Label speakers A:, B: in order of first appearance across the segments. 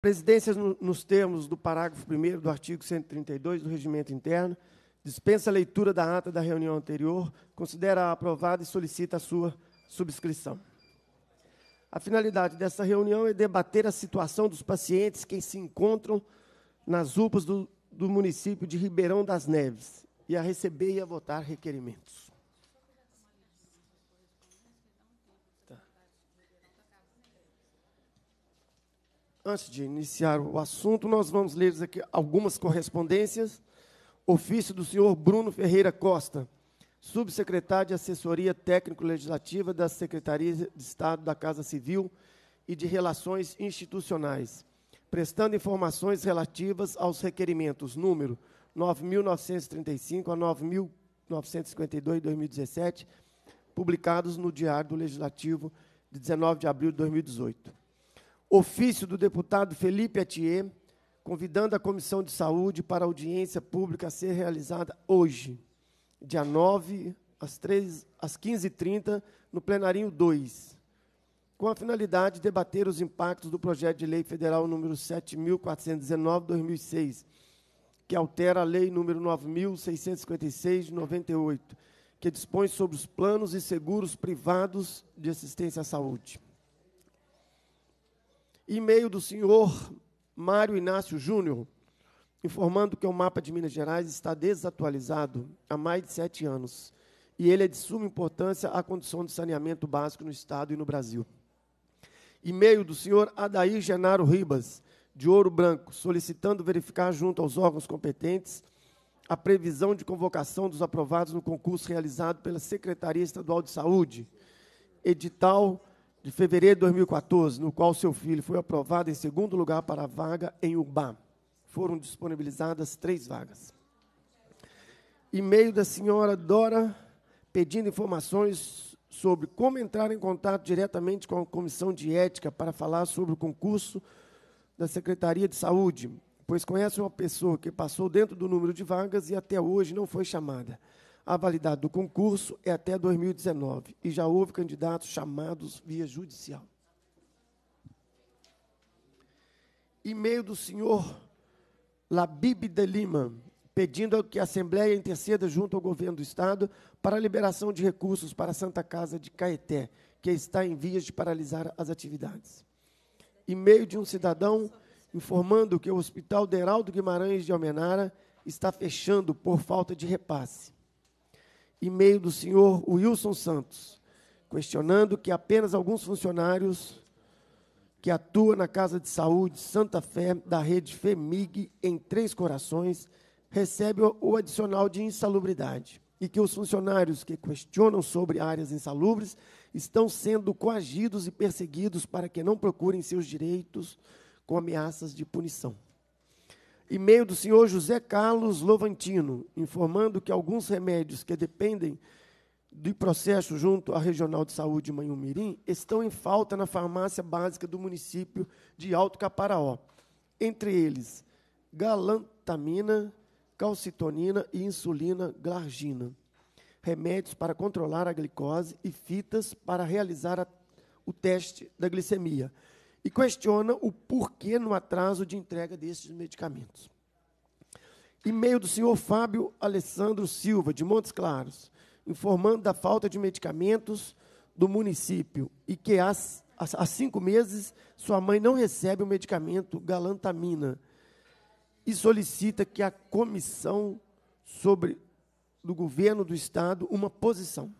A: Presidência, nos termos do parágrafo 1 do artigo 132 do Regimento Interno, dispensa a leitura da ata da reunião anterior, considera-a aprovada e solicita a sua subscrição. A finalidade dessa reunião é debater a situação dos pacientes que se encontram nas UPAs do, do município de Ribeirão das Neves e a receber e a votar requerimentos. Antes de iniciar o assunto, nós vamos ler aqui algumas correspondências. Ofício do senhor Bruno Ferreira Costa, subsecretário de Assessoria Técnico-Legislativa da Secretaria de Estado da Casa Civil e de Relações Institucionais, prestando informações relativas aos requerimentos número 9.935 a 9.952 2017, publicados no Diário do Legislativo de 19 de abril de 2018 ofício do deputado Felipe Atier, convidando a Comissão de Saúde para audiência pública a ser realizada hoje, dia 9, às, às 15h30, no plenarinho 2, com a finalidade de debater os impactos do projeto de lei federal número 7.419-2006, que altera a lei número 9.656, de 98, que dispõe sobre os planos e seguros privados de assistência à saúde. E-mail do senhor Mário Inácio Júnior, informando que o mapa de Minas Gerais está desatualizado há mais de sete anos e ele é de suma importância à condição de saneamento básico no Estado e no Brasil. E-mail do senhor Adair Genaro Ribas, de Ouro Branco, solicitando verificar junto aos órgãos competentes a previsão de convocação dos aprovados no concurso realizado pela Secretaria Estadual de Saúde, edital de fevereiro de 2014, no qual seu filho foi aprovado em segundo lugar para a vaga em Ubá. Foram disponibilizadas três vagas. E-mail da senhora Dora pedindo informações sobre como entrar em contato diretamente com a comissão de ética para falar sobre o concurso da Secretaria de Saúde, pois conhece uma pessoa que passou dentro do número de vagas e até hoje não foi chamada. A validade do concurso é até 2019 e já houve candidatos chamados via judicial. E-mail do senhor Labib de Lima, pedindo que a Assembleia interceda junto ao governo do Estado para a liberação de recursos para a Santa Casa de Caeté, que está em vias de paralisar as atividades. E-mail de um cidadão informando que o Hospital Deraldo Guimarães de Almenara está fechando por falta de repasse e-mail do senhor Wilson Santos, questionando que apenas alguns funcionários que atuam na Casa de Saúde Santa Fé da rede FEMIG em Três Corações recebem o adicional de insalubridade e que os funcionários que questionam sobre áreas insalubres estão sendo coagidos e perseguidos para que não procurem seus direitos com ameaças de punição. E-mail do senhor José Carlos Lovantino, informando que alguns remédios que dependem do processo junto à Regional de Saúde de Manhumirim estão em falta na farmácia básica do município de Alto Caparaó. Entre eles, galantamina, calcitonina e insulina glargina. Remédios para controlar a glicose e fitas para realizar a, o teste da glicemia e questiona o porquê no atraso de entrega desses medicamentos. E-mail do senhor Fábio Alessandro Silva, de Montes Claros, informando da falta de medicamentos do município e que há, há cinco meses sua mãe não recebe o medicamento galantamina e solicita que a comissão sobre do governo do estado uma posição.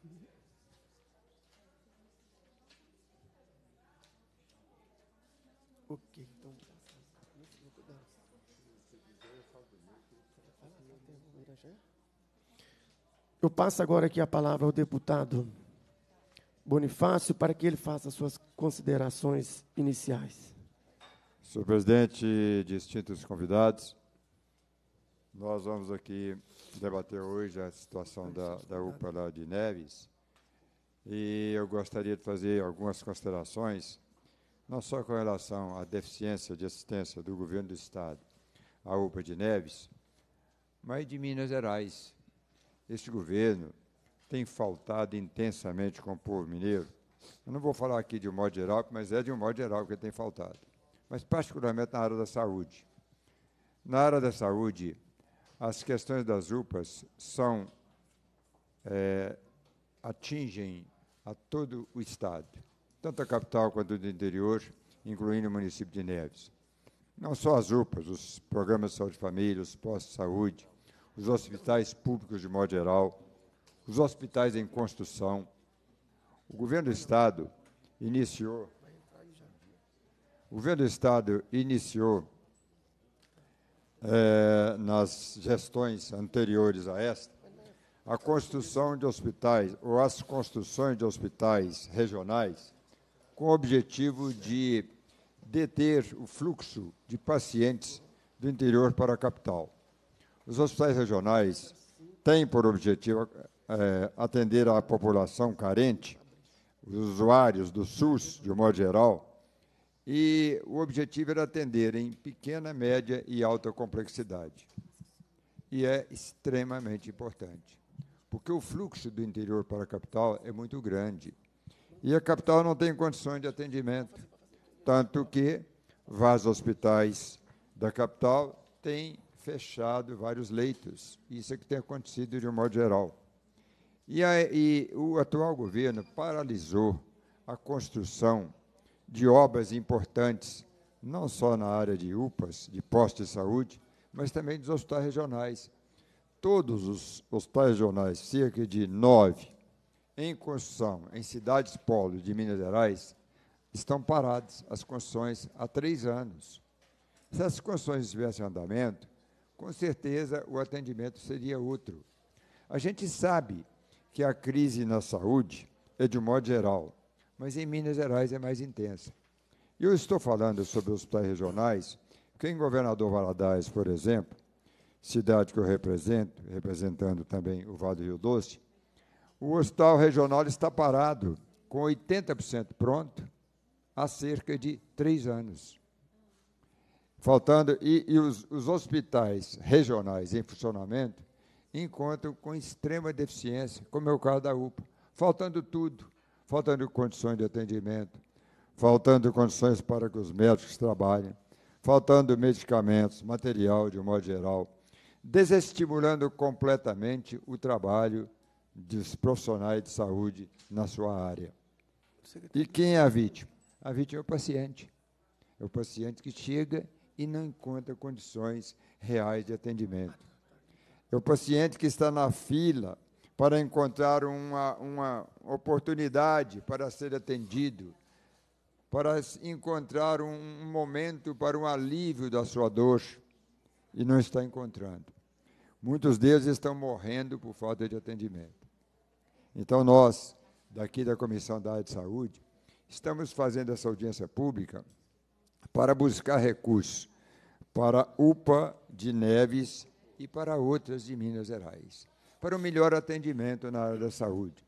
A: Eu passo agora aqui a palavra ao deputado Bonifácio para que ele faça suas considerações iniciais.
B: Senhor presidente, distintos convidados, nós vamos aqui debater hoje a situação da, da UPA lá de Neves e eu gostaria de fazer algumas considerações, não só com relação à deficiência de assistência do governo do Estado à UPA de Neves, mas de Minas Gerais, este governo tem faltado intensamente com o povo mineiro. Eu não vou falar aqui de um modo geral, mas é de um modo geral que tem faltado. Mas particularmente na área da saúde. Na área da saúde, as questões das UPAs são é, atingem a todo o Estado, tanto a capital quanto do interior, incluindo o município de Neves. Não só as UPAs, os programas de saúde de família, os postos de saúde, os hospitais públicos de modo geral, os hospitais em construção. O governo do Estado iniciou. O governo do Estado iniciou é, nas gestões anteriores a esta, a construção de hospitais ou as construções de hospitais regionais com o objetivo de deter o fluxo de pacientes do interior para a capital. Os hospitais regionais têm por objetivo é, atender a população carente, os usuários do SUS, de um modo geral, e o objetivo era atender em pequena, média e alta complexidade. E é extremamente importante, porque o fluxo do interior para a capital é muito grande. E a capital não tem condições de atendimento, tanto que vários hospitais da capital têm fechado vários leitos. Isso é que tem acontecido de um modo geral. E, a, e o atual governo paralisou a construção de obras importantes, não só na área de UPAs, de postos de saúde, mas também dos hospitais regionais. Todos os hospitais regionais, cerca de nove, em construção em cidades polo de Minas Gerais, estão parados as construções há três anos. Se as construções estivessem em andamento, com certeza o atendimento seria outro. A gente sabe que a crise na saúde é de um modo geral, mas em Minas Gerais é mais intensa. Eu estou falando sobre hospitais regionais, porque em Governador Valadares, por exemplo, cidade que eu represento, representando também o Vale do Rio Doce, o hospital regional está parado, com 80% pronto, há cerca de três anos faltando e, e os, os, hospitais regionais em funcionamento encontram com extrema deficiência, como é o caso da UPA, faltando tudo, faltando condições de atendimento, faltando condições para que os médicos trabalhem, faltando medicamentos, material de um modo geral, desestimulando completamente o trabalho dos profissionais de saúde na sua área. E quem é a vítima? A vítima é o paciente. É o paciente que chega e não encontra condições reais de atendimento. É o paciente que está na fila para encontrar uma, uma oportunidade para ser atendido, para encontrar um momento para um alívio da sua dor e não está encontrando. Muitos deles estão morrendo por falta de atendimento. Então, nós, daqui da Comissão da Área de Saúde, estamos fazendo essa audiência pública para buscar recursos para UPA de Neves e para outras de Minas Gerais, para um melhor atendimento na área da saúde.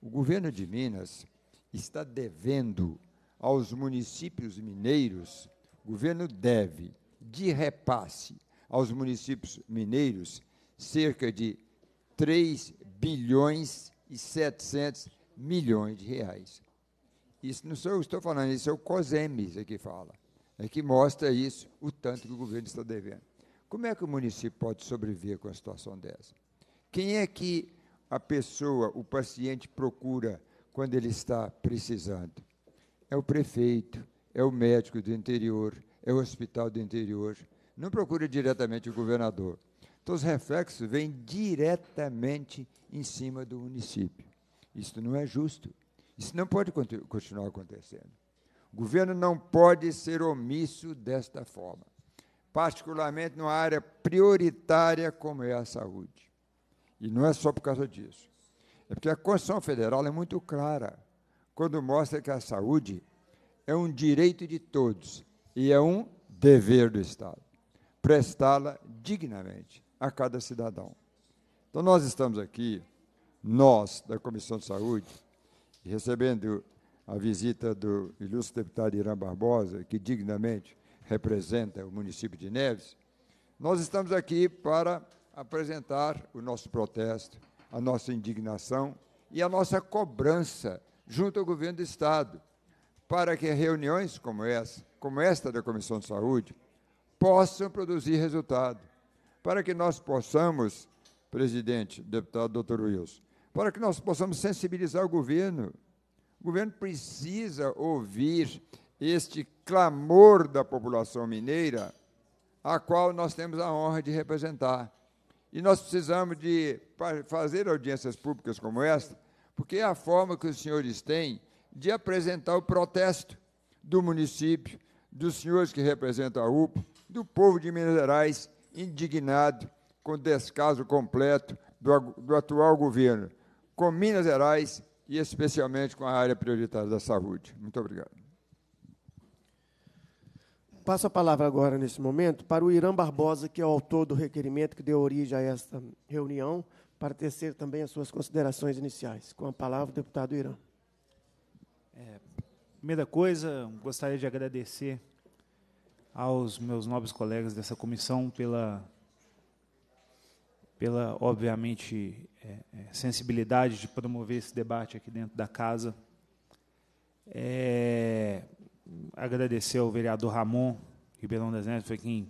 B: O governo de Minas está devendo aos municípios mineiros, o governo deve, de repasse aos municípios mineiros, cerca de 3 bilhões e 700 milhões de reais. Isso não sou eu que estou falando, isso é o COSEMES que fala é que mostra isso, o tanto que o governo está devendo. Como é que o município pode sobreviver com a situação dessa? Quem é que a pessoa, o paciente, procura quando ele está precisando? É o prefeito, é o médico do interior, é o hospital do interior. Não procura diretamente o governador. Então, os reflexos vêm diretamente em cima do município. Isso não é justo. Isso não pode continuar acontecendo. O governo não pode ser omisso desta forma, particularmente numa área prioritária como é a saúde. E não é só por causa disso. É porque a Constituição Federal é muito clara quando mostra que a saúde é um direito de todos e é um dever do Estado prestá-la dignamente a cada cidadão. Então, nós estamos aqui, nós da Comissão de Saúde, recebendo a visita do ilustre deputado Irã Barbosa, que dignamente representa o município de Neves, nós estamos aqui para apresentar o nosso protesto, a nossa indignação e a nossa cobrança junto ao governo do Estado, para que reuniões como essa, como esta da Comissão de Saúde, possam produzir resultado, para que nós possamos, presidente, deputado doutor Wilson, para que nós possamos sensibilizar o governo o governo precisa ouvir este clamor da população mineira, a qual nós temos a honra de representar. E nós precisamos de fazer audiências públicas como esta, porque é a forma que os senhores têm de apresentar o protesto do município, dos senhores que representam a UPA, do povo de Minas Gerais indignado com o descaso completo do, do atual governo, com Minas Gerais e especialmente com a área prioritária da saúde. Muito obrigado.
A: Passo a palavra agora, nesse momento, para o Irã Barbosa, que é o autor do requerimento que deu origem a esta reunião, para tecer também as suas considerações iniciais. Com a palavra, o deputado Irã. É, primeira coisa,
C: gostaria de agradecer aos meus nobres colegas dessa comissão pela pela, obviamente, é, é, sensibilidade de promover esse debate aqui dentro da casa. É, agradecer ao vereador Ramon Ribeirão das Neves, foi quem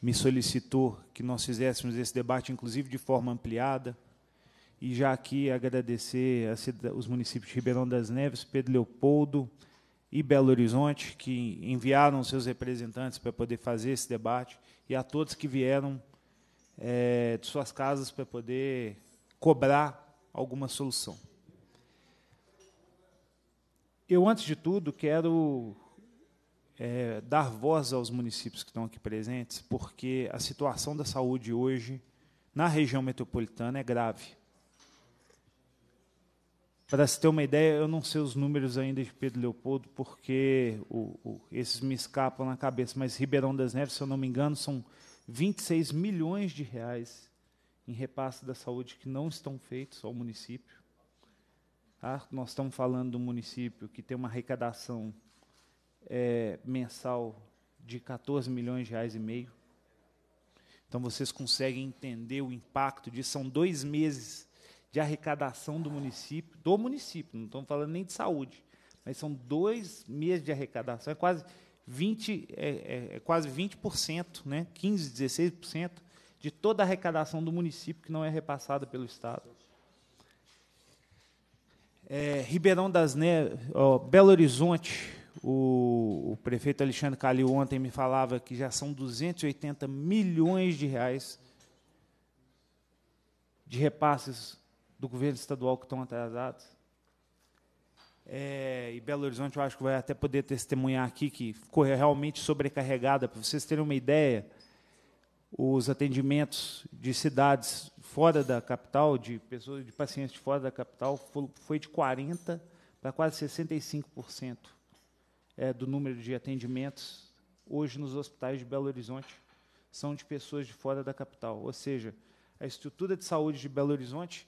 C: me solicitou que nós fizéssemos esse debate, inclusive de forma ampliada. E já aqui agradecer os municípios de Ribeirão das Neves, Pedro Leopoldo e Belo Horizonte, que enviaram seus representantes para poder fazer esse debate, e a todos que vieram é, de suas casas para poder cobrar alguma solução. Eu, antes de tudo, quero é, dar voz aos municípios que estão aqui presentes, porque a situação da saúde hoje na região metropolitana é grave. Para se ter uma ideia, eu não sei os números ainda de Pedro Leopoldo, porque o, o, esses me escapam na cabeça, mas Ribeirão das Neves, se eu não me engano, são 26 milhões de reais em repasse da saúde que não estão feitos ao município. Ah, nós estamos falando de um município que tem uma arrecadação é, mensal de 14 milhões de reais e meio. Então vocês conseguem entender o impacto disso. São dois meses de arrecadação do município, do município, não estamos falando nem de saúde, mas são dois meses de arrecadação, é quase 20, é, é, é quase 20%, né? 15%, 16% de toda a arrecadação do município que não é repassada pelo Estado. É, Ribeirão das Neves, Belo Horizonte, o, o, prefeito Alexandre Calil ontem me falava que já são 280 milhões de reais de repasses do governo estadual que estão atrasados. É, e Belo Horizonte, eu acho que vai até poder testemunhar aqui, que ficou realmente sobrecarregada. Para vocês terem uma ideia, os atendimentos de cidades fora da capital, de pessoas, de pacientes de fora da capital, foi de 40% para quase 65% é, do número de atendimentos hoje nos hospitais de Belo Horizonte são de pessoas de fora da capital. Ou seja, a estrutura de saúde de Belo Horizonte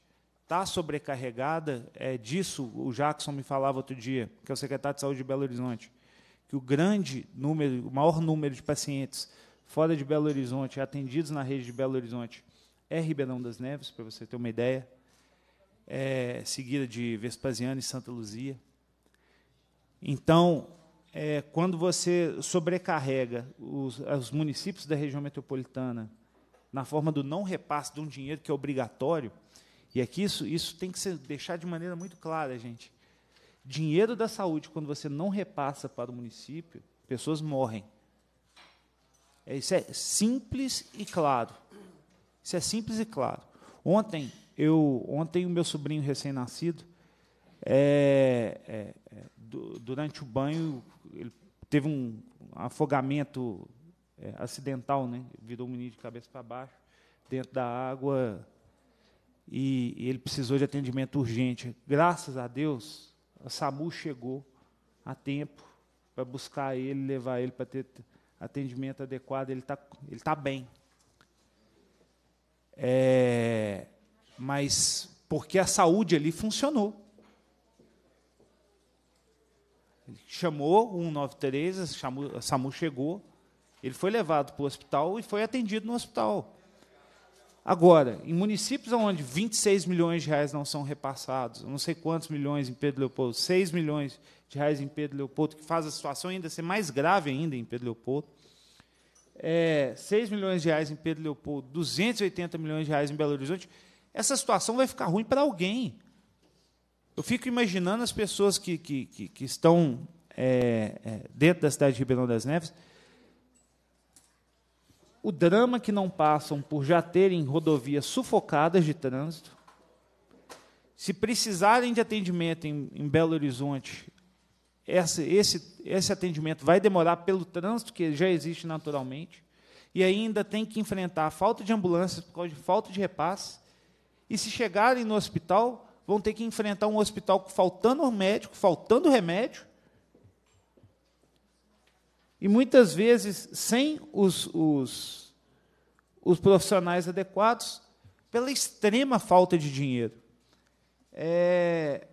C: está sobrecarregada é, disso. O Jackson me falava outro dia, que é o secretário de saúde de Belo Horizonte, que o grande número, o maior número de pacientes fora de Belo Horizonte, atendidos na rede de Belo Horizonte, é Ribeirão das Neves, para você ter uma ideia, é, seguida de Vespasiano e Santa Luzia. Então, é, quando você sobrecarrega os, os municípios da região metropolitana na forma do não repasse de um dinheiro que é obrigatório, e aqui isso, isso tem que ser deixar de maneira muito clara, gente. Dinheiro da saúde, quando você não repassa para o município, pessoas morrem. É, isso é simples e claro. Isso é simples e claro. Ontem, eu, ontem o meu sobrinho recém-nascido, é, é, é durante o banho, ele teve um afogamento é, acidental, né? virou o menino de cabeça para baixo, dentro da água, e, ele precisou de atendimento urgente. Graças a Deus, a SAMU chegou a tempo para buscar ele, levar ele para ter atendimento adequado. Ele está ele tá bem. É, mas porque a saúde ali funcionou. Ele chamou o 193, chamou, a SAMU chegou, ele foi levado para o hospital e foi atendido no hospital. Agora, em municípios onde 26 milhões de reais não são repassados, não sei quantos milhões em Pedro Leopoldo, 6 milhões de reais em Pedro Leopoldo, que faz a situação ainda ser mais grave ainda em Pedro Leopoldo, é, 6 milhões de reais em Pedro Leopoldo, 280 milhões de reais em Belo Horizonte, essa situação vai ficar ruim para alguém. Eu fico imaginando as pessoas que, que, que, que estão é, é dentro da cidade de Ribeirão das Neves, o drama que não passam por já terem rodovias sufocadas de trânsito. Se precisarem de atendimento em, em Belo Horizonte, essa, esse, esse atendimento vai demorar pelo trânsito que já existe naturalmente, e ainda tem que enfrentar a falta de ambulâncias por causa de falta de repasse. E se chegarem no hospital, vão ter que enfrentar um hospital faltando médico, faltando remédio, e muitas vezes, sem os, os, os profissionais adequados, pela extrema falta de dinheiro. É,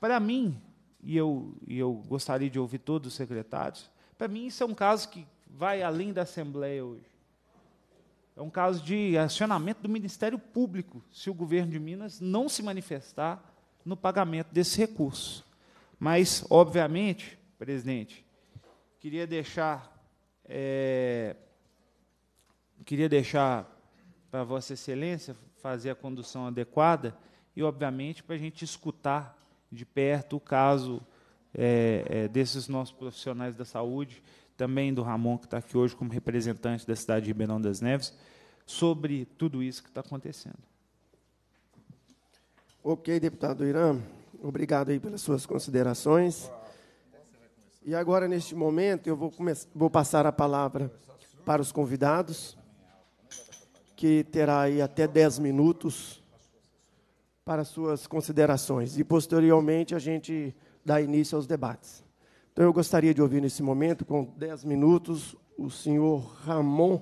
C: para mim, e eu, e eu gostaria de ouvir todos os secretários, para mim isso é um caso que vai além da Assembleia hoje. É um caso de acionamento do Ministério Público, se o governo de Minas não se manifestar no pagamento desse recurso. Mas, obviamente, presidente, queria deixar é, queria deixar para Vossa Excelência fazer a condução adequada e, obviamente, para a gente escutar de perto o caso é, é, desses nossos profissionais da saúde, também do Ramon, que está aqui hoje como representante da cidade de Ribeirão das Neves, sobre tudo isso que está acontecendo.
A: Ok, deputado Irã, obrigado aí pelas suas considerações. E agora, neste momento, eu vou, vou passar a palavra para os convidados, que terá aí até 10 minutos para suas considerações. E, posteriormente, a gente dá início aos debates. Então, eu gostaria de ouvir, nesse momento, com 10 minutos, o senhor Ramon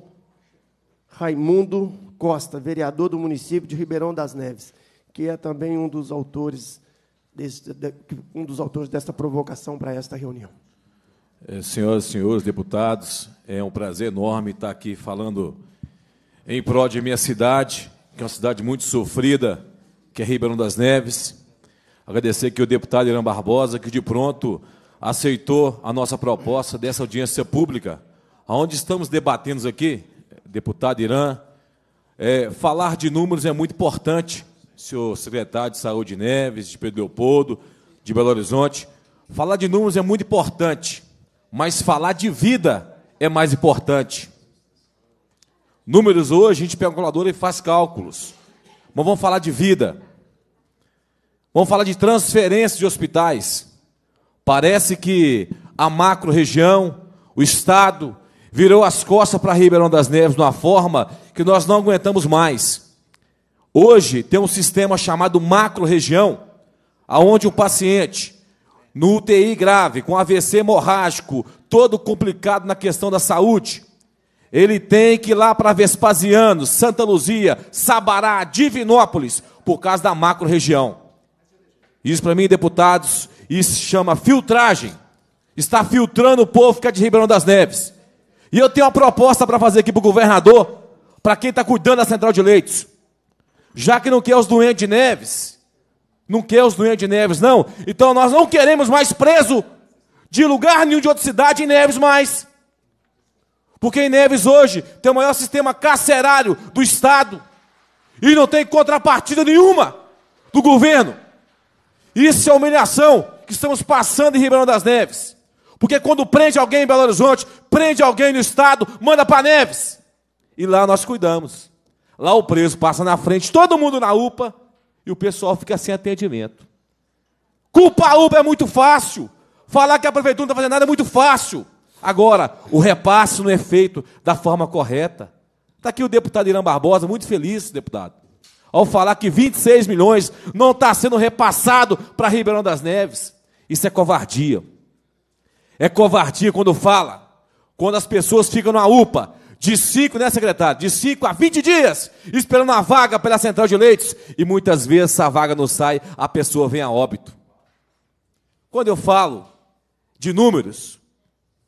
A: Raimundo Costa, vereador do município de Ribeirão das Neves, que é também um dos autores, um dos autores desta provocação para esta reunião.
D: É, senhoras e senhores deputados, é um prazer enorme estar aqui falando em prol de minha cidade, que é uma cidade muito sofrida, que é Ribeirão das Neves. Agradecer aqui o deputado Irã Barbosa, que de pronto aceitou a nossa proposta dessa audiência pública, onde estamos debatendo aqui, deputado Irã. É, falar de números é muito importante, senhor secretário de Saúde Neves, de Pedro Leopoldo, de Belo Horizonte. Falar de números é muito importante, mas falar de vida é mais importante. Números hoje, a gente pega um calculador e faz cálculos. Mas vamos falar de vida. Vamos falar de transferência de hospitais. Parece que a macro região, o Estado, virou as costas para Ribeirão das Neves de uma forma que nós não aguentamos mais. Hoje tem um sistema chamado macro região, aonde o paciente no UTI grave, com AVC hemorrágico, todo complicado na questão da saúde. Ele tem que ir lá para Vespasiano, Santa Luzia, Sabará, Divinópolis, por causa da macro-região. Isso para mim, deputados, isso se chama filtragem. Está filtrando o povo que é de Ribeirão das Neves. E eu tenho uma proposta para fazer aqui para o governador, para quem está cuidando da central de leitos. Já que não quer os doentes de Neves, não quer os doentes de Neves, não. Então nós não queremos mais preso de lugar nenhum de outra cidade em Neves mais. Porque em Neves hoje tem o maior sistema carcerário do Estado e não tem contrapartida nenhuma do governo. Isso é humilhação que estamos passando em Ribeirão das Neves. Porque quando prende alguém em Belo Horizonte, prende alguém no Estado, manda para Neves. E lá nós cuidamos. Lá o preso passa na frente, todo mundo na UPA, e o pessoal fica sem atendimento. Culpa a Uber é muito fácil. Falar que a prefeitura não está fazendo nada é muito fácil. Agora, o repasse não é feito da forma correta. Está aqui o deputado Irã Barbosa, muito feliz, deputado, ao falar que 26 milhões não está sendo repassado para Ribeirão das Neves. Isso é covardia. É covardia quando fala, quando as pessoas ficam na UPA de 5, né, secretário? De 5 a 20 dias, esperando uma vaga pela central de leitos. E muitas vezes essa vaga não sai, a pessoa vem a óbito. Quando eu falo de números,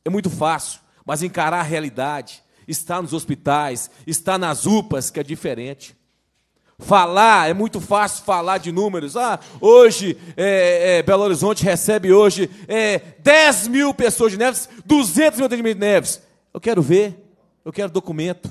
D: é muito fácil, mas encarar a realidade, está nos hospitais, está nas UPAs, que é diferente. Falar, é muito fácil falar de números. Ah, hoje é, é, Belo Horizonte recebe hoje é, 10 mil pessoas de Neves, 200 mil de Neves. Eu quero ver eu quero documento.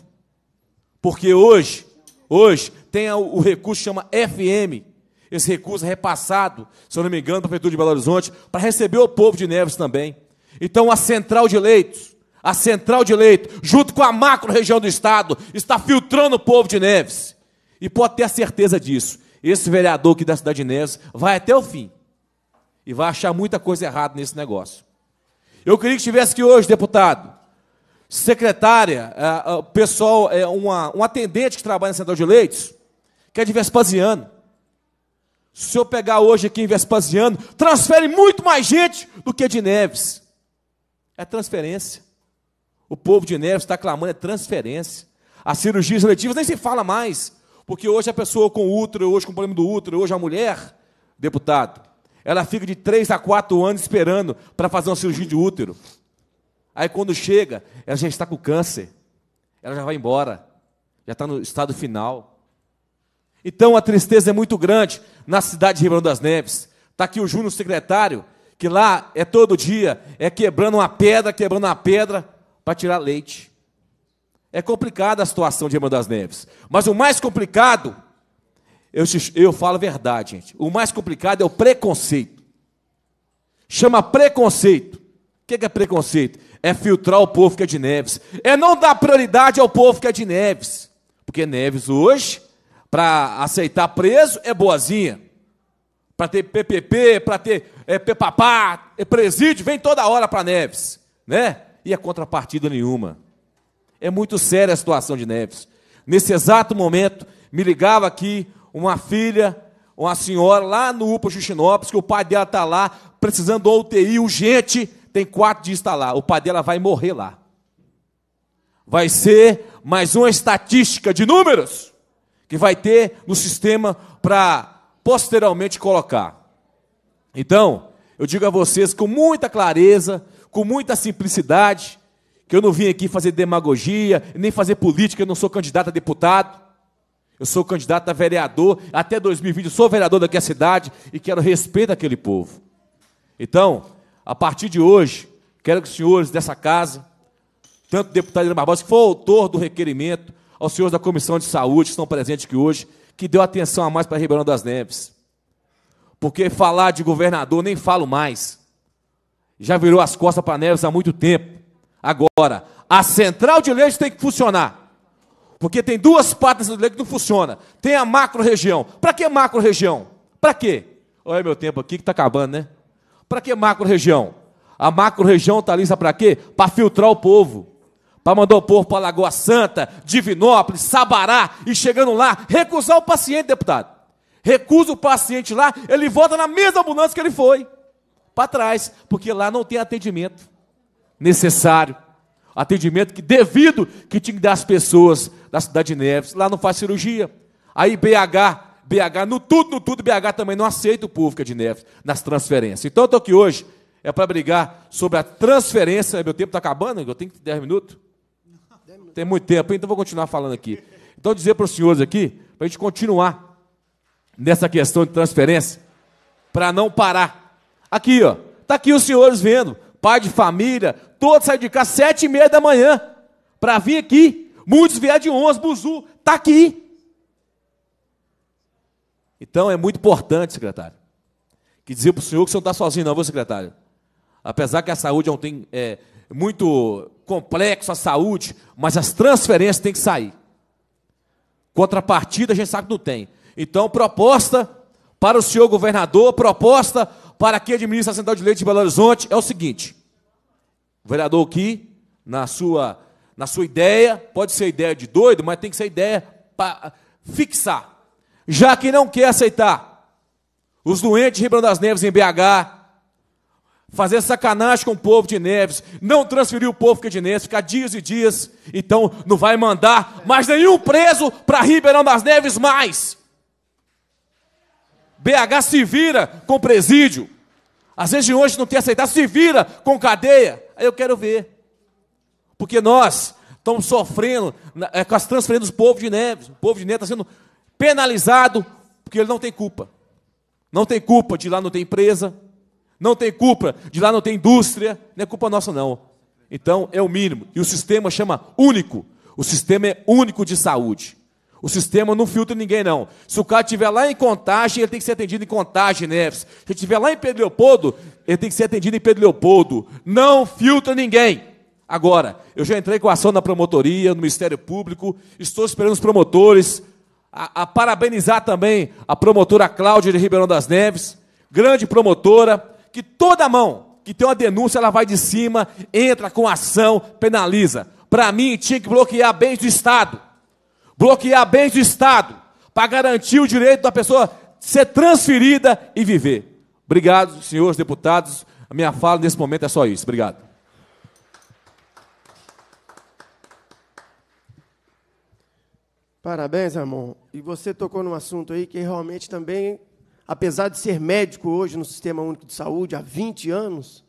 D: Porque hoje, hoje, tem o recurso que chama FM. Esse recurso é repassado, se eu não me engano, para a Prefeitura de Belo Horizonte, para receber o povo de Neves também. Então, a central de leitos, a central de Leitos, junto com a macro região do estado, está filtrando o povo de Neves. E pode ter a certeza disso. Esse vereador aqui da cidade de Neves vai até o fim. E vai achar muita coisa errada nesse negócio. Eu queria que estivesse aqui hoje, deputado, secretária, é, é, o pessoal, é, uma, um atendente que trabalha na central de leitos, que é de Vespasiano. Se eu pegar hoje aqui em Vespasiano, transfere muito mais gente do que de Neves. É transferência. O povo de Neves está clamando, é transferência. As cirurgias letivas nem se fala mais, porque hoje a pessoa com útero, hoje com problema do útero, hoje a mulher, deputado, ela fica de 3 a 4 anos esperando para fazer uma cirurgia de útero. Aí quando chega, ela já está com câncer, ela já vai embora, já está no estado final. Então a tristeza é muito grande na cidade de Ribeirão das Neves. Está aqui o Júnior secretário, que lá é todo dia, é quebrando uma pedra, quebrando uma pedra para tirar leite. É complicada a situação de Ribeirão das Neves. Mas o mais complicado, eu, eu falo a verdade, gente, o mais complicado é o preconceito. Chama preconceito. O que é preconceito? é filtrar o povo que é de Neves, é não dar prioridade ao povo que é de Neves, porque Neves hoje, para aceitar preso, é boazinha, para ter PPP, para ter é, PPAPá, é presídio, vem toda hora para Neves, né? E é contrapartida nenhuma. É muito séria a situação de Neves. Nesse exato momento, me ligava aqui uma filha, uma senhora lá no UPA Justinópolis, que o pai dela está lá precisando de UTI urgente, tem quatro dias está lá, o pai dela vai morrer lá. Vai ser mais uma estatística de números que vai ter no sistema para posteriormente colocar. Então, eu digo a vocês com muita clareza, com muita simplicidade, que eu não vim aqui fazer demagogia, nem fazer política, eu não sou candidato a deputado. Eu sou candidato a vereador, até 2020 eu sou vereador daquela cidade e quero respeito àquele povo. Então, a partir de hoje, quero que os senhores dessa casa, tanto o deputado Ira Barbosa, que foi autor do requerimento, aos senhores da Comissão de Saúde que estão presentes aqui hoje, que deu atenção a mais para Ribeirão das Neves. Porque falar de governador nem falo mais. Já virou as costas para Neves há muito tempo. Agora, a central de leite tem que funcionar. Porque tem duas partes do leite que não funciona. Tem a macro região. Para que macro região? Para quê? Olha meu tempo aqui que está acabando, né? Para que macro-região? A macro-região está ali, para quê? Para filtrar o povo. Para mandar o povo para Lagoa Santa, Divinópolis, Sabará, e chegando lá, recusar o paciente, deputado. Recusa o paciente lá, ele volta na mesma ambulância que ele foi. Para trás, porque lá não tem atendimento necessário. Atendimento que devido que tinha que dar às pessoas da cidade de Neves. Lá não faz cirurgia. Aí BH BH, no tudo, no tudo, BH também não aceita o povo que é de Neves nas transferências. Então eu estou aqui hoje, é para brigar sobre a transferência. Meu tempo está acabando, eu tenho 10 minutos? Tem muito tempo, então vou continuar falando aqui. Então, dizer para os senhores aqui, para a gente continuar nessa questão de transferência, para não parar. Aqui, ó, tá aqui os senhores vendo, pai de família, todos saem de casa sete e meia da manhã para vir aqui. Muitos vieram de onze Buzu, tá aqui. Então é muito importante, secretário, que dizer para o senhor que o senhor não está sozinho, não, viu, secretário? Apesar que a saúde é um tem é, muito complexo a saúde, mas as transferências têm que sair. Contrapartida a gente sabe que não tem. Então, proposta para o senhor governador, proposta para quem administra a Central de Leite de Belo Horizonte é o seguinte: o vereador aqui, na sua, na sua ideia, pode ser ideia de doido, mas tem que ser ideia para fixar já que não quer aceitar os doentes de Ribeirão das Neves em BH, fazer sacanagem com o povo de Neves, não transferir o povo que é de Neves, ficar dias e dias, então não vai mandar mais nenhum preso para Ribeirão das Neves mais. BH se vira com presídio. Às vezes de hoje não quer aceitar se vira com cadeia. Aí eu quero ver. Porque nós estamos sofrendo é, com as transferências do povo de Neves. O povo de Neves está sendo penalizado, porque ele não tem culpa. Não tem culpa de lá não ter empresa, não tem culpa de lá não ter indústria, não é culpa nossa, não. Então é o mínimo. E o sistema chama único. O sistema é único de saúde. O sistema não filtra ninguém, não. Se o cara estiver lá em contagem, ele tem que ser atendido em contagem, Neves. Né, Se ele estiver lá em Pedro Leopoldo, ele tem que ser atendido em Pedro Leopoldo. Não filtra ninguém. Agora, eu já entrei com ação na promotoria, no Ministério Público, estou esperando os promotores a, a parabenizar também a promotora Cláudia de Ribeirão das Neves, grande promotora, que toda mão que tem uma denúncia, ela vai de cima, entra com ação, penaliza. Para mim, tinha que bloquear bens do Estado. Bloquear bens do Estado, para garantir o direito da pessoa ser transferida e viver. Obrigado, senhores deputados. A minha fala nesse momento é só isso. Obrigado.
A: Parabéns, Ramon. E você tocou num assunto aí que realmente também, apesar de ser médico hoje no Sistema Único de Saúde há 20 anos,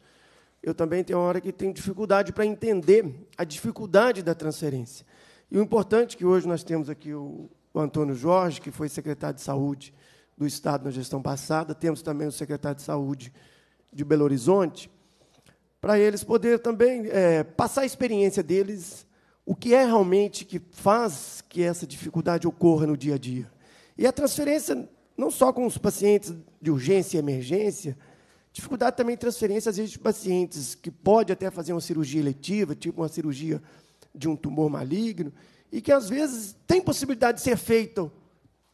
A: eu também tenho uma hora que tenho dificuldade para entender a dificuldade da transferência. E o importante é que hoje nós temos aqui o, o Antônio Jorge, que foi secretário de Saúde do Estado na gestão passada, temos também o secretário de Saúde de Belo Horizonte, para eles poderem também é, passar a experiência deles o que é realmente que faz que essa dificuldade ocorra no dia a dia. E a transferência, não só com os pacientes de urgência e emergência, dificuldade também de transferência, às vezes, de pacientes que pode até fazer uma cirurgia eletiva, tipo uma cirurgia de um tumor maligno, e que, às vezes, tem possibilidade de ser feita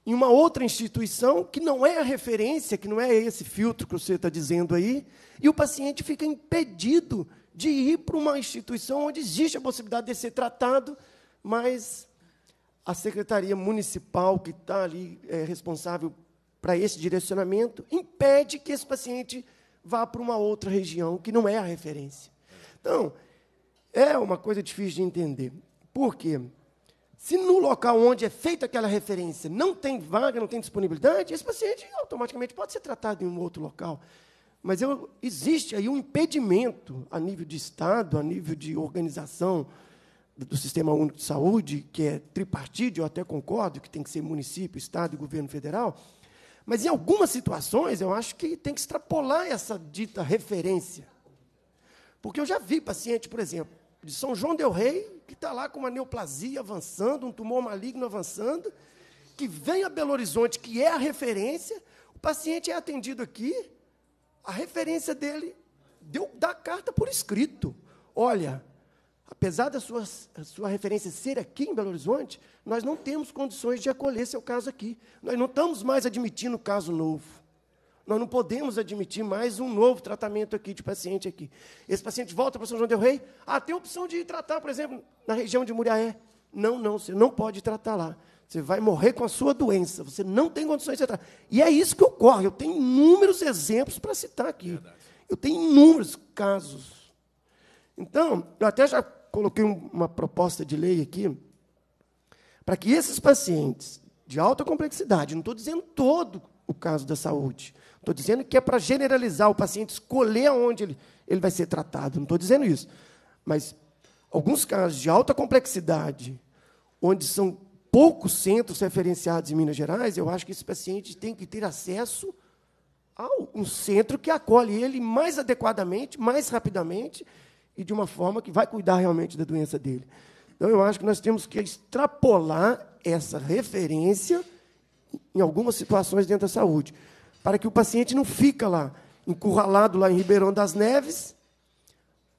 A: em uma outra instituição que não é a referência, que não é esse filtro que você está dizendo aí, e o paciente fica impedido de ir para uma instituição onde existe a possibilidade de ser tratado, mas a secretaria municipal que está ali é, responsável para esse direcionamento impede que esse paciente vá para uma outra região que não é a referência. Então, é uma coisa difícil de entender. Por quê? Se no local onde é feita aquela referência não tem vaga, não tem disponibilidade, esse paciente automaticamente pode ser tratado em um outro local. Mas eu, existe aí um impedimento a nível de Estado, a nível de organização do Sistema Único de Saúde, que é tripartido, eu até concordo que tem que ser município, Estado e governo federal, mas em algumas situações eu acho que tem que extrapolar essa dita referência. Porque eu já vi paciente, por exemplo, de São João Del Rei, que está lá com uma neoplasia avançando, um tumor maligno avançando, que vem a Belo Horizonte, que é a referência, o paciente é atendido aqui, a referência dele deu da carta por escrito. Olha, apesar da sua, sua referência ser aqui em Belo Horizonte, nós não temos condições de acolher seu caso aqui. Nós não estamos mais admitindo caso novo. Nós não podemos admitir mais um novo tratamento aqui de paciente aqui. Esse paciente volta para São João del Rei, ah, tem a opção de tratar, por exemplo, na região de Muriaé. Não, não, você não pode tratar lá. Você vai morrer com a sua doença. Você não tem condições de tratar. E é isso que ocorre. Eu tenho inúmeros exemplos para citar aqui. Verdade. Eu tenho inúmeros casos. Então, eu até já coloquei uma proposta de lei aqui para que esses pacientes de alta complexidade, não estou dizendo todo o caso da saúde, estou dizendo que é para generalizar o paciente escolher aonde ele, ele vai ser tratado, não estou dizendo isso. Mas alguns casos de alta complexidade, onde são poucos centros referenciados em Minas Gerais, eu acho que esse paciente tem que ter acesso a um centro que acolhe ele mais adequadamente, mais rapidamente e de uma forma que vai cuidar realmente da doença dele. Então, eu acho que nós temos que extrapolar essa referência em algumas situações dentro da saúde, para que o paciente não fica lá, encurralado lá em Ribeirão das Neves,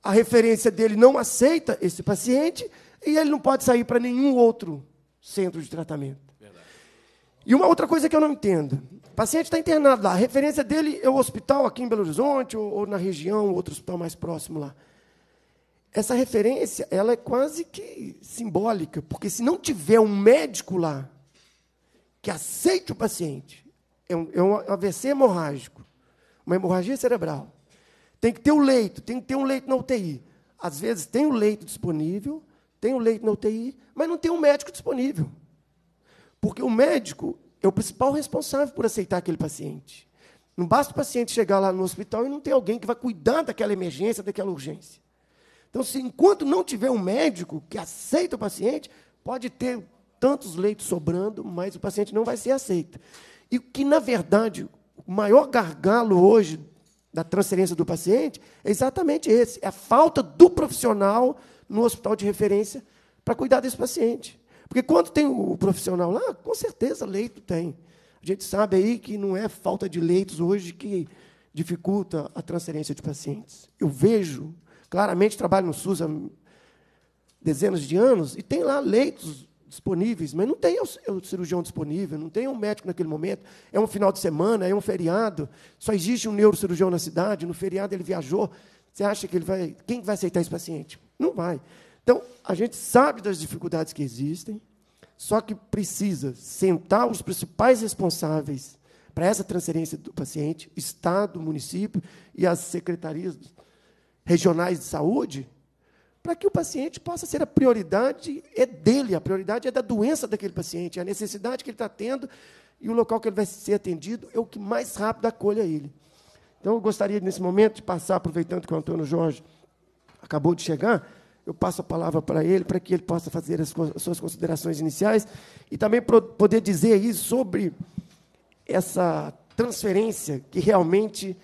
A: a referência dele não aceita esse paciente e ele não pode sair para nenhum outro centro de tratamento. Verdade. E uma outra coisa que eu não entendo: o paciente está internado lá, a referência dele é o hospital aqui em Belo Horizonte ou, ou na região, outro hospital mais próximo lá. Essa referência ela é quase que simbólica, porque se não tiver um médico lá que aceite o paciente, é um, é um AVC hemorrágico, uma hemorragia cerebral. Tem que ter o um leito, tem que ter um leito na UTI. Às vezes tem o um leito disponível, tem o um leito na UTI, mas não tem um médico disponível. Porque o médico é o principal responsável por aceitar aquele paciente. Não basta o paciente chegar lá no hospital e não ter alguém que vai cuidar daquela emergência, daquela urgência. Então, se enquanto não tiver um médico que aceita o paciente, pode ter tantos leitos sobrando, mas o paciente não vai ser aceito. E o que, na verdade, o maior gargalo hoje da transferência do paciente é exatamente esse: é a falta do profissional no hospital de referência para cuidar desse paciente. Porque quando tem o profissional lá, com certeza leito tem. A gente sabe aí que não é falta de leitos hoje que dificulta a transferência de pacientes. Eu vejo, claramente trabalho no SUS há dezenas de anos, e tem lá leitos disponíveis, mas não tem o cirurgião disponível, não tem um médico naquele momento, é um final de semana, é um feriado, só existe um neurocirurgião na cidade, no feriado ele viajou. Você acha que ele vai. Quem vai aceitar esse paciente? Não vai. Então, a gente sabe das dificuldades que existem, só que precisa sentar os principais responsáveis para essa transferência do paciente, Estado, município e as secretarias regionais de saúde, para que o paciente possa ser a prioridade é dele, a prioridade é da doença daquele paciente, é a necessidade que ele está tendo e o local que ele vai ser atendido é o que mais rápido acolha ele. Então, eu gostaria, nesse momento, de passar, aproveitando que o Antônio Jorge acabou de chegar, eu passo a palavra para ele, para que ele possa fazer as suas considerações iniciais e também poder dizer aí sobre essa transferência que realmente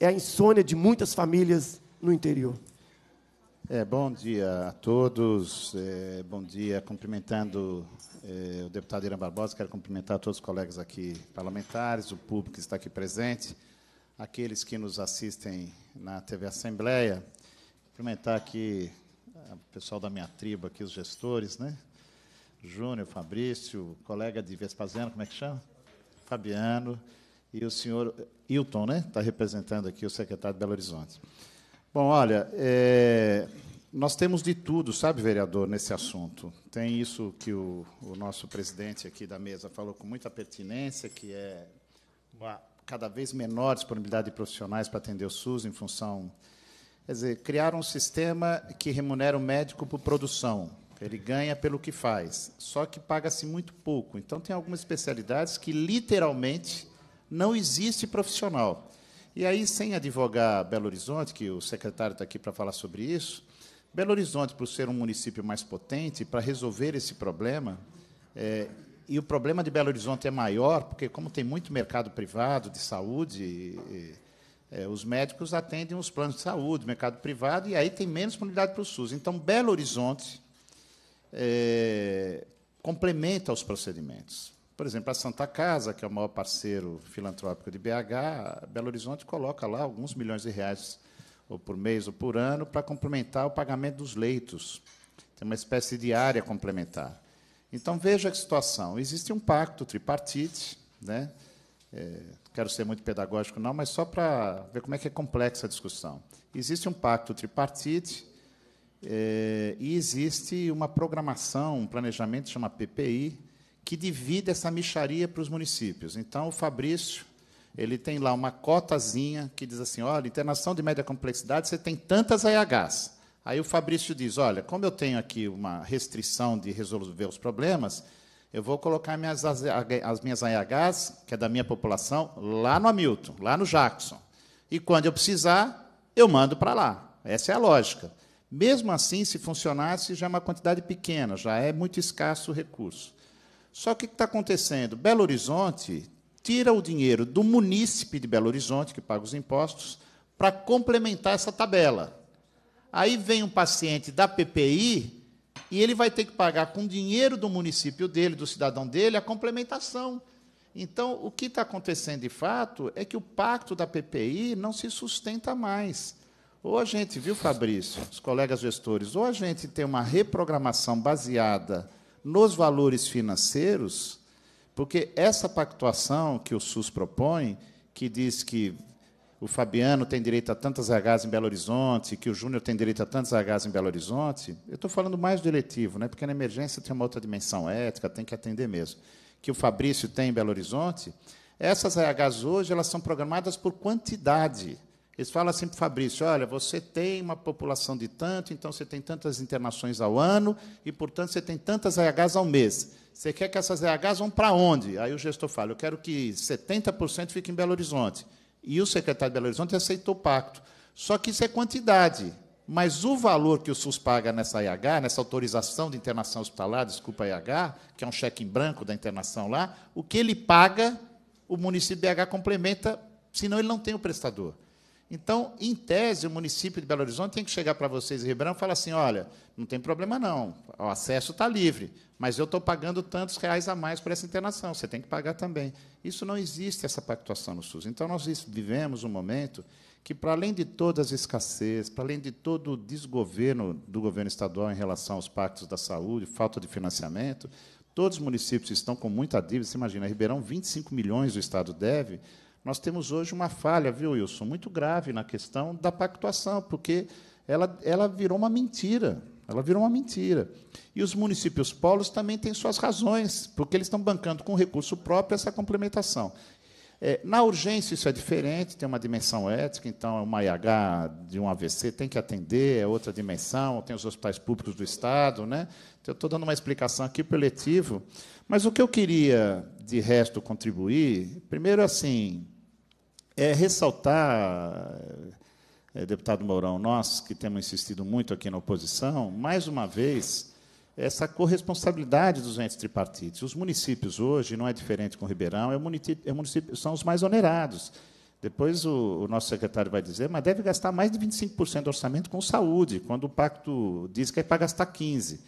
A: é a insônia de muitas famílias no interior.
E: É, bom dia a todos, é, bom dia, cumprimentando é, o deputado Irã Barbosa, quero cumprimentar todos os colegas aqui parlamentares, o público que está aqui presente, aqueles que nos assistem na TV Assembleia, Cumprimentar aqui ah, o pessoal da minha tribo, aqui, os gestores, né? Júnior, Fabrício, colega de Vespasiano, como é que chama? Fabiano. E o senhor Hilton, né? Está representando aqui o secretário de Belo Horizonte. Bom, olha, é, nós temos de tudo, sabe, vereador, nesse assunto. Tem isso que o, o nosso presidente aqui da mesa falou com muita pertinência, que é uma cada vez menor disponibilidade de profissionais para atender o SUS em função Quer dizer, criar um sistema que remunera o médico por produção. Ele ganha pelo que faz, só que paga-se muito pouco. Então, tem algumas especialidades que, literalmente, não existe profissional. E aí, sem advogar Belo Horizonte, que o secretário está aqui para falar sobre isso, Belo Horizonte, por ser um município mais potente, para resolver esse problema, é, e o problema de Belo Horizonte é maior, porque, como tem muito mercado privado de saúde. E, é, os médicos atendem os planos de saúde, mercado privado, e aí tem menos comunidade para o SUS. Então, Belo Horizonte é, complementa os procedimentos. Por exemplo, a Santa Casa, que é o maior parceiro filantrópico de BH, Belo Horizonte coloca lá alguns milhões de reais ou por mês ou por ano para complementar o pagamento dos leitos. Tem uma espécie de área complementar. Então, veja a situação. Existe um pacto tripartite, né? É, quero ser muito pedagógico, não, mas só para ver como é que é complexa a discussão. Existe um pacto tripartite é, e existe uma programação, um planejamento, chama PPI, que divide essa micharia para os municípios. Então, o Fabrício ele tem lá uma cotazinha que diz assim, olha, internação de média complexidade, você tem tantas AIHs. Aí o Fabrício diz, olha, como eu tenho aqui uma restrição de resolver os problemas, eu vou colocar minhas, as, as minhas AIHs, que é da minha população, lá no Hamilton, lá no Jackson. E quando eu precisar, eu mando para lá. Essa é a lógica. Mesmo assim, se funcionasse, já é uma quantidade pequena, já é muito escasso o recurso. Só que o que está acontecendo? Belo Horizonte tira o dinheiro do munícipe de Belo Horizonte, que paga os impostos, para complementar essa tabela. Aí vem um paciente da PPI e ele vai ter que pagar com dinheiro do município dele, do cidadão dele, a complementação. Então, o que está acontecendo de fato é que o pacto da PPI não se sustenta mais. Ou a gente, viu, Fabrício, os colegas gestores, ou a gente tem uma reprogramação baseada nos valores financeiros, porque essa pactuação que o SUS propõe, que diz que o Fabiano tem direito a tantas Hs em Belo Horizonte, que o Júnior tem direito a tantas Hs em Belo Horizonte, eu estou falando mais do eletivo, né? porque na emergência tem uma outra dimensão ética, tem que atender mesmo. Que o Fabrício tem em Belo Horizonte, essas Hs hoje elas são programadas por quantidade. Eles falam assim para o Fabrício: olha, você tem uma população de tanto, então você tem tantas internações ao ano, e, portanto, você tem tantas EHs ao mês. Você quer que essas EHs vão para onde? Aí o gestor fala: eu quero que 70% fique em Belo Horizonte. E o secretário de Belo Horizonte aceitou o pacto. Só que isso é quantidade. Mas o valor que o SUS paga nessa IH, nessa autorização de internação hospitalar, desculpa IH, que é um cheque em branco da internação lá, o que ele paga, o município de BH complementa, senão ele não tem o prestador. Então, em tese, o município de Belo Horizonte tem que chegar para vocês em Ribeirão e falar assim: olha, não tem problema não, o acesso está livre, mas eu estou pagando tantos reais a mais por essa internação, você tem que pagar também. Isso não existe, essa pactuação no SUS. Então, nós vivemos um momento que, para além de todas as escassez, para além de todo o desgoverno do governo estadual em relação aos pactos da saúde, falta de financiamento, todos os municípios estão com muita dívida. Você imagina, Ribeirão, 25 milhões o Estado deve nós temos hoje uma falha, viu, Wilson, muito grave na questão da pactuação, porque ela, ela virou uma mentira. Ela virou uma mentira. E os municípios polos também têm suas razões, porque eles estão bancando com recurso próprio essa complementação. É, na urgência, isso é diferente, tem uma dimensão ética, então, é uma IH de um AVC tem que atender, é outra dimensão, tem os hospitais públicos do Estado. Né? Então, estou dando uma explicação aqui para o eletivo. Mas o que eu queria, de resto, contribuir, primeiro, assim, é ressaltar, é, é deputado Mourão, nós que temos insistido muito aqui na oposição, mais uma vez, essa corresponsabilidade dos entes tripartites. Os municípios hoje, não é diferente com o Ribeirão, é o município, é o município são os mais onerados. Depois o, o, nosso secretário vai dizer, mas deve gastar mais de 25% do orçamento com saúde, quando o pacto diz que é para gastar 15%.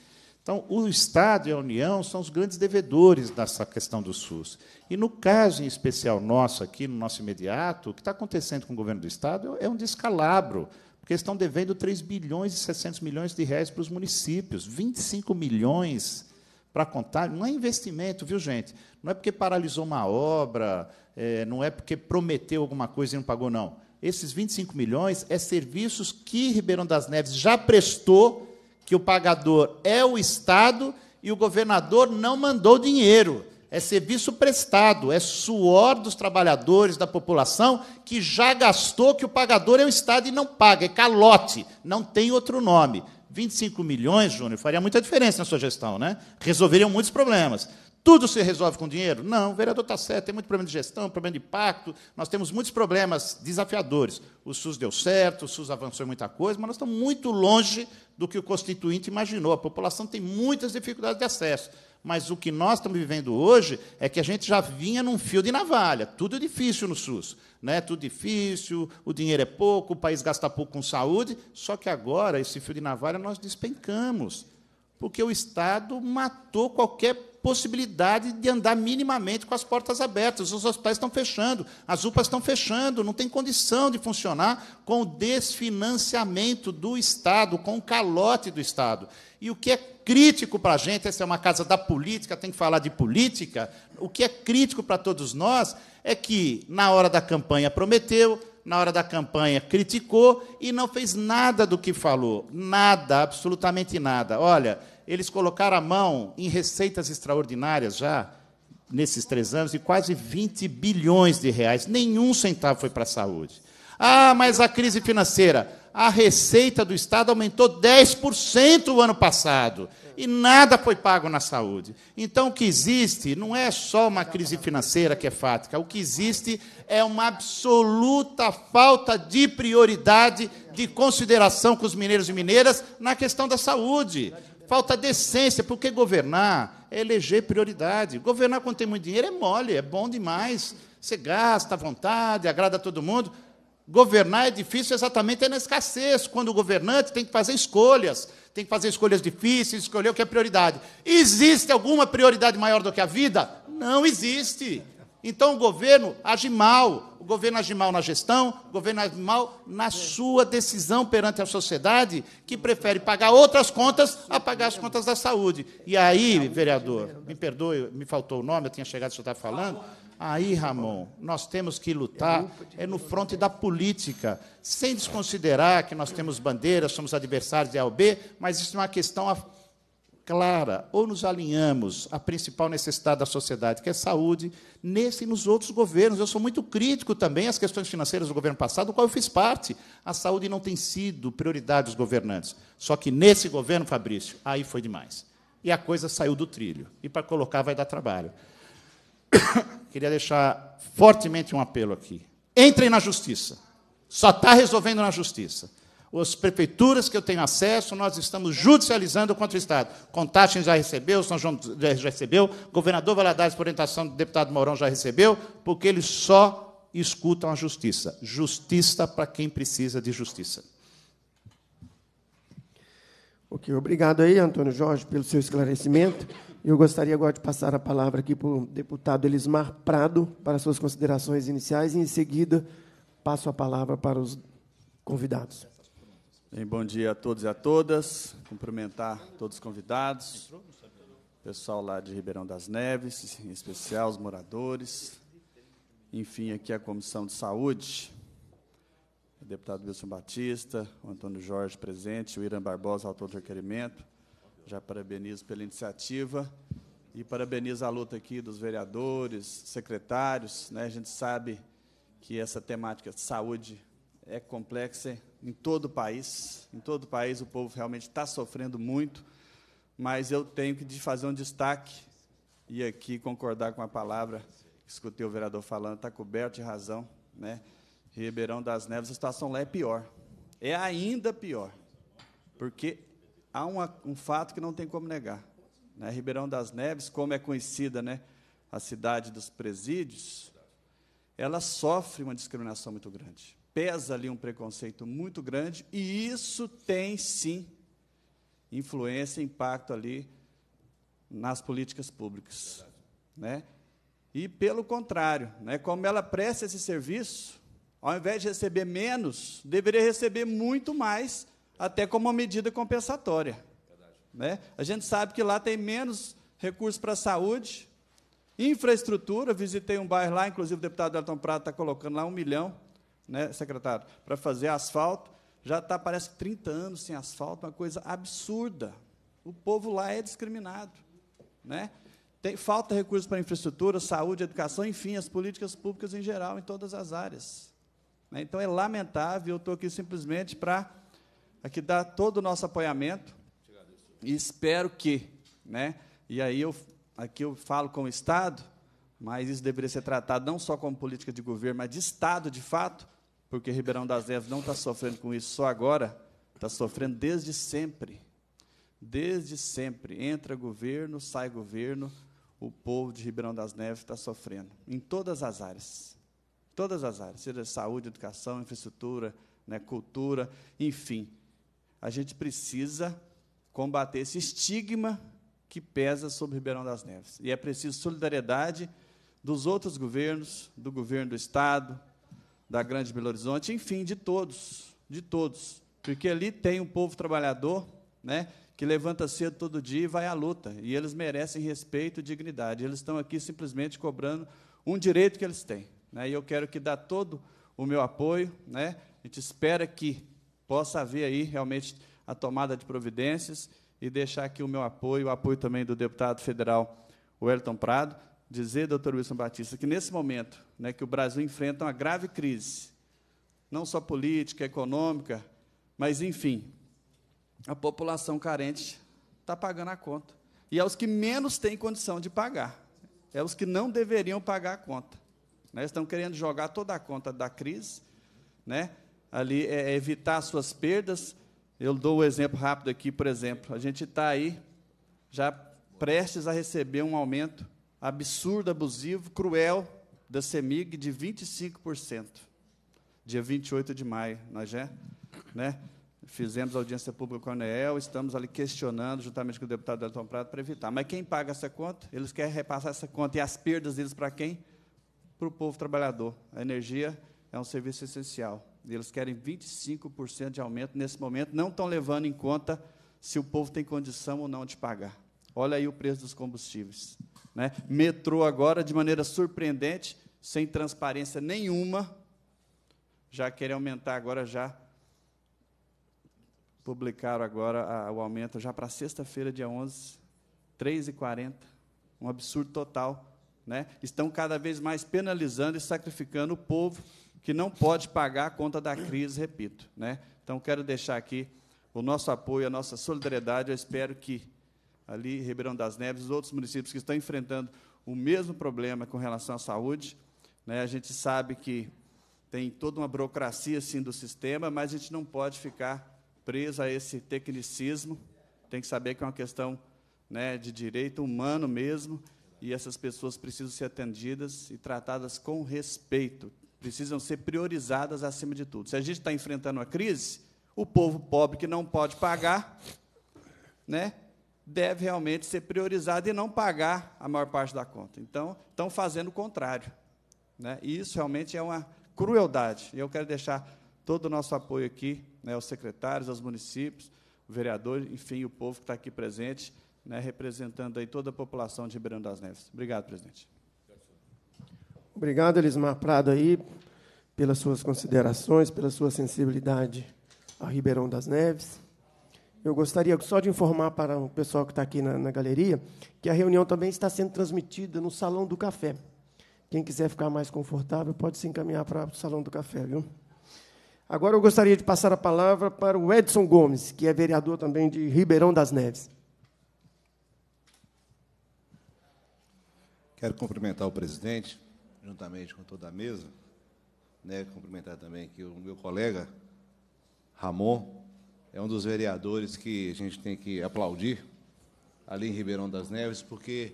E: Então, o Estado e a União são os grandes devedores dessa questão do SUS. E, no caso em especial nosso aqui, no nosso imediato, o que está acontecendo com o governo do Estado é um descalabro porque estão devendo 3 bilhões e 600 milhões de reais para os municípios, 25 milhões para contar, não é investimento, viu, gente? Não é porque paralisou uma obra, é, não é porque prometeu alguma coisa e não pagou, não. Esses 25 milhões é serviços que Ribeirão das Neves já prestou, que o pagador é o Estado e o governador não mandou dinheiro é serviço prestado, é suor dos trabalhadores, da população, que já gastou, que o pagador é o Estado e não paga, é calote, não tem outro nome. 25 milhões, Júnior, faria muita diferença na sua gestão, né? Resolveriam muitos problemas. Tudo se resolve com dinheiro? Não, o vereador está certo, tem muito problema de gestão, problema de pacto, nós temos muitos problemas desafiadores. O SUS deu certo, o SUS avançou em muita coisa, mas nós estamos muito longe do que o constituinte imaginou. A população tem muitas dificuldades de acesso. Mas o que nós estamos vivendo hoje é que a gente já vinha num fio de navalha. Tudo é difícil no SUS. Né? Tudo difícil, o dinheiro é pouco, o país gasta pouco com saúde. Só que agora, esse fio de navalha, nós despencamos. Porque o Estado matou qualquer possibilidade de andar minimamente com as portas abertas. Os hospitais estão fechando, as UPAs estão fechando, não tem condição de funcionar com o desfinanciamento do Estado, com o calote do Estado. E o que é crítico para a gente, essa é uma casa da política, tem que falar de política. O que é crítico para todos nós é que, na hora da campanha, prometeu, na hora da campanha, criticou e não fez nada do que falou. Nada, absolutamente nada. Olha, eles colocaram a mão em receitas extraordinárias já nesses três anos de quase 20 bilhões de reais. Nenhum centavo foi para a saúde. Ah, mas a crise financeira. A receita do Estado aumentou 10% o ano passado e nada foi pago na saúde. Então, o que existe não é só uma crise financeira que é fática, o que existe é uma absoluta falta de prioridade, de consideração com os mineiros e mineiras na questão da saúde. Falta decência, porque governar é eleger prioridade. Governar quando tem muito dinheiro é mole, é bom demais. Você gasta à vontade, agrada a todo mundo. Governar é difícil exatamente é na escassez, quando o governante tem que fazer escolhas tem que fazer escolhas difíceis, escolher o que é prioridade. Existe alguma prioridade maior do que a vida? Não existe. Então o governo age mal, o governo age mal na gestão, o governo age mal na sua decisão perante a sociedade, que prefere pagar outras contas a pagar as contas da saúde. E aí, vereador, me perdoe, me faltou o nome, eu tinha chegado, o senhor estava falando, Aí, Ramon, nós temos que lutar é no fronte da política, sem desconsiderar que nós temos bandeiras, somos adversários de A ou B, mas isso é uma questão clara. Ou nos alinhamos à principal necessidade da sociedade, que é saúde, nesse e nos outros governos. Eu sou muito crítico também às questões financeiras do governo passado, do qual eu fiz parte. A saúde não tem sido prioridade dos governantes. Só que nesse governo, Fabrício, aí foi demais. E a coisa saiu do trilho. E para colocar vai dar trabalho. Queria deixar fortemente um apelo aqui. Entrem na justiça. Só está resolvendo na justiça. As prefeituras que eu tenho acesso, nós estamos judicializando contra o Estado. Contagem já recebeu, São João já recebeu, governador Valadares, por orientação do deputado Mourão, já recebeu, porque eles só escutam a justiça. Justiça para quem precisa de justiça.
A: Ok, obrigado aí, Antônio Jorge, pelo seu esclarecimento. Eu gostaria agora de passar a palavra aqui para o deputado Elismar Prado para suas considerações iniciais e, em seguida, passo a palavra para os convidados.
F: Bem, bom dia a todos e a todas. Cumprimentar todos os convidados, pessoal lá de Ribeirão das Neves, em especial os moradores. Enfim, aqui a Comissão de Saúde, deputado Wilson Batista, o Antônio Jorge presente, o Irã Barbosa, autor do requerimento. Já parabenizo pela iniciativa e parabenizo a luta aqui dos vereadores, secretários. Né? A gente sabe que essa temática de saúde é complexa em todo o país. Em todo o país o povo realmente está sofrendo muito, mas eu tenho que fazer um destaque e aqui concordar com a palavra que escutei o vereador falando, está coberto de razão, né? Ribeirão das Neves, a situação lá é pior. É ainda pior. Porque há uma, um fato que não tem como negar. Né? Ribeirão das Neves, como é conhecida né, a cidade dos presídios, ela sofre uma discriminação muito grande. Pesa ali um preconceito muito grande, e isso tem sim influência, impacto ali nas políticas públicas. Né? E pelo contrário, né, como ela presta esse serviço, ao invés de receber menos, deveria receber muito mais, até como uma medida compensatória. Né? A gente sabe que lá tem menos recursos para a saúde, infraestrutura. Visitei um bairro lá, inclusive o deputado Elton Prado está colocando lá um milhão, né, secretário, para fazer asfalto. Já está, parece, 30 anos sem asfalto, uma coisa absurda. O povo lá é discriminado. Né? Tem, falta recursos para infraestrutura, saúde, educação, enfim, as políticas públicas em geral, em todas as áreas. Né? Então é lamentável, eu estou aqui simplesmente para aqui dar todo o nosso apoiamento e espero que, né? E aí eu aqui eu falo com o Estado, mas isso deveria ser tratado não só como política de governo, mas de Estado de fato, porque Ribeirão das Neves não está sofrendo com isso só agora, está sofrendo desde sempre. Desde sempre. Entra governo, sai governo, o povo de Ribeirão das Neves está sofrendo, em todas as áreas todas as áreas, seja saúde, educação, infraestrutura, né, cultura, enfim. A gente precisa combater esse estigma que pesa sobre Ribeirão das Neves. E é preciso solidariedade dos outros governos, do governo do Estado, da Grande Belo Horizonte, enfim, de todos, de todos. Porque ali tem um povo trabalhador, né, que levanta cedo todo dia e vai à luta. E eles merecem respeito e dignidade. Eles estão aqui simplesmente cobrando um direito que eles têm. Né? E eu quero que dá todo o meu apoio. Né? A gente espera que possa haver aí realmente a tomada de providências e deixar aqui o meu apoio, o apoio também do deputado federal Wellington Prado, dizer, doutor Wilson Batista, que nesse momento né, que o Brasil enfrenta uma grave crise, não só política, econômica, mas, enfim, a população carente está pagando a conta. E é os que menos têm condição de pagar. É os que não deveriam pagar a conta. Né? Estão querendo jogar toda a conta da crise, né? ali é, é evitar suas perdas. Eu dou um exemplo rápido aqui, por exemplo. A gente está aí já prestes a receber um aumento absurdo, abusivo, cruel da CEMIG de 25%. Dia 28 de maio, nós é, já né? fizemos audiência pública com a ANEEL, estamos ali questionando, juntamente com o deputado Elton Prado, para evitar. Mas quem paga essa conta? Eles querem repassar essa conta. E as perdas deles para quem? para o povo trabalhador. A energia é um serviço essencial. eles querem 25% de aumento nesse momento, não estão levando em conta se o povo tem condição ou não de pagar. Olha aí o preço dos combustíveis. Né? Metrô agora, de maneira surpreendente, sem transparência nenhuma, já querem aumentar agora já. Publicaram agora a, o aumento já para sexta-feira, dia 11, 3,40. Um absurdo total né, estão cada vez mais penalizando e sacrificando o povo que não pode pagar a conta da crise, repito. Né? Então, quero deixar aqui o nosso apoio, a nossa solidariedade. Eu espero que ali, Ribeirão das Neves, os outros municípios que estão enfrentando o mesmo problema com relação à saúde, né, a gente sabe que tem toda uma burocracia assim, do sistema, mas a gente não pode ficar preso a esse tecnicismo. Tem que saber que é uma questão né, de direito humano mesmo e essas pessoas precisam ser atendidas e tratadas com respeito, precisam ser priorizadas acima de tudo. Se a gente está enfrentando uma crise, o povo pobre que não pode pagar, né, deve realmente ser priorizado e não pagar a maior parte da conta. Então, estão fazendo o contrário. Né? E isso realmente é uma crueldade. E eu quero deixar todo o nosso apoio aqui, né, aos secretários, aos municípios, o vereador, enfim, o povo que está aqui presente, né, representando aí toda a população de Ribeirão das Neves. Obrigado, presidente.
A: Obrigado, Elismar Prado, aí, pelas suas considerações, pela sua sensibilidade a Ribeirão das Neves. Eu gostaria só de informar para o pessoal que está aqui na, na, galeria que a reunião também está sendo transmitida no Salão do Café. Quem quiser ficar mais confortável pode se encaminhar para o Salão do Café, viu? Agora eu gostaria de passar a palavra para o Edson Gomes, que é vereador também de Ribeirão das Neves.
G: Quero cumprimentar o presidente, juntamente com toda a mesa, né, cumprimentar também aqui o meu colega, Ramon, é um dos vereadores que a gente tem que aplaudir ali em Ribeirão das Neves, porque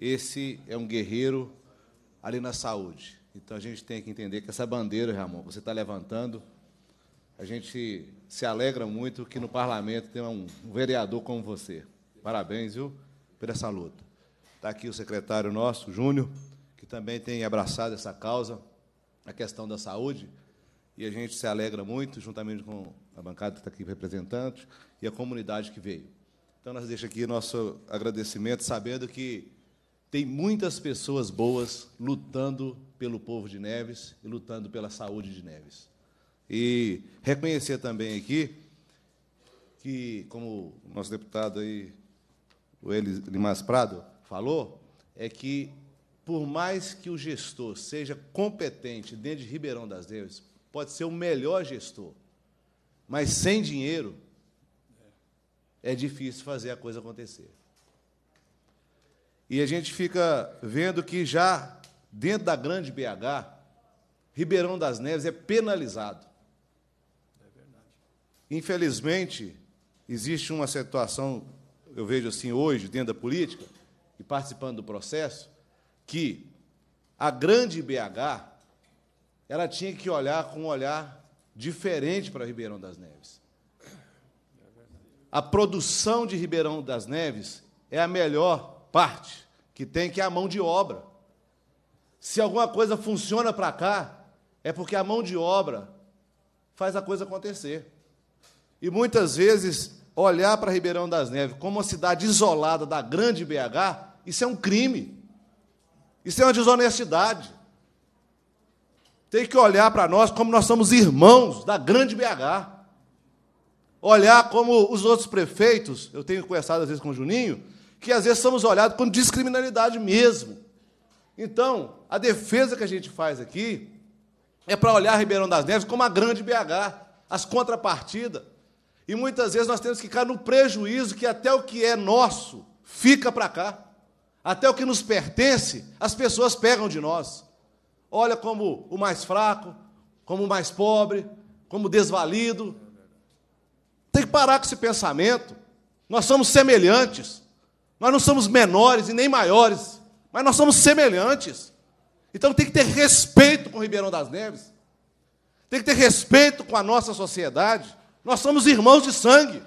G: esse é um guerreiro ali na saúde. Então a gente tem que entender que essa bandeira, Ramon, você está levantando, a gente se alegra muito que no parlamento tenha um vereador como você. Parabéns, viu, por essa luta. Está aqui o secretário nosso, Júnior, que também tem abraçado essa causa, a questão da saúde, e a gente se alegra muito, juntamente com a bancada que está aqui representante e a comunidade que veio. Então, nós deixamos aqui nosso agradecimento, sabendo que tem muitas pessoas boas lutando pelo povo de Neves e lutando pela saúde de Neves. E reconhecer também aqui que, como o nosso deputado aí, o Elis Limas Prado, falou é que, por mais que o gestor seja competente dentro de Ribeirão das Neves, pode ser o melhor gestor, mas sem dinheiro é difícil fazer a coisa acontecer. E a gente fica vendo que já dentro da grande BH, Ribeirão das Neves é penalizado. Infelizmente, existe uma situação, eu vejo assim hoje, dentro da política, e participando do processo que a grande BH ela tinha que olhar com um olhar diferente para Ribeirão das Neves. A produção de Ribeirão das Neves é a melhor parte que tem, que é a mão de obra. Se alguma coisa funciona para cá, é porque a mão de obra faz a coisa acontecer. E muitas vezes, olhar para Ribeirão das Neves como uma cidade isolada da grande BH isso é um crime. Isso é uma desonestidade. Tem que olhar para nós como nós somos irmãos da grande BH. Olhar como os outros prefeitos, eu tenho conversado às vezes com o Juninho, que às vezes somos olhados com descriminalidade mesmo. Então, a defesa que a gente faz aqui é para olhar Ribeirão das Neves como a grande BH, as contrapartidas. E muitas vezes nós temos que ficar no prejuízo que até o que é nosso fica para cá. Até o que nos pertence, as pessoas pegam de nós. Olha como o mais fraco, como o mais pobre, como o desvalido. Tem que parar com esse pensamento. Nós somos semelhantes. Nós não somos menores e nem maiores, mas nós somos semelhantes. Então tem que ter respeito com o Ribeirão das Neves. Tem que ter respeito com a nossa sociedade. Nós somos irmãos de sangue.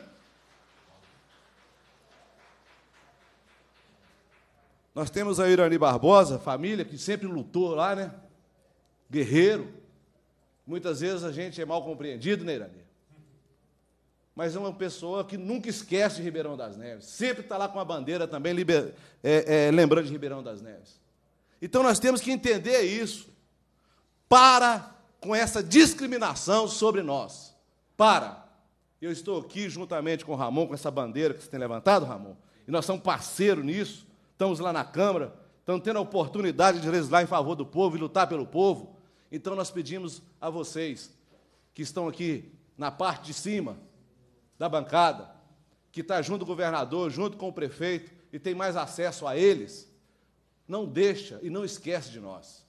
G: Nós temos a Irani Barbosa, família, que sempre lutou lá, né? Guerreiro. Muitas vezes a gente é mal compreendido, né, Irani? Mas é uma pessoa que nunca esquece de Ribeirão das Neves. Sempre está lá com a bandeira também, liber... é, é, lembrando de Ribeirão das Neves. Então nós temos que entender isso. Para com essa discriminação sobre nós. Para. Eu estou aqui juntamente com o Ramon, com essa bandeira que você tem levantado, Ramon, e nós somos parceiros nisso estamos lá na Câmara, estamos tendo a oportunidade de legislar em favor do povo e lutar pelo povo. Então nós pedimos a vocês que estão aqui na parte de cima da bancada, que está junto com o governador, junto com o prefeito e tem mais acesso a eles, não deixa e não esquece de nós.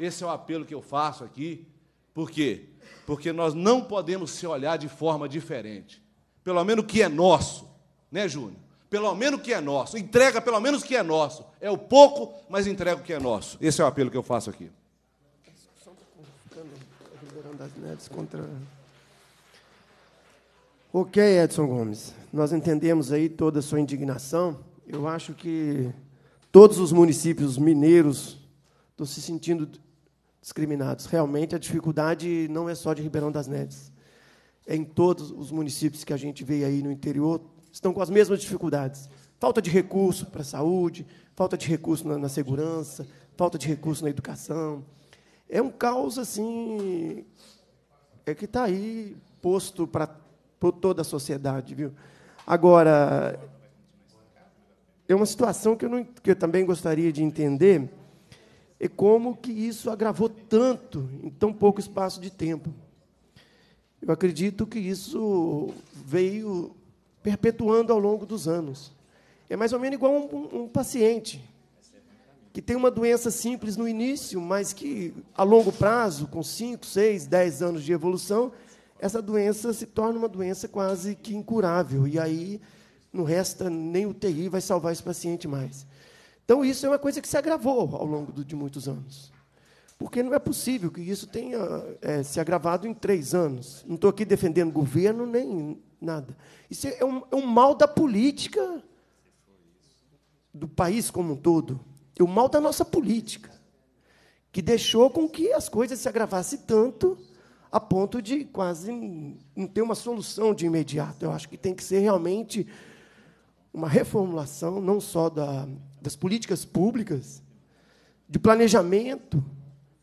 G: Esse é o apelo que eu faço aqui. Por quê? Porque nós não podemos se olhar de forma diferente. Pelo menos o que é nosso, né, Júnior? pelo menos o que é nosso, entrega pelo menos o que é nosso. É o pouco, mas entrega o que é nosso. Esse é o apelo que eu faço aqui.
A: Ok, Edson Gomes. Nós entendemos aí toda a sua indignação. Eu acho que todos os municípios mineiros estão se sentindo discriminados. Realmente, a dificuldade não é só de Ribeirão das Neves. É em todos os municípios que a gente vê aí no interior, estão com as mesmas dificuldades. Falta de recurso para a saúde, falta de recurso na, na segurança, falta de recurso na educação. É um caos assim é que está aí posto para toda a sociedade, viu? Agora é uma situação que eu, não, que eu também gostaria de entender é como que isso agravou tanto em tão pouco espaço de tempo. Eu acredito que isso veio perpetuando ao longo dos anos. É mais ou menos igual um, um paciente que tem uma doença simples no início, mas que a longo prazo, com 5, 6, 10 anos de evolução, essa doença se torna uma doença quase que incurável. E aí não resta nem UTI, vai salvar esse paciente mais. Então, isso é uma coisa que se agravou ao longo do, de muitos anos. Porque não é possível que isso tenha é, se agravado em três anos. Não estou aqui defendendo governo nem Nada. Isso é um, é um mal da política do país como um todo. É o um mal da nossa política, que deixou com que as coisas se agravassem tanto a ponto de quase não ter uma solução de imediato. Eu acho que tem que ser realmente uma reformulação, não só da, das políticas públicas, de planejamento,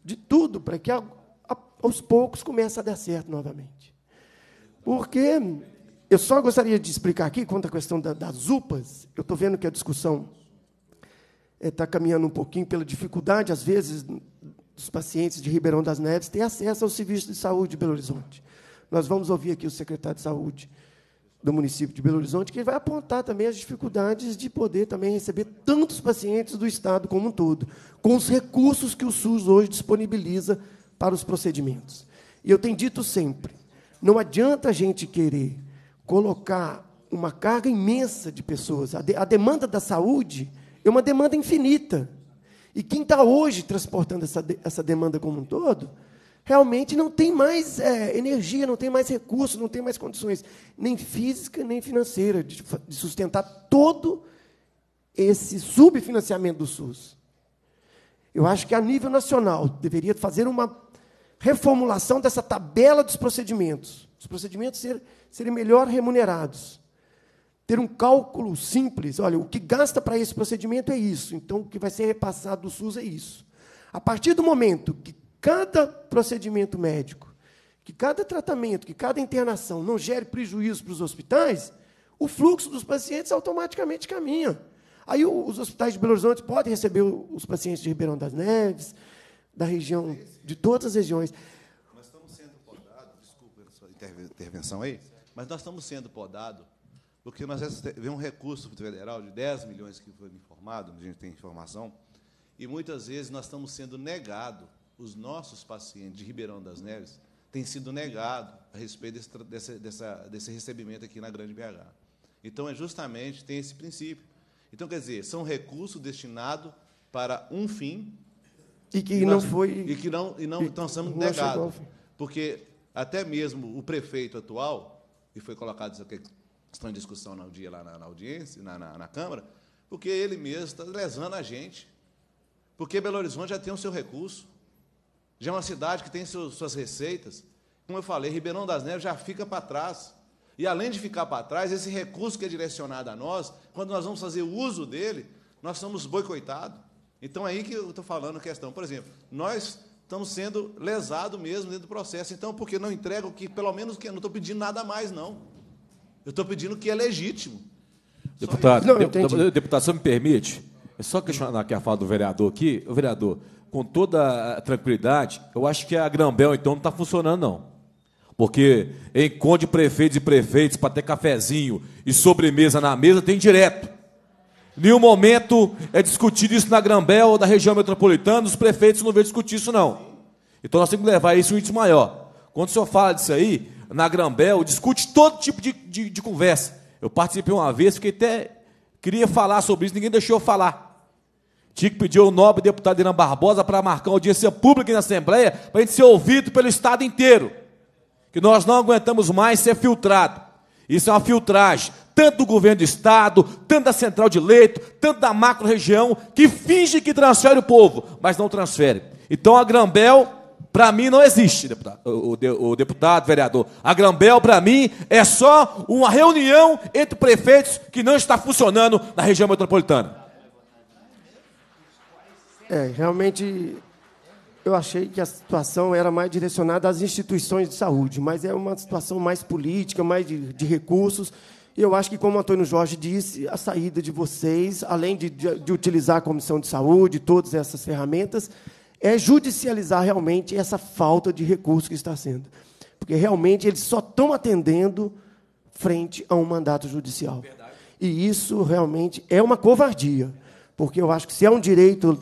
A: de tudo, para que a, a, aos poucos comece a dar certo novamente. Porque eu só gostaria de explicar aqui, quanto à questão da, das UPAs, eu estou vendo que a discussão está é, tá caminhando um pouquinho pela dificuldade, às vezes, dos pacientes de Ribeirão das Neves ter acesso ao serviço de saúde de Belo Horizonte. Nós vamos ouvir aqui o secretário de saúde do município de Belo Horizonte, que vai apontar também as dificuldades de poder também receber tantos pacientes do Estado como um todo, com os recursos que o SUS hoje disponibiliza para os procedimentos. E eu tenho dito sempre, não adianta a gente querer colocar uma carga imensa de pessoas. A, de, a demanda da saúde é uma demanda infinita. E quem está hoje transportando essa, de, essa demanda como um todo, realmente não tem mais é, energia, não tem mais recurso, não tem mais condições, nem física, nem financeira, de, de sustentar todo esse subfinanciamento do SUS. Eu acho que a nível nacional deveria fazer uma reformulação dessa tabela dos procedimentos os procedimentos serem melhor remunerados. Ter um cálculo simples, olha, o que gasta para esse procedimento é isso, então o que vai ser repassado do SUS é isso. A partir do momento que cada procedimento médico, que cada tratamento, que cada internação não gere prejuízo para os hospitais, o fluxo dos pacientes automaticamente caminha. Aí os hospitais de Belo Horizonte podem receber os pacientes de Ribeirão das Neves, da região, de todas as regiões
G: intervenção aí, mas nós estamos sendo podados, porque nós recebemos um recurso federal de 10 milhões que foi informado, a gente tem informação, e muitas vezes nós estamos sendo negados, os nossos pacientes de Ribeirão das Neves têm sido negados a respeito desse, desse, dessa, desse recebimento aqui na Grande BH. Então, é justamente, tem esse princípio. Então, quer dizer, são recursos destinados para um fim.
A: E que e não foi.
G: E que não, e não e, sendo negados. Porque até mesmo o prefeito atual, e foi colocado isso aqui, estão em discussão no dia lá na, na audiência, na, na, na, Câmara, porque ele mesmo está lesando a gente. Porque Belo Horizonte já tem o seu recurso, já é uma cidade que tem seu, suas receitas. Como eu falei, Ribeirão das Neves já fica para trás. E além de ficar para trás, esse recurso que é direcionado a nós, quando nós vamos fazer uso dele, nós somos boicotados. Então é aí que eu estou falando a questão. Por exemplo, nós estamos sendo lesados mesmo dentro do processo. Então, por que não o que, pelo menos, que eu não estou pedindo nada mais, não. Eu estou pedindo que é legítimo.
D: Deputado, não, deputado, deputado, me permite? É só questionar aqui a fala do vereador aqui. O vereador, com toda a tranquilidade, eu acho que a Grambel, então, não está funcionando, não. Porque enconde prefeitos e prefeitos para ter cafezinho e sobremesa na mesa, tem direto nenhum momento é discutido isso na Grambel ou na região metropolitana, os prefeitos não vêm discutir isso, não. Então nós temos que levar isso um índice maior. Quando o senhor fala disso aí, na Grambel, discute todo tipo de, de, de conversa. Eu participei uma vez, fiquei até. Queria falar sobre isso, ninguém deixou eu falar. Tinha que pedir ao nobre deputado Irã Barbosa para marcar uma audiência pública na Assembleia, para a gente ser ouvido pelo Estado inteiro. Que nós não aguentamos mais ser filtrado. Isso é uma filtragem, tanto do governo do Estado, tanto da central de leito, tanto da macro-região, que finge que transfere o povo, mas não transfere. Então a Grambel, para mim, não existe, deputado, o, de, o deputado, vereador. A Grambel, para mim, é só uma reunião entre prefeitos que não está funcionando na região metropolitana.
A: É, realmente eu achei que a situação era mais direcionada às instituições de saúde, mas é uma situação mais política, mais de, de recursos. E eu acho que, como o Antônio Jorge disse, a saída de vocês, além de, de, de utilizar a comissão de saúde, todas essas ferramentas, é judicializar realmente essa falta de recurso que está sendo. Porque realmente eles só estão atendendo frente a um mandato judicial. E isso realmente é uma covardia, porque eu acho que se é um direito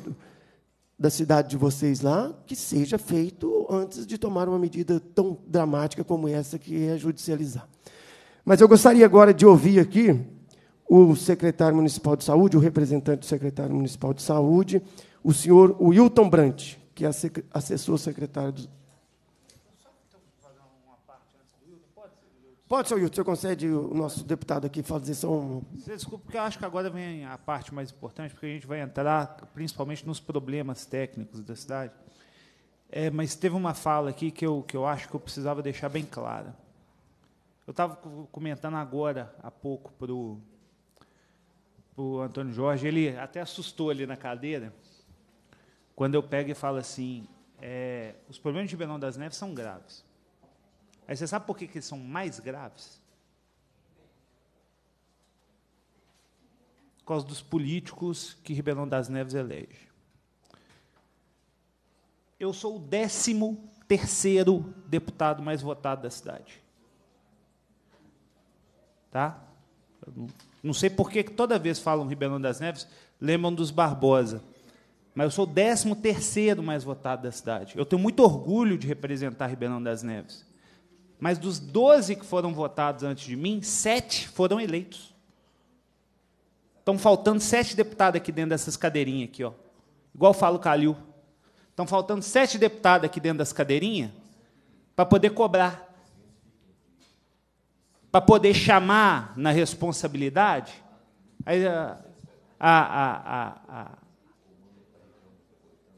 A: da cidade de vocês lá, que seja feito antes de tomar uma medida tão dramática como essa, que é judicializar. Mas eu gostaria agora de ouvir aqui o secretário municipal de saúde, o representante do secretário municipal de saúde, o senhor Wilton Brant, que é assessor secretário Pode, senhor Hilton, você concede o nosso deputado aqui fazer só um.
C: desculpa, porque eu acho que agora vem a parte mais importante, porque a gente vai entrar principalmente nos problemas técnicos da cidade. É, mas teve uma fala aqui que eu, que eu acho que eu precisava deixar bem clara. Eu estava comentando agora, há pouco, para o Antônio Jorge, ele até assustou ali na cadeira, quando eu pego e falo assim: é, os problemas de Ribeirão das Neves são graves. Aí você sabe por que, que são mais graves? Por causa dos políticos que Ribeirão das Neves elege. Eu sou o décimo terceiro deputado mais votado da cidade. Tá? não sei por que toda vez falam Ribeirão das Neves, lembram dos Barbosa. Mas eu sou o décimo terceiro mais votado da cidade. Eu tenho muito orgulho de representar Ribeirão das Neves. Mas dos 12 que foram votados antes de mim, sete foram eleitos. Estão faltando sete deputados aqui dentro dessas cadeirinhas aqui, ó. Igual fala o Calil. Estão faltando sete deputados aqui dentro das cadeirinhas para poder cobrar. Para poder chamar na responsabilidade. Aí, a, a, a,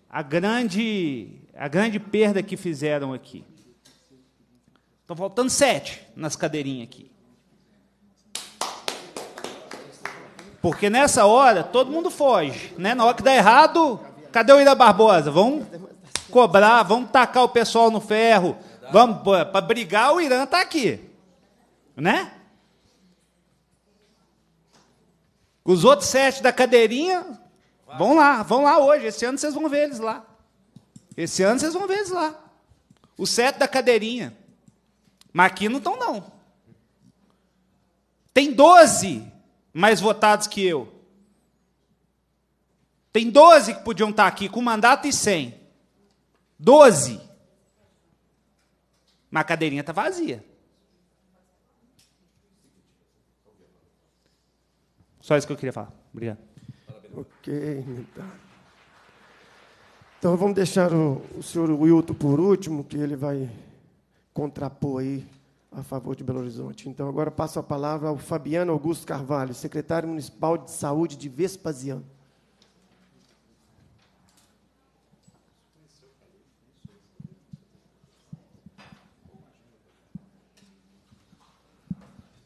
C: a grande, a grande perda que fizeram aqui. Estão faltando sete nas cadeirinhas aqui. Porque nessa hora todo mundo foge, né? Na hora que dá errado, cadê o Ira Barbosa? Vamos cobrar, vamos tacar o pessoal no ferro, vamos para brigar. O Irã está aqui, né? Os outros sete da cadeirinha vão lá, vão lá hoje. Esse ano vocês vão ver eles lá. Esse ano vocês vão ver eles lá. Os sete da cadeirinha. Mas aqui não estão, não. Tem 12 mais votados que eu. Tem 12 que podiam estar aqui com mandato e sem. 12. Mas a cadeirinha está vazia. Só isso que eu queria falar. Obrigado. Ok, então.
A: Então vamos deixar o, o senhor Wilton por último, que ele vai contrapor aí a favor de Belo Horizonte. Então, agora passo a palavra ao Fabiano Augusto Carvalho, secretário municipal de saúde de Vespasiano.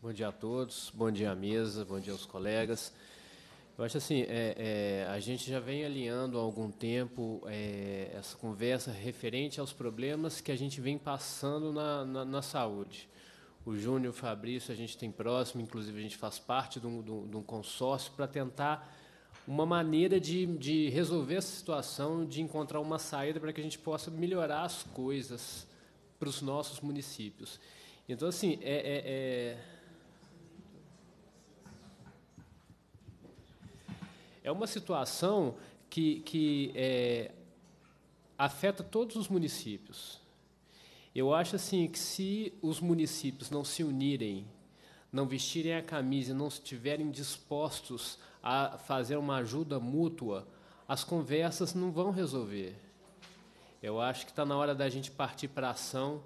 H: Bom dia a todos, bom dia à mesa, bom dia aos colegas. Eu acho assim, é, é, a gente já vem alinhando há algum tempo é, essa conversa referente aos problemas que a gente vem passando na, na, na saúde. O Júnior e o Fabrício a gente tem próximo, inclusive a gente faz parte de um, de um consórcio para tentar uma maneira de, de resolver essa situação, de encontrar uma saída para que a gente possa melhorar as coisas para os nossos municípios. Então, assim, é, é, é é uma situação que, que é, afeta todos os municípios. Eu acho assim que se os municípios não se unirem, não vestirem a camisa, não estiverem dispostos a fazer uma ajuda mútua, as conversas não vão resolver. Eu acho que está na hora da gente partir para a ação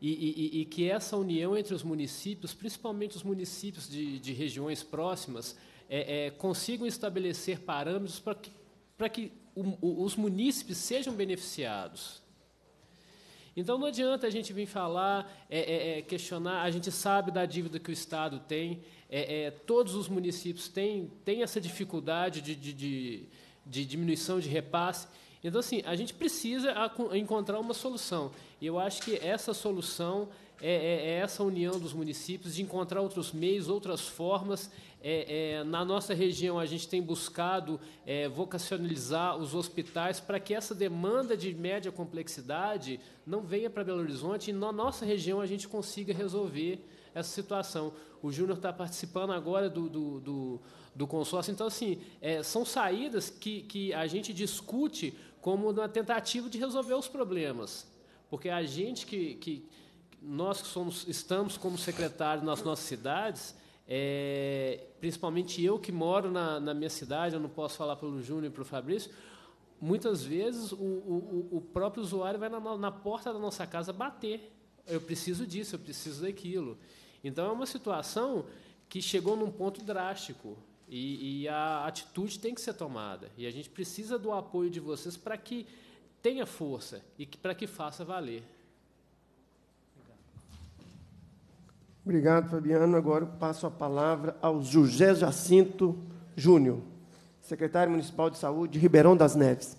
H: e, e, e, que essa união entre os municípios, principalmente os municípios de, de regiões próximas, é, é, consigam estabelecer parâmetros para que, para que o, o, os munícipes sejam beneficiados. Então não adianta a gente vir falar, é, é, é questionar, a gente sabe da dívida que o Estado tem, é, é, todos os municípios têm, têm essa dificuldade de, de, de, de, diminuição de repasse. Então, assim, a gente precisa encontrar uma solução. E eu acho que essa solução é, é, essa união dos municípios, de encontrar outros meios, outras formas é, é, na nossa região, a gente tem buscado é, vocacionalizar os hospitais para que essa demanda de média complexidade não venha para Belo Horizonte e na nossa região a gente consiga resolver essa situação. O Júnior está participando agora do, do, do, do, consórcio. Então, assim, é, são saídas que, que a gente discute como uma tentativa de resolver os problemas. Porque a gente que, que nós que somos, estamos como secretários nas nossas cidades é, principalmente eu que moro na, na, minha cidade, eu não posso falar pelo Júnior e para o Fabrício, muitas vezes o, o, o próprio usuário vai na, na porta da nossa casa bater. Eu preciso disso, eu preciso daquilo. Então, é uma situação que chegou num ponto drástico. E, e, a atitude tem que ser tomada. E a gente precisa do apoio de vocês para que tenha força e para que faça valer.
A: Obrigado, Fabiano. Agora passo a palavra ao José Jacinto Júnior, secretário municipal de saúde de Ribeirão das Neves.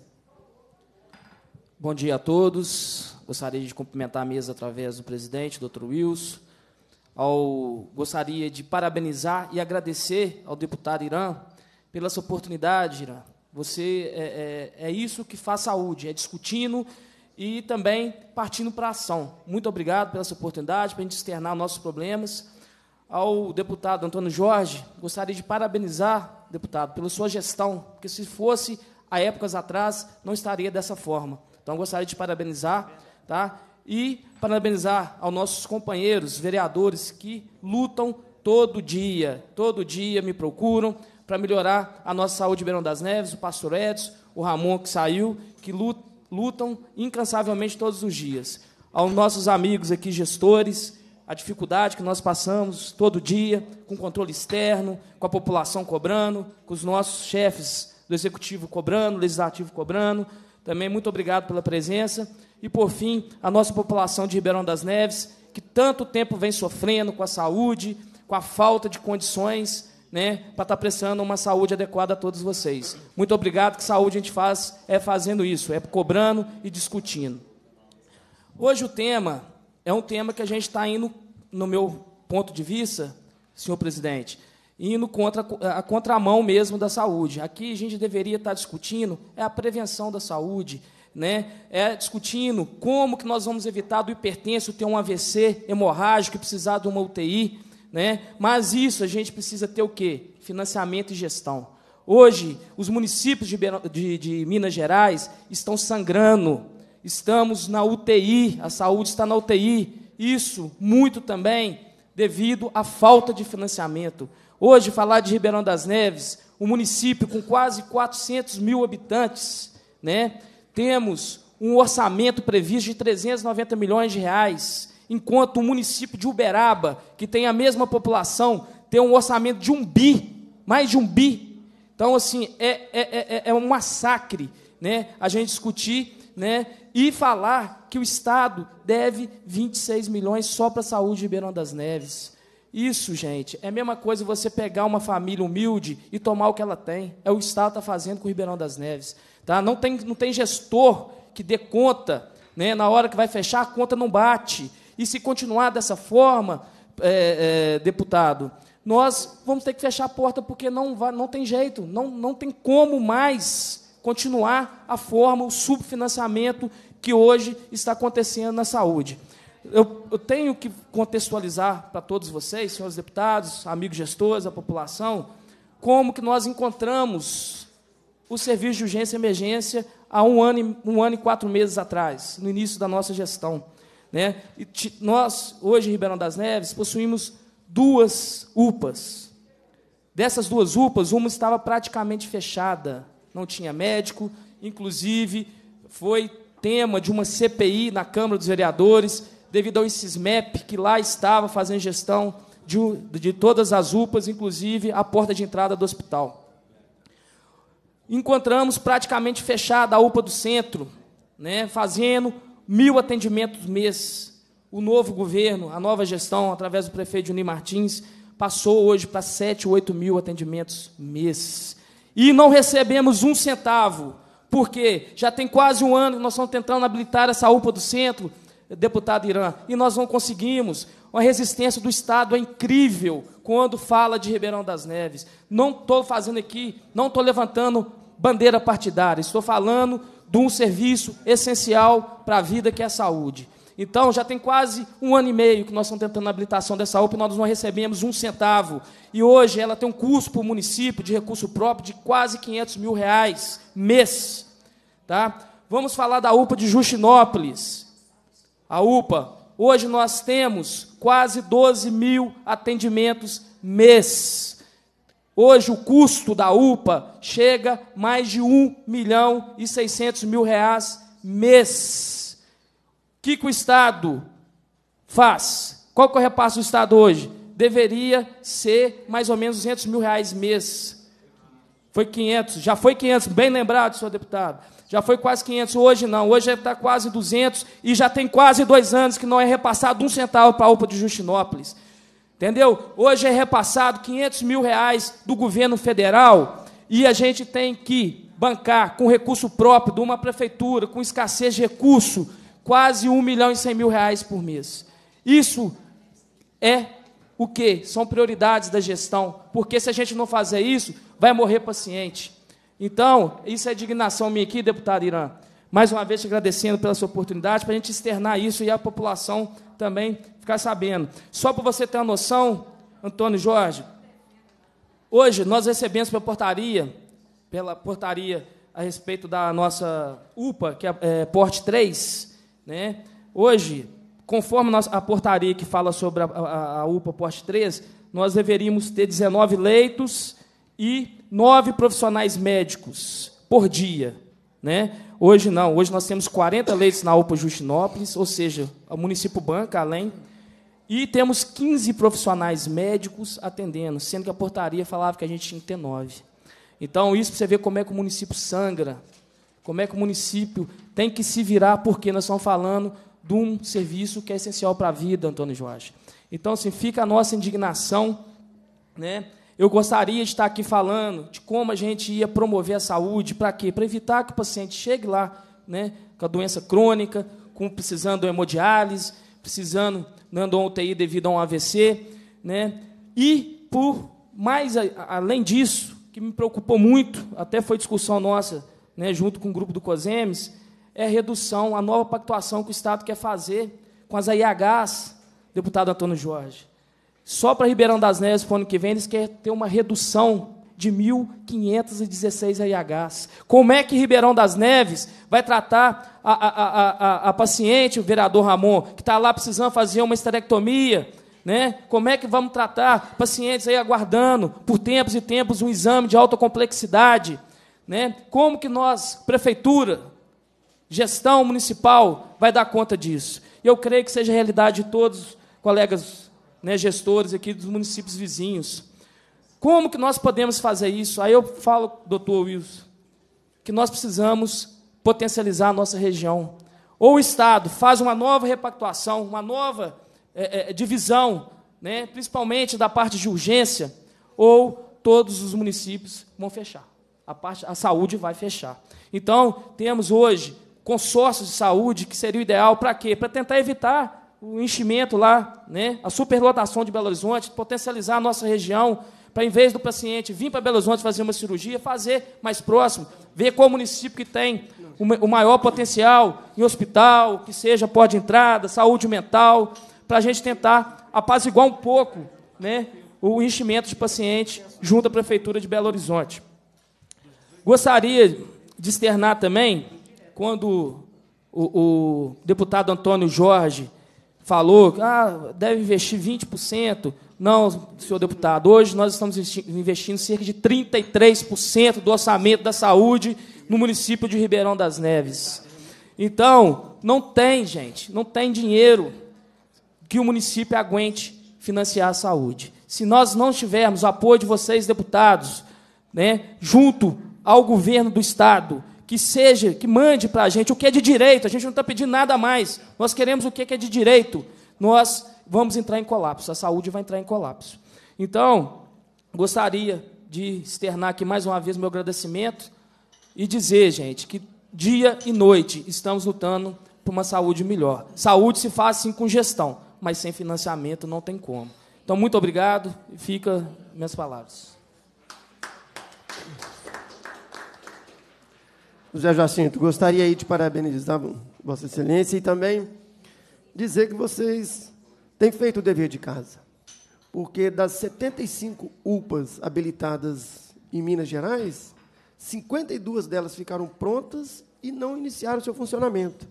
A: Bom dia a todos. Gostaria de cumprimentar a
I: mesa através do presidente, Dr. Wilson. Ao, gostaria de parabenizar e agradecer ao deputado Irã pela sua oportunidade, Irã. Você é, é, é isso que faz saúde, é discutindo e também partindo para a ação. Muito obrigado pela oportunidade, para a gente externar nossos problemas. Ao deputado Antônio Jorge, gostaria de parabenizar, deputado, pela sua gestão, porque se fosse há épocas atrás, não estaria dessa forma. Então, gostaria de parabenizar, tá? E parabenizar aos nossos companheiros vereadores que lutam todo dia, todo dia me procuram para melhorar a nossa saúde de Beirão das Neves, o pastor Edson, o Ramon que saiu, que luta lutam incansavelmente todos os dias. Aos nossos amigos aqui, gestores, a dificuldade que nós passamos todo dia, com controle externo, com a população cobrando, com os nossos chefes do executivo cobrando, legislativo cobrando. Também muito obrigado pela presença. E, por fim, a nossa população de Ribeirão das Neves, que tanto tempo vem sofrendo com a saúde, com a falta de condições né, para estar tá prestando uma saúde adequada a todos vocês. Muito obrigado, que saúde a gente faz é fazendo isso, é cobrando e discutindo. Hoje o tema é um tema que a gente está indo, no meu ponto de vista, senhor presidente, indo contra a contramão mesmo da saúde. Aqui a gente deveria estar tá discutindo é a prevenção da saúde, né? É discutindo como que nós vamos evitar do hipertenso ter um AVC hemorrágico e precisar de uma UTI né? Mas isso a gente precisa ter o quê? Financiamento e gestão. Hoje, os municípios de, de, de Minas Gerais estão sangrando. Estamos na UTI, a saúde está na UTI. Isso muito também devido à falta de financiamento. Hoje, falar de Ribeirão das Neves, um município com quase 400 mil habitantes, né? temos um orçamento previsto de 390 milhões de reais enquanto o município de Uberaba, que tem a mesma população, tem um orçamento de um bi, mais de um bi. Então, assim, é, é, é, é um massacre né, a gente discutir né, e falar que o Estado deve 26 milhões só para a saúde de Ribeirão das Neves. Isso, gente, é a mesma coisa você pegar uma família humilde e tomar o que ela tem. É o Estado está fazendo com o Ribeirão das Neves. Tá? Não, tem, não tem gestor que dê conta. Né? Na hora que vai fechar, a conta não bate. E se continuar dessa forma, é, é, deputado, nós vamos ter que fechar a porta porque não, vai, não tem jeito, não, não tem como mais continuar a forma, o subfinanciamento que hoje está acontecendo na saúde. Eu, eu tenho que contextualizar para todos vocês, senhores deputados, amigos gestores, a população, como que nós encontramos o serviço de urgência e emergência há um ano, e, um ano e quatro meses atrás, no início da nossa gestão. Né? E nós, hoje em Ribeirão das Neves, possuímos duas UPAs. Dessas duas UPAs, uma estava praticamente fechada, não tinha médico, inclusive foi tema de uma CPI na Câmara dos Vereadores, devido ao ICISMEP, que lá estava fazendo gestão de, de todas as UPAs, inclusive a porta de entrada do hospital. Encontramos praticamente fechada a UPA do centro, né, fazendo mil atendimentos mês. O novo governo, a nova gestão, através do prefeito Juninho Martins, passou hoje para 7, 8 mil atendimentos mês. E não recebemos um centavo, porque já tem quase um ano que nós estamos tentando habilitar essa UPA do centro, deputado Irã, e nós não conseguimos. A resistência do Estado é incrível quando fala de Ribeirão das Neves. Não estou fazendo aqui, não estou levantando bandeira partidária, estou falando de um serviço essencial para a vida, que é a saúde. Então, já tem quase um ano e meio que nós estamos tentando a habilitação dessa UPA, e nós não recebemos um centavo. E hoje ela tem um custo para o município de recurso próprio de quase 500 mil reais mês. Tá? Vamos falar da UPA de Justinópolis. A UPA, hoje nós temos quase 12 mil atendimentos mês. Hoje o custo da UPA chega mais de 1 milhão e 600 mil reais mês. O que, que o Estado faz? Qual que é o repasse do Estado hoje? Deveria ser mais ou menos 200 mil reais mês. Foi 500, já foi 500, bem lembrado, senhor deputado. Já foi quase 500, hoje não, hoje está quase 200 e já tem quase dois anos que não é repassado um centavo para a UPA de Justinópolis. Entendeu? Hoje é repassado 500 mil reais do governo federal e a gente tem que bancar com recurso próprio de uma prefeitura, com escassez de recurso, quase 1 milhão e 100 mil reais por mês. Isso é o que? São prioridades da gestão, porque se a gente não fazer isso, vai morrer paciente. Então, isso é indignação minha aqui, deputado Irã. Mais uma vez agradecendo pela sua oportunidade para a gente externar isso e a população também ficar sabendo. Só para você ter uma noção, Antônio Jorge, hoje nós recebemos pela portaria, pela portaria a respeito da nossa UPA, que é, é Porte 3, né? hoje, conforme a portaria que fala sobre a, a, a UPA Porte 3, nós deveríamos ter 19 leitos e 9 profissionais médicos por dia. Né? Hoje não, hoje nós temos 40 leitos na UPA Justinópolis, ou seja, o município banca além e temos 15 profissionais médicos atendendo, sendo que a portaria falava que a gente tinha que ter 9. Então, isso para você ver como é que o município sangra, como é que o município tem que se virar, porque nós estamos falando de um serviço que é essencial para a vida, Antônio Jorge. Então, assim, fica a nossa indignação. Né? Eu gostaria de estar aqui falando de como a gente ia promover a saúde, para quê? Para evitar que o paciente chegue lá né, com a doença crônica, com precisando de hemodiálise, precisando, andou UTI devido a um AVC, né? E por mais a, além disso, que me preocupou muito, até foi discussão nossa, né, junto com o grupo do COSEMES, é a redução, a nova pactuação que o Estado quer fazer com as IHs, deputado Antônio Jorge. Só para Ribeirão das Neves, para o ano que vem, eles querem ter uma redução de 1.516 AIHs. Como é que Ribeirão das Neves vai tratar a, a, a, a paciente, o vereador Ramon, que está lá precisando fazer uma esterectomia? Né? Como é que vamos tratar pacientes aí aguardando por tempos e tempos um exame de alta complexidade? Né? Como que nós, prefeitura, gestão municipal, vai dar conta disso? E eu creio que seja realidade de todos os colegas né, gestores aqui dos municípios vizinhos. Como que nós podemos fazer isso? Aí eu falo, doutor Wilson, que nós precisamos potencializar a nossa região. Ou o Estado faz uma nova repactuação, uma nova é, é, divisão, né, principalmente da parte de urgência, ou todos os municípios vão fechar. A, parte, a saúde vai fechar. Então, temos hoje consórcios de saúde, que seria o ideal para quê? Para tentar evitar o enchimento lá, né, a superlotação de Belo Horizonte, potencializar a nossa região para, em vez do paciente vir para Belo Horizonte fazer uma cirurgia, fazer mais próximo, ver qual município que tem o, maior potencial em hospital, que seja pó de entrada, saúde mental, para a gente tentar apaziguar um pouco né, o enchimento de paciente junto à Prefeitura de Belo Horizonte. Gostaria de externar também, quando o, o deputado Antônio Jorge falou, ah, deve investir 20%. Não, senhor deputado, hoje nós estamos investindo cerca de 33% do orçamento da saúde no município de Ribeirão das Neves. Então, não tem, gente, não tem dinheiro que o município aguente financiar a saúde. Se nós não tivermos o apoio de vocês, deputados, né, junto ao governo do Estado, que seja, que mande para a gente o que é de direito. A gente não está pedindo nada mais. Nós queremos o é que é de direito. Nós vamos entrar em colapso. A saúde vai entrar em colapso. Então, gostaria de externar aqui mais uma vez meu agradecimento e dizer, gente, que dia e noite estamos lutando por uma saúde melhor. Saúde se faz sim com gestão, mas sem financiamento não tem como. Então, muito obrigado e fica minhas
A: palavras. José Jacinto, gostaria aí de parabenizar Vossa Excelência e também dizer que vocês têm feito o dever de casa, porque das 75 UPAs habilitadas em Minas Gerais, 52 delas ficaram prontas e não iniciaram seu funcionamento.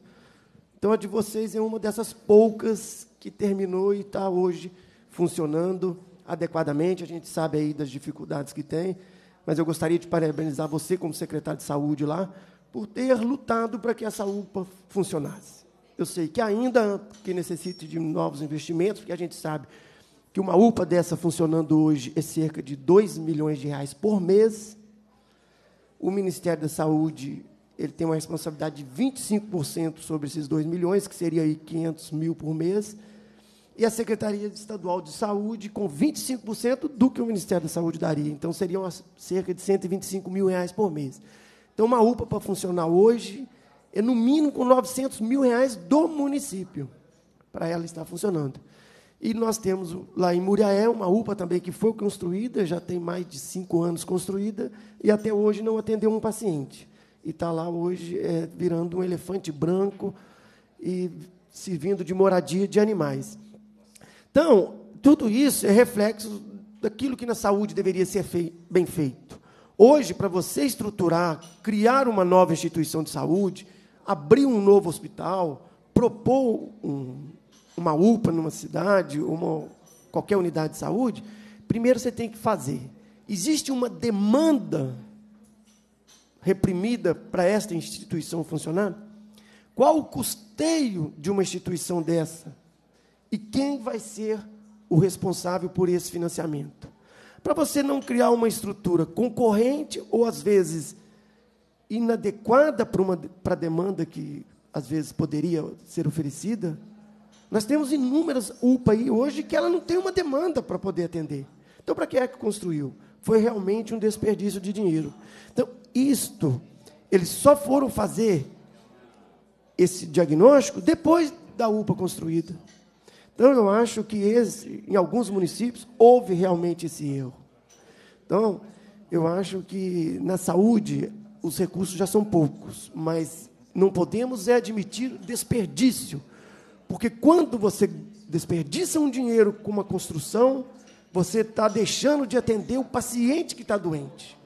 A: Então, a de vocês é uma dessas poucas que terminou e está hoje funcionando adequadamente. A gente sabe aí das dificuldades que tem, mas eu gostaria de parabenizar você como secretário de saúde lá, por ter lutado para que essa UPA funcionasse. Eu sei que ainda que necessite de novos investimentos, porque a gente sabe que uma UPA dessa funcionando hoje é cerca de 2 milhões de reais por mês. O Ministério da Saúde ele tem uma responsabilidade de 25% sobre esses 2 milhões, que seria aí 500 mil por mês. E a Secretaria Estadual de Saúde, com 25% do que o Ministério da Saúde daria. Então, seriam cerca de 125 mil reais por mês. Então, uma UPA para funcionar hoje é no mínimo com 900 mil reais do município para ela estar funcionando. E nós temos lá em Muriaé uma UPA também que foi construída, já tem mais de cinco anos construída, e até hoje não atendeu um paciente. E está lá hoje é, virando um elefante branco e servindo de moradia de animais. Então, tudo isso é reflexo daquilo que na saúde deveria ser fei bem feito. Hoje, para você estruturar, criar uma nova instituição de saúde, abrir um novo hospital, propor um, uma UPA numa cidade, uma, qualquer unidade de saúde, primeiro você tem que fazer. Existe uma demanda reprimida para esta instituição funcionar? Qual o custeio de uma instituição dessa? E quem vai ser o responsável por esse financiamento? para você não criar uma estrutura concorrente ou às vezes inadequada para, uma, para a demanda que às vezes poderia ser oferecida. Nós temos inúmeras UPA aí hoje que ela não tem uma demanda para poder atender. Então, para que é que construiu? Foi realmente um desperdício de dinheiro. Então, isto, eles só foram fazer esse diagnóstico depois da UPA construída. Então eu acho que esse, em alguns municípios houve realmente esse erro. Então, eu acho que na saúde os recursos já são poucos, mas não podemos é admitir desperdício. Porque quando você desperdiça um dinheiro com uma construção, você está deixando de atender o paciente que está doente.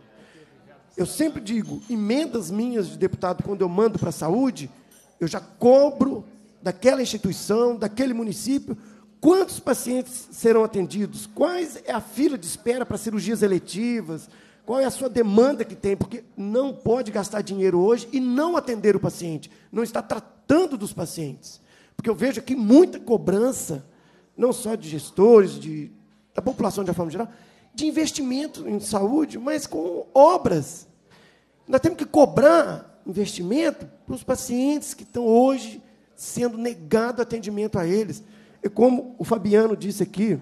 A: Eu sempre digo, emendas minhas de deputado, quando eu mando para a saúde, eu já cobro daquela instituição, daquele município, quantos pacientes serão atendidos, quais é a fila de espera para cirurgias eletivas, qual é a sua demanda que tem, porque não pode gastar dinheiro hoje e não atender o paciente, não está tratando dos pacientes. Porque eu vejo aqui muita cobrança, não só de gestores, de, da população de uma forma geral, de investimento em saúde, mas com obras. Nós temos que cobrar investimento para os pacientes que estão hoje sendo negado atendimento a eles. E como o Fabiano disse aqui,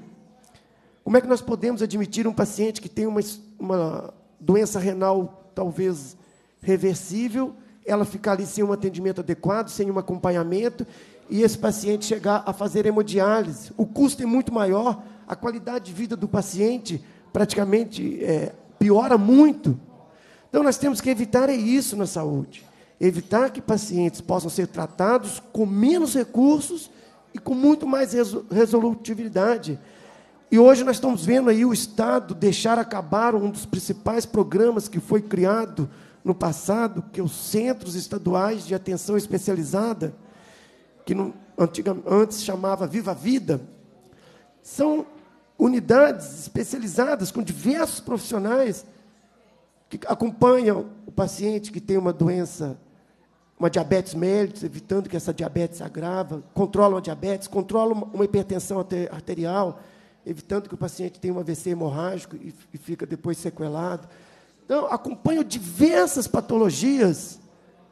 A: como é que nós podemos admitir um paciente que tem uma, uma doença renal talvez reversível, ela ficar ali sem um atendimento adequado, sem um acompanhamento, e esse paciente chegar a fazer hemodiálise? O custo é muito maior, a qualidade de vida do paciente praticamente é, piora muito. Então, nós temos que evitar é isso na saúde evitar que pacientes possam ser tratados com menos recursos e com muito mais resolutividade. E hoje nós estamos vendo aí o Estado deixar acabar um dos principais programas que foi criado no passado, que é os Centros Estaduais de Atenção Especializada, que no, antiga, antes chamava Viva Vida. São unidades especializadas com diversos profissionais que acompanham o paciente que tem uma doença, uma diabetes mellitus, evitando que essa diabetes agrava, controlam a diabetes, controlam uma hipertensão arterial, evitando que o paciente tenha um AVC hemorrágico e, e fica depois sequelado. Então, acompanham diversas patologias,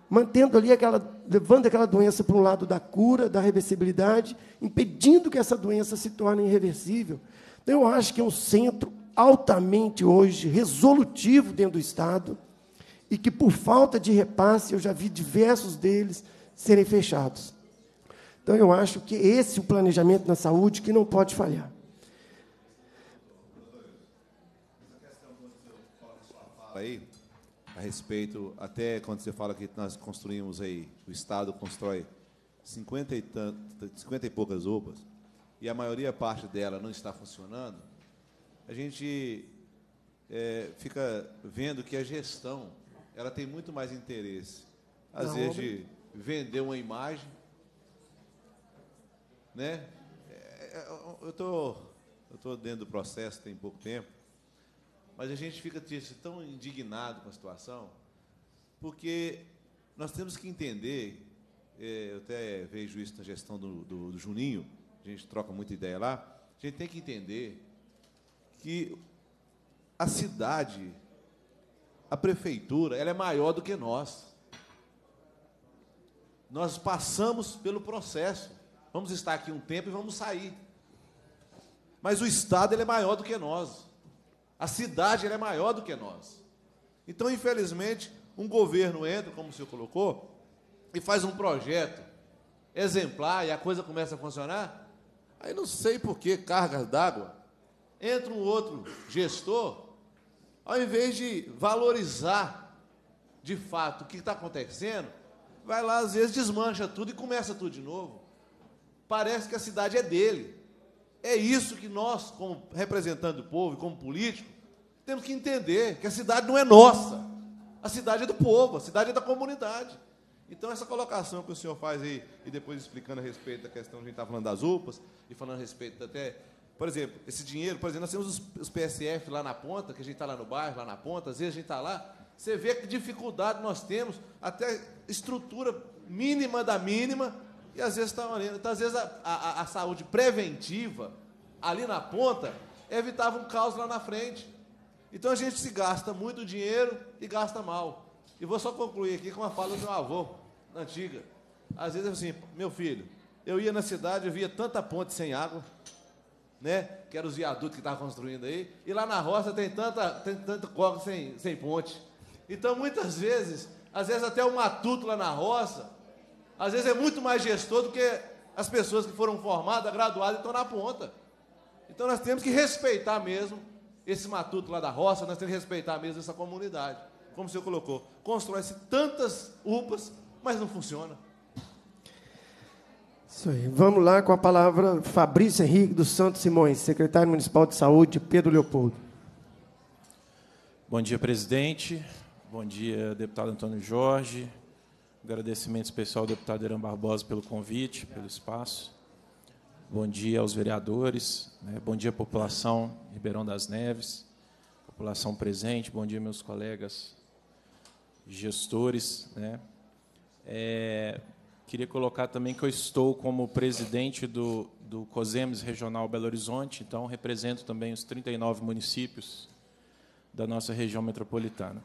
A: mantendo ali aquela, levando aquela doença para um lado da cura, da reversibilidade, impedindo que essa doença se torne irreversível. Então, eu acho que é um centro altamente hoje resolutivo dentro do Estado e que, por falta de repasse, eu já vi diversos deles serem fechados. Então, eu acho que esse é o planejamento na saúde que não pode falhar.
G: Aí, a respeito, até quando você fala que nós construímos aí, o Estado constrói 50 e, tantos 50 e poucas UPAs, e a maioria parte dela não está funcionando, a gente é, fica vendo que a gestão ela tem muito mais interesse, às vezes, de vender uma imagem. Né? É, é, é, eu tô, estou tô dentro do processo tem pouco tempo, mas a gente fica tão indignado com a situação, porque nós temos que entender, eu até vejo isso na gestão do, do, do Juninho, a gente troca muita ideia lá, a gente tem que entender que a cidade, a prefeitura, ela é maior do que nós. Nós passamos pelo processo. Vamos estar aqui um tempo e vamos sair. Mas o Estado ele é maior do que nós. A cidade ele é maior do que nós. Então, infelizmente, um governo entra, como o senhor colocou, e faz um projeto exemplar e a coisa começa a funcionar. Aí não sei por que cargas d'água entra um outro gestor, ao invés de valorizar de fato o que está acontecendo, vai lá, às vezes, desmancha tudo e começa tudo de novo. Parece que a cidade é dele. É isso que nós, como representante do povo, como político, temos que entender: que a cidade não é nossa. A cidade é do povo, a cidade é da comunidade. Então, essa colocação que o senhor faz aí, e depois explicando a respeito da questão, a gente está falando das UPAs, e falando a respeito até por exemplo, esse dinheiro, por exemplo, nós temos os, os PSF lá na ponta, que a gente está lá no bairro, lá na ponta, às vezes a gente está lá, você vê que dificuldade nós temos, até estrutura mínima da mínima, e às vezes está olhando. Então, às vezes, a, a, a, saúde preventiva, ali na ponta, evitava um caos lá na frente. Então a gente se gasta muito dinheiro e gasta mal. E vou só concluir aqui com uma fala do meu avô, antiga. Às vezes eu assim, meu filho, eu ia na cidade, eu via tanta ponte sem água né? Que era os viadutos que estavam construindo aí. E lá na roça tem tanta, tem tanto cobre sem, sem ponte. Então, muitas vezes, às vezes até o matuto lá na roça, às vezes é muito mais gestor do que as pessoas que foram formadas, graduadas e estão na ponta. Então, nós temos que respeitar mesmo esse matuto lá da roça, nós temos que respeitar mesmo essa comunidade. Como o senhor colocou, constrói-se tantas UPAs, mas não funciona.
A: Isso aí. Vamos lá com a palavra Fabrício Henrique dos Santos Simões, secretário municipal de saúde, Pedro Leopoldo.
J: Bom dia, presidente. Bom dia, deputado Antônio Jorge. Agradecimento especial ao deputado Irã Barbosa pelo convite, pelo espaço. Bom dia aos vereadores. Né? Bom dia, população Ribeirão das Neves, população presente. Bom dia, meus colegas gestores. Né? É, Queria colocar também que eu estou como presidente do, do COSEMES Regional Belo Horizonte, então represento também os 39 municípios da nossa região metropolitana.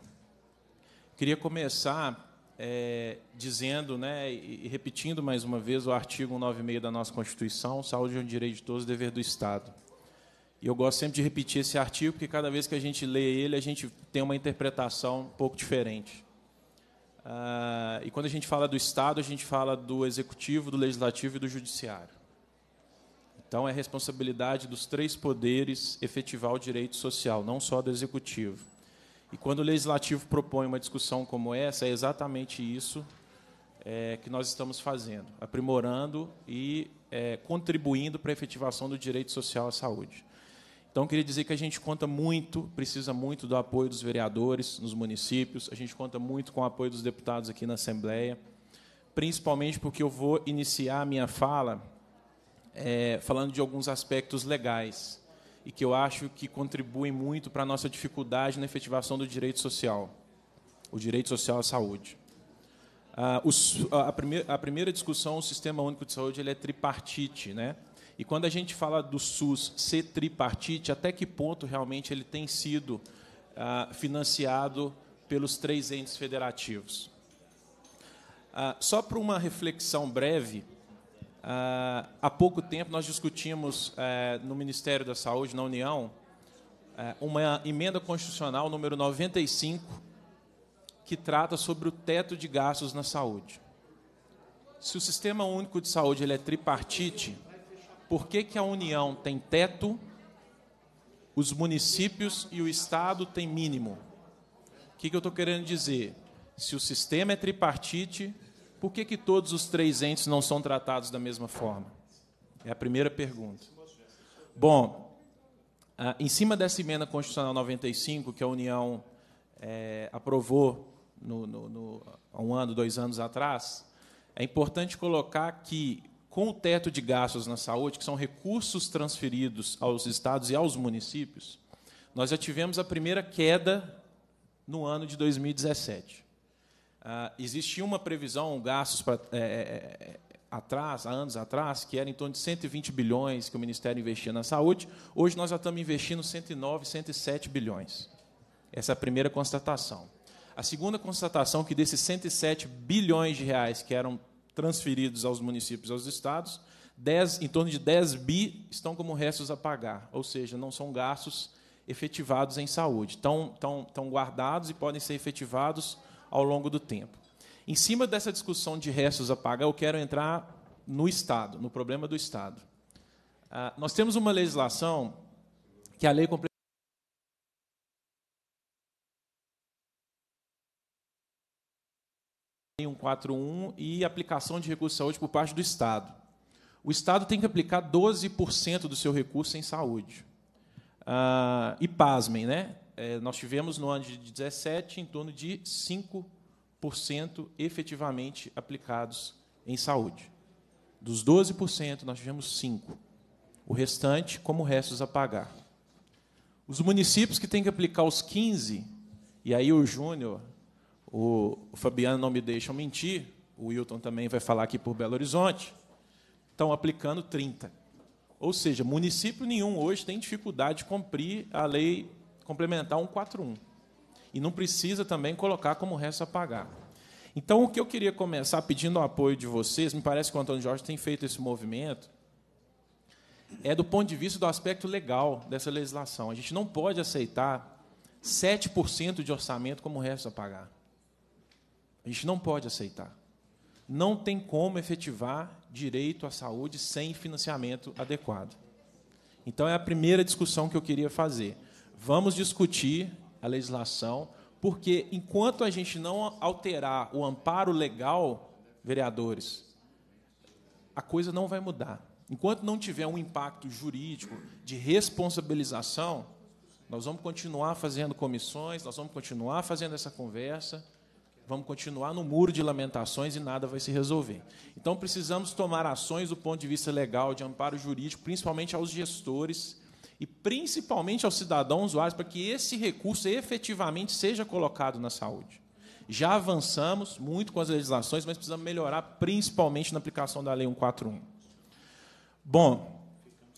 J: Queria começar é, dizendo né, e repetindo mais uma vez o artigo 196 da nossa Constituição, saúde é um direito de todos, dever do Estado. E eu gosto sempre de repetir esse artigo, porque cada vez que a gente lê ele, a gente tem uma interpretação um pouco diferente. Uh, e quando a gente fala do Estado, a gente fala do Executivo, do Legislativo e do Judiciário. Então, é responsabilidade dos três poderes efetivar o direito social, não só do Executivo. E quando o Legislativo propõe uma discussão como essa, é exatamente isso é, que nós estamos fazendo, aprimorando e é, contribuindo para a efetivação do direito social à saúde. Então, queria dizer que a gente conta muito, precisa muito do apoio dos vereadores nos municípios, a gente conta muito com o apoio dos deputados aqui na Assembleia, principalmente porque eu vou iniciar a minha fala é, falando de alguns aspectos legais e que eu acho que contribuem muito para a nossa dificuldade na efetivação do direito social, o direito social à saúde. Ah, os, a, primeir, a primeira discussão, o Sistema Único de Saúde, ele é tripartite, né? E quando a gente fala do SUS ser tripartite, até que ponto realmente ele tem sido ah, financiado pelos três entes federativos? Ah, só para uma reflexão breve, ah, há pouco tempo nós discutimos eh, no Ministério da Saúde, na União, eh, uma emenda constitucional número 95, que trata sobre o teto de gastos na saúde. Se o Sistema Único de Saúde ele é tripartite, por que, que a União tem teto, os municípios e o Estado têm mínimo? O que, que eu estou querendo dizer? Se o sistema é tripartite, por que, que todos os três entes não são tratados da mesma forma? É a primeira pergunta. Bom, ah, em cima dessa emenda constitucional 95, que a União é, aprovou no, no, no, há um ano, dois anos atrás, é importante colocar que com o teto de gastos na saúde, que são recursos transferidos aos estados e aos municípios, nós já tivemos a primeira queda no ano de 2017. Ah, existia uma previsão, gastos pra, é, é, é, é, atrás, há anos atrás, que era em torno de 120 bilhões que o Ministério investia na saúde. Hoje nós já estamos investindo 109, 107 bilhões. Essa é a primeira constatação. A segunda constatação é que desses 107 bilhões de reais que eram transferidos aos municípios e aos estados, 10, em torno de 10 bi estão como restos a pagar, ou seja, não são gastos efetivados em saúde, estão, estão, estão guardados e podem ser efetivados ao longo do tempo. Em cima dessa discussão de restos a pagar, eu quero entrar no Estado, no problema do Estado. Ah, nós temos uma legislação que a lei 141 e aplicação de recursos de saúde por parte do Estado. O Estado tem que aplicar 12% do seu recurso em saúde. Ah, e pasmem, né? É, nós tivemos no ano de 2017 em torno de 5% efetivamente aplicados em saúde. Dos 12%, nós tivemos 5%. O restante, como restos a pagar. Os municípios que têm que aplicar os 15%, e aí o Júnior o, Fabiano não me deixa mentir, o Wilton também vai falar aqui por Belo Horizonte. Estão aplicando 30. Ou seja, município nenhum hoje tem dificuldade de cumprir a lei complementar 141. E não precisa também colocar como resto a pagar. Então, o que eu queria começar pedindo o apoio de vocês, me parece que o Antônio Jorge tem feito esse movimento, é do ponto de vista do aspecto legal dessa legislação. A gente não pode aceitar 7% de orçamento como resto a pagar. A gente não pode aceitar. Não tem como efetivar direito à saúde sem financiamento adequado. Então, é a primeira discussão que eu queria fazer. Vamos discutir a legislação, porque enquanto a gente não alterar o amparo legal, vereadores, a coisa não vai mudar. Enquanto não tiver um impacto jurídico de responsabilização, nós vamos continuar fazendo comissões, nós vamos continuar fazendo essa conversa, vamos continuar no muro de lamentações e nada vai se resolver. Então precisamos tomar ações do ponto de vista legal, de amparo jurídico, principalmente aos gestores e principalmente aos cidadãos usuários, para que esse recurso efetivamente seja colocado na saúde. Já avançamos muito com as legislações, mas precisamos melhorar principalmente na aplicação da Lei 141. Bom,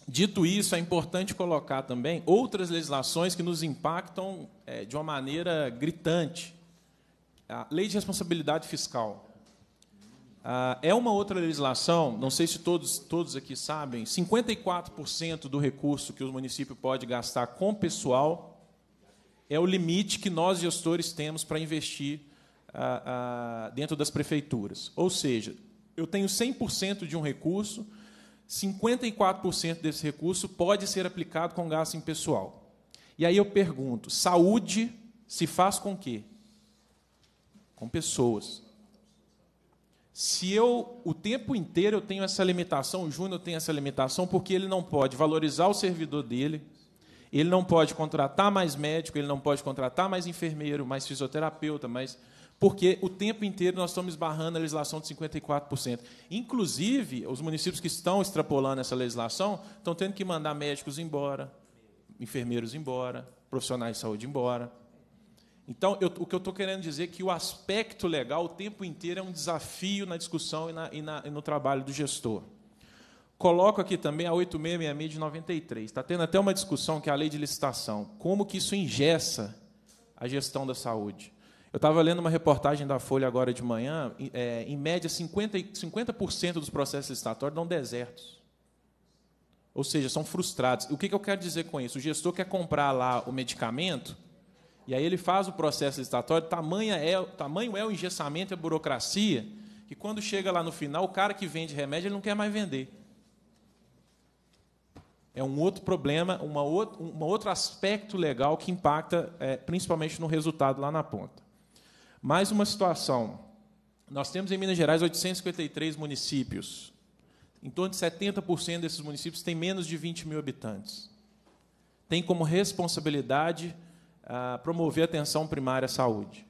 J: dito isso, é importante colocar também outras legislações que nos impactam é, de uma maneira gritante a lei de responsabilidade fiscal. Ah, é uma outra legislação, não sei se todos, todos aqui sabem, 54% do recurso que o município pode gastar com pessoal é o limite que nós, gestores, temos para investir ah, ah, dentro das prefeituras. Ou seja, eu tenho 100% de um recurso, 54% desse recurso pode ser aplicado com gasto em pessoal. E aí eu pergunto, saúde se faz com quê? com pessoas. Se eu, o tempo inteiro, eu tenho essa limitação, o Júnior tem essa limitação, porque ele não pode valorizar o servidor dele, ele não pode contratar mais médico, ele não pode contratar mais enfermeiro, mais fisioterapeuta, mais. Porque o tempo inteiro nós estamos barrando a legislação de 54%. Inclusive, os municípios que estão extrapolando essa legislação estão tendo que mandar médicos embora, enfermeiros embora, profissionais de saúde embora. Então, eu, o que eu estou querendo dizer é que o aspecto legal o tempo inteiro é um desafio na discussão e, na, e, na, e no trabalho do gestor. Coloco aqui também a 8666 de 93. Está tendo até uma discussão que é a lei de licitação. Como que isso ingessa a gestão da saúde? Eu estava lendo uma reportagem da Folha agora de manhã. É, em média, 50%, 50 dos processos licitatórios dão desertos. Ou seja, são frustrados. O que, que eu quero dizer com isso? O gestor quer comprar lá o medicamento e aí ele faz o processo licitatório, tamanho é, tamanho é o engessamento e é a burocracia, que quando chega lá no final, o cara que vende remédio ele não quer mais vender. É um outro problema, uma outro, um outro aspecto legal que impacta é, principalmente no resultado lá na ponta. Mais uma situação. Nós temos em Minas Gerais 853 municípios. Em torno de 70% desses municípios têm menos de 20 mil habitantes. Tem como responsabilidade promover atenção primária à saúde.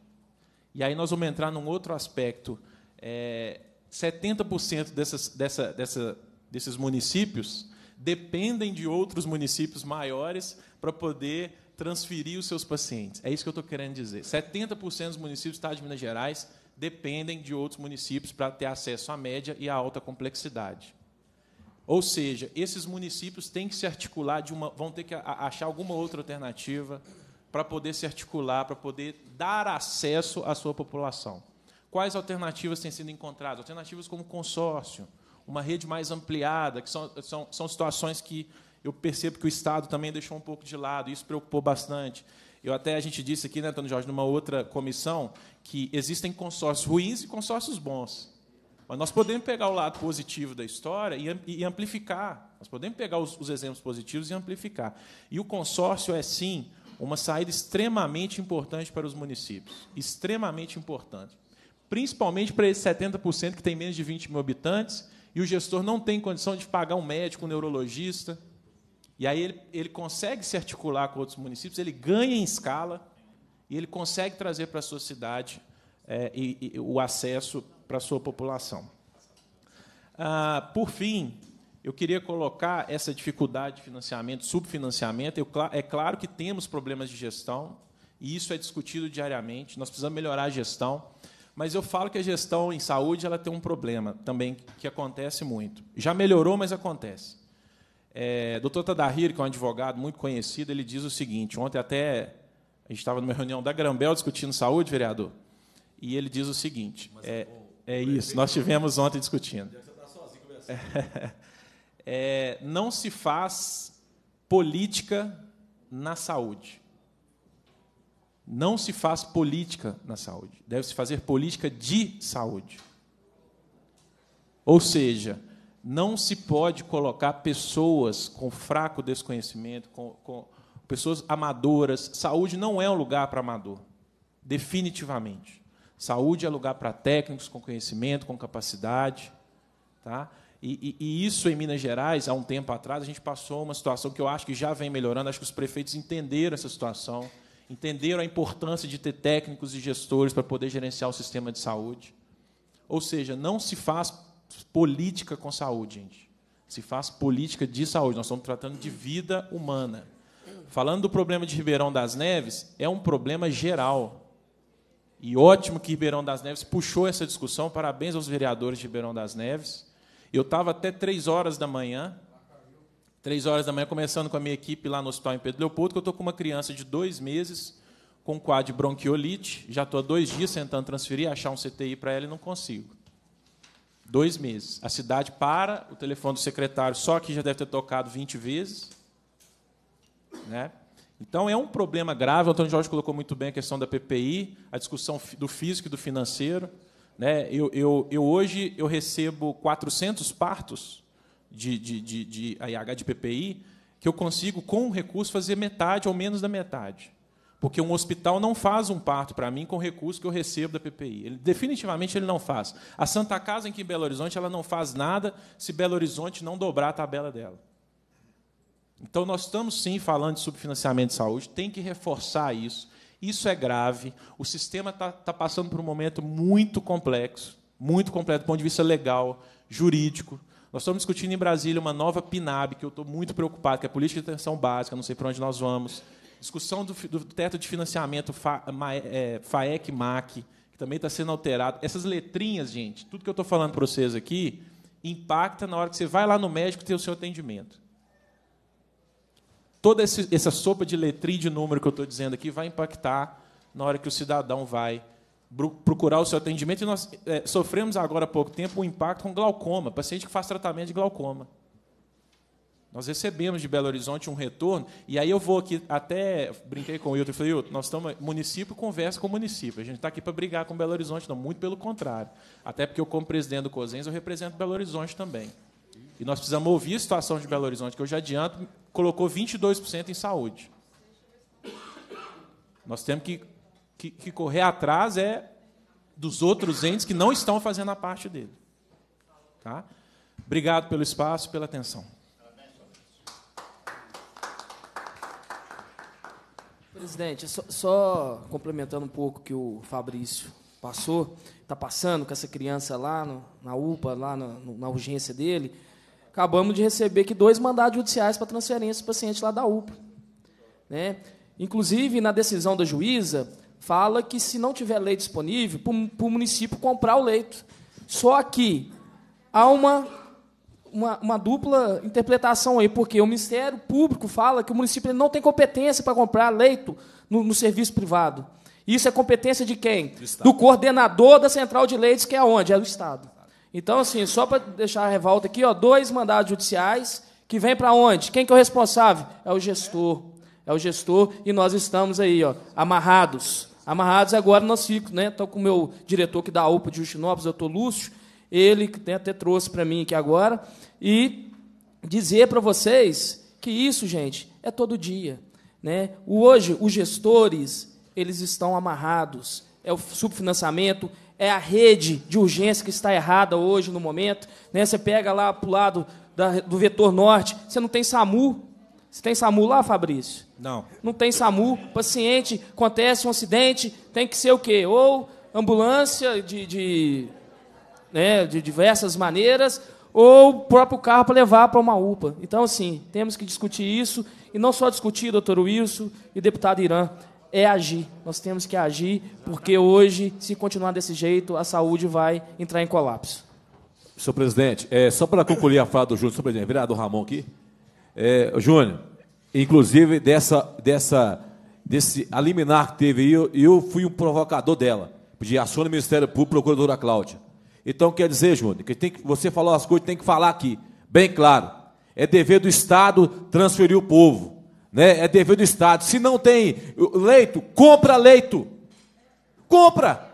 J: E aí nós vamos entrar num outro aspecto. É, 70% dessas, dessa, dessa, desses municípios dependem de outros municípios maiores para poder transferir os seus pacientes. É isso que eu estou querendo dizer. 70% dos municípios do Estado de Minas Gerais dependem de outros municípios para ter acesso à média e à alta complexidade. Ou seja, esses municípios têm que se articular de uma, vão ter que achar alguma outra alternativa, para poder se articular, para poder dar acesso à sua população. Quais alternativas têm sido encontradas? Alternativas como consórcio, uma rede mais ampliada, que são, são, são situações que eu percebo que o Estado também deixou um pouco de lado, e isso preocupou bastante. Eu até a gente disse aqui, né, Antônio Jorge, numa outra comissão, que existem consórcios ruins e consórcios bons. Mas nós podemos pegar o lado positivo da história e, amplificar. Nós podemos pegar os, os exemplos positivos e amplificar. E o consórcio é, sim, uma saída extremamente importante para os municípios. Extremamente importante. Principalmente para esses 70% que tem menos de 20 mil habitantes e o gestor não tem condição de pagar um médico, um neurologista. E aí ele, ele consegue se articular com outros municípios, ele ganha em escala e ele consegue trazer para a sua cidade é, e, e, o acesso para a sua população. Ah, por fim, eu queria colocar essa dificuldade de financiamento, subfinanciamento. Eu, é claro que temos problemas de gestão, e isso é discutido diariamente. Nós precisamos melhorar a gestão. Mas eu falo que a gestão em saúde ela tem um problema também que acontece muito. Já melhorou, mas acontece. É, Dr. Tadahir, que é um advogado muito conhecido, ele diz o seguinte: ontem até a gente estava numa reunião da Grambel discutindo saúde, vereador, e ele diz o seguinte: é, é, é, isso, nós tivemos ontem discutindo. conversando é, não se faz política na saúde. Não se faz política na saúde. Deve-se fazer política de saúde. Ou seja, não se pode colocar pessoas com fraco desconhecimento, com, com pessoas amadoras. Saúde não é um lugar para amador, definitivamente. Saúde é lugar para técnicos com conhecimento, com capacidade. Tá? E, e, e, isso em Minas Gerais, há um tempo atrás, a gente passou uma situação que eu acho que já vem melhorando. Acho que os prefeitos entenderam essa situação, entenderam a importância de ter técnicos e gestores para poder gerenciar o sistema de saúde. Ou seja, não se faz política com saúde, gente. Se faz política de saúde. Nós estamos tratando de vida humana. Falando do problema de Ribeirão das Neves, é um problema geral. E ótimo que Ribeirão das Neves puxou essa discussão. Parabéns aos vereadores de Ribeirão das Neves eu estava até três horas da manhã, três horas da manhã, começando com a minha equipe lá no hospital em Pedro Leopoldo, que eu estou com uma criança de dois meses com quadro de bronquiolite, já estou há dois dias tentando transferir, achar um CTI para ela e não consigo. Dois meses. A cidade para, o telefone do secretário só que já deve ter tocado 20 vezes. Né? Então é um problema grave. O Antônio Jorge colocou muito bem a questão da PPI, a discussão do físico e do financeiro. Né? Eu, eu, eu hoje eu recebo 400 partos de, de, de, de de PPI, que eu consigo, com o recurso, fazer metade ou menos da metade. Porque um hospital não faz um parto para mim com o recurso que eu recebo da PPI. Ele, definitivamente ele não faz. A Santa Casa aqui em Belo Horizonte ela não faz nada se Belo Horizonte não dobrar a tabela dela. Então nós estamos sim falando de subfinanciamento de saúde, tem que reforçar isso. Isso é grave. O sistema está tá passando por um momento muito complexo, muito completo do ponto de vista legal, jurídico. Nós estamos discutindo em Brasília uma nova PNAB, que eu estou muito preocupado, que é a política de atenção básica, não sei para onde nós vamos. Discussão do, do teto de financiamento é, FAEC-MAC, que também está sendo alterado. Essas letrinhas, gente, tudo que eu estou falando para vocês aqui, impacta na hora que você vai lá no médico ter o seu atendimento toda essa sopa de letrinha de número que eu estou dizendo aqui vai impactar na hora que o cidadão vai procurar o seu atendimento. E nós é, sofremos agora há pouco tempo um impacto com glaucoma, paciente que faz tratamento de glaucoma. Nós recebemos de Belo Horizonte um retorno, e aí eu vou aqui, até brinquei com o Hilton e falei, Hilton, nós estamos, município conversa com o município, a gente está aqui para brigar com Belo Horizonte, não, muito pelo contrário. Até porque eu, como presidente do COSENS, eu represento Belo Horizonte também. E nós precisamos ouvir a situação de Belo Horizonte, que eu já adianto, colocou 22% em saúde. Nós temos que, que, que, correr atrás é dos outros entes que não estão fazendo a parte dele. Tá? Obrigado pelo espaço, pela atenção.
I: Presidente, só, só complementando um pouco que o Fabrício passou, está passando com essa criança lá no, na UPA, lá na urgência dele Acabamos de receber aqui dois mandados judiciais para transferência do paciente lá da UPA. Né? Inclusive, na decisão da juíza, fala que se não tiver leito disponível, para o município comprar o leito. Só que há uma, uma, uma, dupla interpretação aí, porque o Ministério Público fala que o município não tem competência para comprar leito no, no serviço privado. Isso é competência de quem? Do, do coordenador da central de leitos, que é onde? É o Estado. Então, assim, só para deixar a revolta aqui, ó, dois mandados judiciais que vem para onde? Quem que é o responsável? É o gestor. É o gestor e nós estamos aí, ó, amarrados. Amarrados agora nós ficamos, né? Estou com o meu diretor que dá a UPA de Justinópolis, doutor Lúcio, ele que né, até trouxe para mim aqui agora. E dizer para vocês que isso, gente, é todo dia. Né? Hoje, os gestores, eles estão amarrados. É o subfinanciamento, é a rede de urgência que está errada hoje no momento. Né? Você pega lá para o lado da, do vetor norte, você não tem SAMU. Você tem SAMU lá, Fabrício? Não. Não tem SAMU. Paciente, acontece um acidente, tem que ser o quê? Ou ambulância de, de, né, de diversas maneiras, ou o próprio carro para levar para uma UPA. Então, assim, temos que discutir isso, e não só discutir, doutor Wilson e deputado Irã é agir. Nós temos que agir, porque hoje, se continuar desse jeito, a saúde vai entrar em colapso.
D: Senhor presidente, é, só para concluir a fala do Júnior, senhor presidente, vereador Ramon aqui. É, Júnior, inclusive dessa, dessa, desse aliminar que teve aí, eu, eu fui um provocador dela, de ação do Ministério Público, procuradora Cláudia. Então, quer dizer, Júnior, que, tem que você falou as coisas, tem que falar aqui, bem claro. É dever do Estado transferir o povo né? É dever do Estado. Se não tem leito, compra leito. Compra.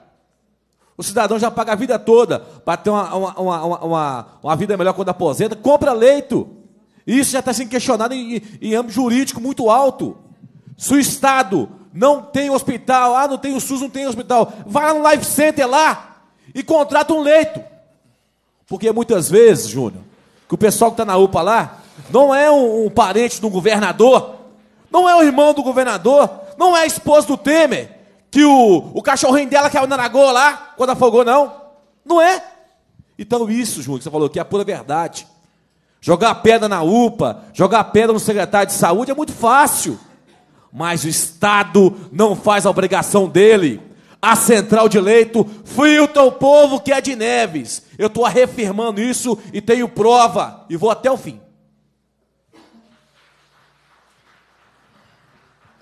D: O cidadão já paga a vida toda para ter uma, uma, uma, uma, vida melhor quando aposenta. Compra leito. Isso já está sendo questionado em, em âmbito jurídico muito alto. Se o Estado não tem hospital, ah, não tem o SUS, não tem hospital, vai lá no Life Center lá e contrata um leito. Porque muitas vezes, Júnior, que o pessoal que está na UPA lá não é um, um parente de um governador, não é o irmão do governador, não é a esposa do Temer, que o, o cachorrinho dela caiu é na lagoa lá, quando afogou, não. Não é. Então, isso, Júnior, que você falou aqui, é a pura verdade. Jogar pedra na UPA, jogar pedra no secretário de saúde é muito fácil. Mas o Estado não faz a obrigação dele. A central de leito filtra o povo que é de Neves. Eu estou reafirmando isso e tenho prova. E vou até o fim.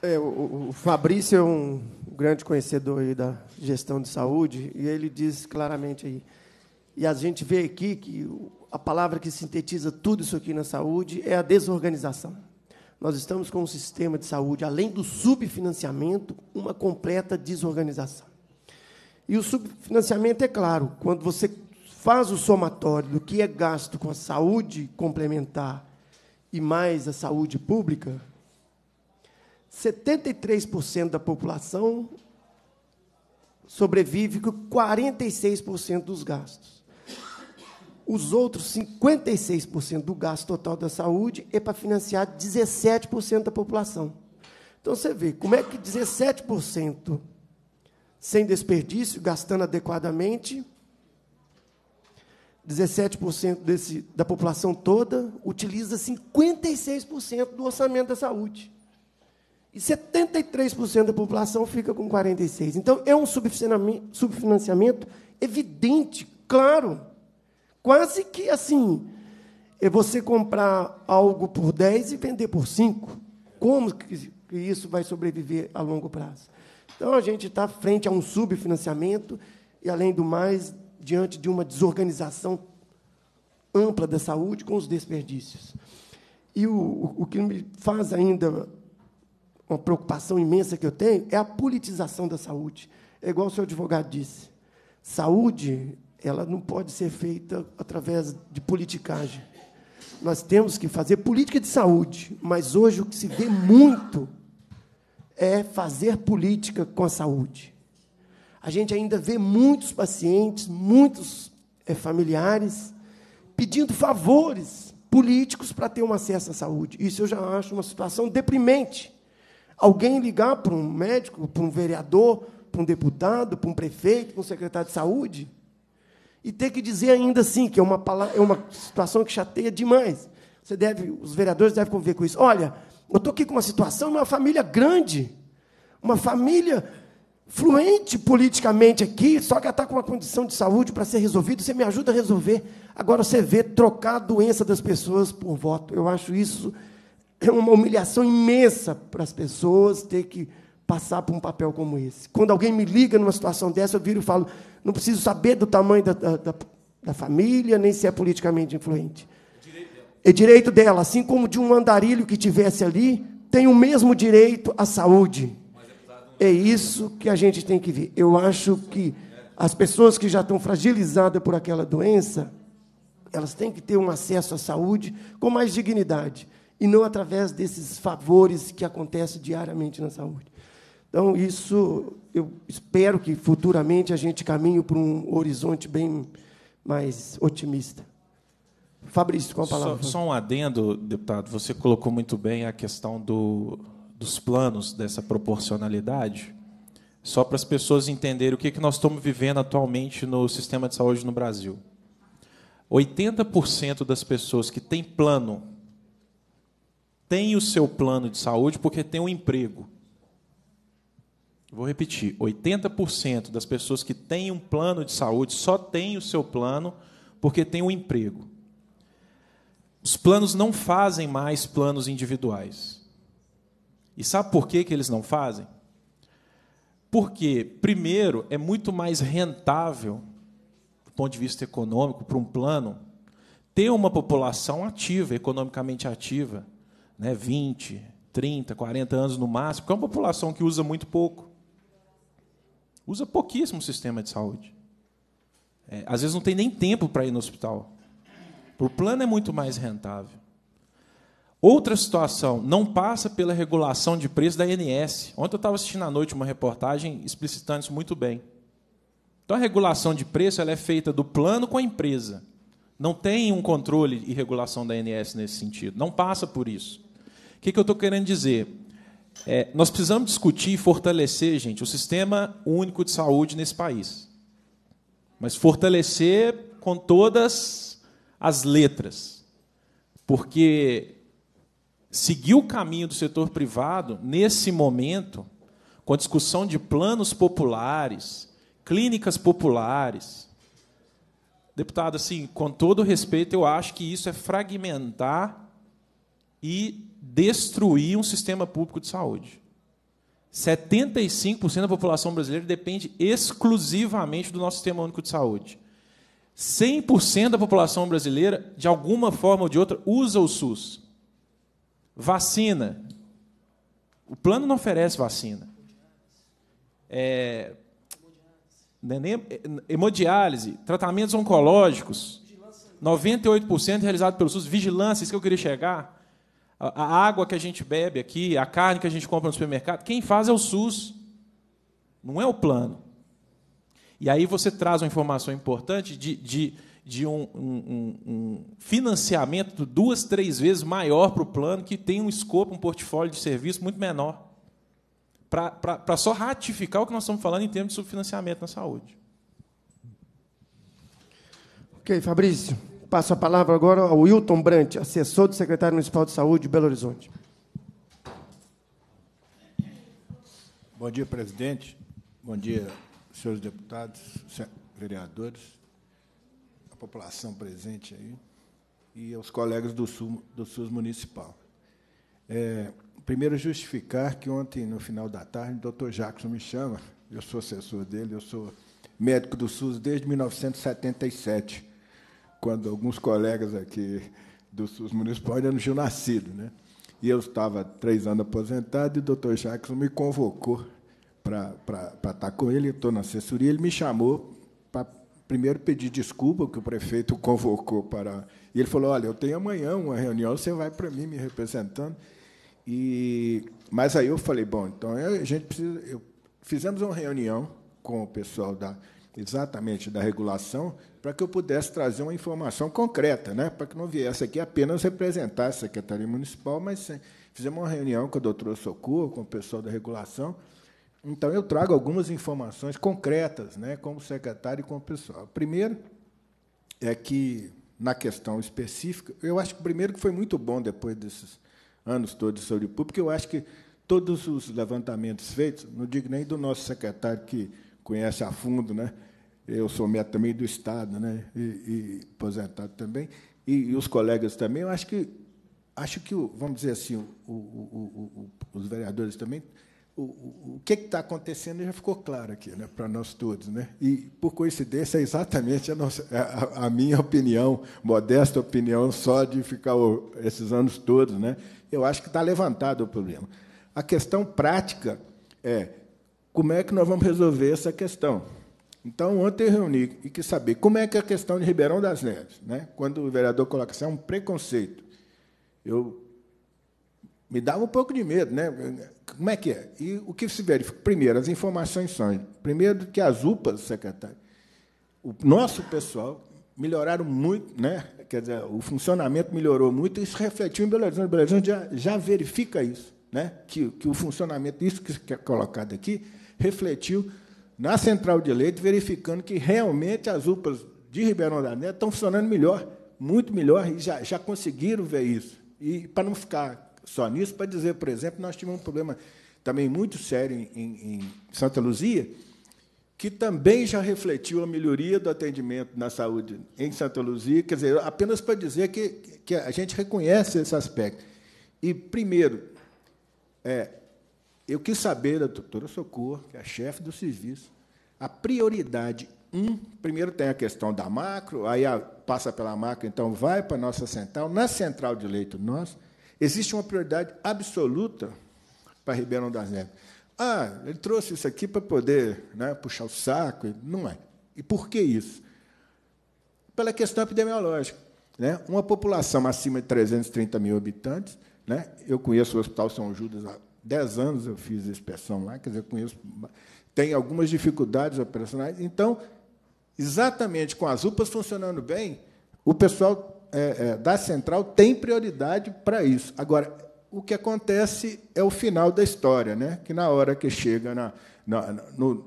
A: É, o, o Fabrício é um grande conhecedor da gestão de saúde e ele diz claramente aí. E a gente vê aqui que a palavra que sintetiza tudo isso aqui na saúde é a desorganização. Nós estamos com um sistema de saúde, além do subfinanciamento, uma completa desorganização. E o subfinanciamento é claro, quando você faz o somatório do que é gasto com a saúde complementar e mais a saúde pública, 73% da população sobrevive com 46% dos gastos. Os outros 56% do gasto total da saúde é para financiar 17% da população. Então você vê como é que 17% sem desperdício, gastando adequadamente, 17% desse, da população toda utiliza 56% do orçamento da saúde. E 73% da população fica com 46%. Então, é um subfinanciamento evidente, claro. Quase que assim, é você comprar algo por 10 e vender por 5. Como que isso vai sobreviver a longo prazo? Então, a gente está frente a um subfinanciamento e, além do mais, diante de uma desorganização ampla da saúde com os desperdícios. E o, o que me faz ainda uma preocupação imensa que eu tenho é a politização da saúde. É igual o seu advogado disse. Saúde, ela não pode ser feita através de politicagem. Nós temos que fazer política de saúde, mas hoje o que se vê muito é fazer política com a saúde. A gente ainda vê muitos pacientes, muitos é, familiares pedindo favores políticos para ter um acesso à saúde. Isso eu já acho uma situação deprimente. Alguém ligar para um médico, para um vereador, para um deputado, para um prefeito, para um secretário de saúde? E ter que dizer ainda assim, que é uma, palavra, é uma situação que chateia demais. Você deve, os vereadores devem conviver com isso. Olha, eu estou aqui com uma situação uma família grande, uma família fluente politicamente aqui, só que está com uma condição de saúde para ser resolvida, você me ajuda a resolver. Agora você vê trocar a doença das pessoas por voto. Eu acho isso é uma humilhação imensa para as pessoas ter que passar por um papel como esse. Quando alguém me liga numa situação dessa, eu viro e falo: não preciso saber do tamanho da, da, da família, nem se é politicamente influente. É direito dela, assim como de um andarilho que tivesse ali, tem o mesmo direito à saúde. É isso que a gente tem que ver. Eu acho que as pessoas que já estão fragilizadas por aquela doença, elas têm que ter um acesso à saúde com mais dignidade e não através desses favores que acontecem diariamente na saúde. Então, isso eu espero que futuramente a gente caminhe para um horizonte bem mais otimista. Fabrício, com a palavra? Só,
J: só, um adendo, deputado. Você colocou muito bem a questão do, dos planos, dessa proporcionalidade. Só para as pessoas entenderem o que, que nós estamos vivendo atualmente no sistema de saúde no Brasil. 80% das pessoas que têm plano tem o seu plano de saúde porque tem um emprego. Vou repetir: 80% das pessoas que têm um plano de saúde só têm o seu plano porque tem um emprego. Os planos não fazem mais planos individuais. E sabe por que, que eles não fazem? Porque, primeiro, é muito mais rentável, do ponto de vista econômico, para um plano, ter uma população ativa, economicamente ativa, né, 20, 30, 40 anos no máximo, porque é uma população que usa muito pouco. Usa pouquíssimo o sistema de saúde. É, às vezes não tem nem tempo para ir no hospital. O plano é muito mais rentável. Outra situação, não passa pela regulação de preço da INS. Ontem eu estava assistindo à noite uma reportagem explicitando isso muito bem. Então a regulação de preço ela é feita do plano com a empresa. Não tem um controle e regulação da INS nesse sentido. Não passa por isso que, que eu estou querendo dizer? É, nós precisamos discutir e fortalecer, gente, o sistema único de saúde nesse país. Mas fortalecer com todas as letras. Porque seguir o caminho do setor privado, nesse momento, com a discussão de planos populares, clínicas populares. Deputado, assim, com todo respeito, eu acho que isso é fragmentar e destruir um sistema público de saúde. 75% da população brasileira depende exclusivamente do nosso sistema único de saúde. 100% da população brasileira, de alguma forma ou de outra, usa o SUS. Vacina. O plano não oferece vacina. É, é, é hemodiálise, tratamentos oncológicos. 98% realizado pelo SUS. Vigilância, isso que eu queria chegar. A água que a gente bebe aqui, a carne que a gente compra no supermercado, quem faz é o SUS, não é o plano. E aí você traz uma informação importante de, de, de um, um, um financiamento duas, três vezes maior para o plano, que tem um escopo, um portfólio de serviço muito menor. Para só ratificar o que nós estamos falando em termos de subfinanciamento na saúde.
A: Ok, Fabrício. Passo a palavra agora ao Wilton Brant, assessor do secretário municipal de saúde de Belo Horizonte.
K: Bom dia, presidente. Bom dia, senhores deputados, vereadores, a população presente aí e aos colegas do, Sul, do SUS municipal. É, primeiro, justificar que ontem, no final da tarde, o doutor Jackson me chama, eu sou assessor dele, eu sou médico do SUS desde 1977 quando alguns colegas aqui do SUS municipal ainda não tinham nascido. Né? E eu estava três anos aposentado e o doutor Jackson me convocou para estar tá com ele, estou na assessoria, ele me chamou para primeiro pedir desculpa que o prefeito convocou para. E ele falou, olha, eu tenho amanhã uma reunião, você vai para mim me representando. E, mas aí eu falei, bom, então é, a gente precisa. Eu, fizemos uma reunião com o pessoal da exatamente da regulação, para que eu pudesse trazer uma informação concreta, né? para que não viesse aqui apenas representar a Secretaria Municipal, mas fizemos uma reunião com a doutora Socorro, com o pessoal da regulação. Então, eu trago algumas informações concretas, né, como secretário e como pessoal. Primeiro, é que, na questão específica, eu acho que, primeiro, que foi muito bom, depois desses anos todos de saúde porque eu acho que todos os levantamentos feitos, não digo nem do nosso secretário, que conhece a fundo, né, eu sou médico também do Estado, né? E, e aposentado também. E, e, os colegas também. Eu acho que, acho que vamos dizer assim, o, o, o, os vereadores também. O, que está acontecendo já ficou claro aqui, né, para nós todos, né? E por coincidência é exatamente a, nossa, a, a minha opinião, modesta opinião, só de ficar esses anos todos, né? Eu acho que está levantado o problema. A questão prática é como é que nós vamos resolver essa questão? Então, ontem eu reuni e quis saber como é que é a questão de Ribeirão das Neves, né? quando o vereador coloca isso, assim, é um preconceito. Eu me dava um pouco de medo, né? Como é que é? E o que se verifica? Primeiro, as informações são, primeiro, que as UPAs, secretário, o nosso pessoal melhoraram muito, né? quer dizer, o funcionamento melhorou muito, isso refletiu em Belo Horizonte. Belo Horizonte já, já verifica isso, né? que, que o funcionamento, isso que é colocado aqui, refletiu na central de leite, verificando que realmente as UPAs de Ribeirão da Neta estão funcionando melhor, muito melhor, e já, já conseguiram ver isso. E para não ficar só nisso, para dizer, por exemplo, nós tivemos um problema também muito sério em, em Santa Luzia, que também já refletiu a melhoria do atendimento na saúde em Santa Luzia. Quer dizer, apenas para dizer que, que a gente reconhece esse aspecto. E, primeiro, é, eu quis saber da doutora Socorro, que é a chefe do serviço, a prioridade um, primeiro tem a questão da macro, aí a, passa pela macro, então vai para a nossa central. Na central de leito nosso, existe uma prioridade absoluta para Ribeirão das Neves. Ah, ele trouxe isso aqui para poder né, puxar o saco. Não é. E por que isso? Pela questão epidemiológica. Né? Uma população acima de 330 mil habitantes, né? eu conheço o Hospital São Judas há dez anos eu fiz inspeção lá, quer dizer, conheço. Tem algumas dificuldades operacionais. Então, exatamente com as UPAs funcionando bem, o pessoal é, é, da central tem prioridade para isso. Agora, o que acontece é o final da história, né? que na hora que chega na, na, no,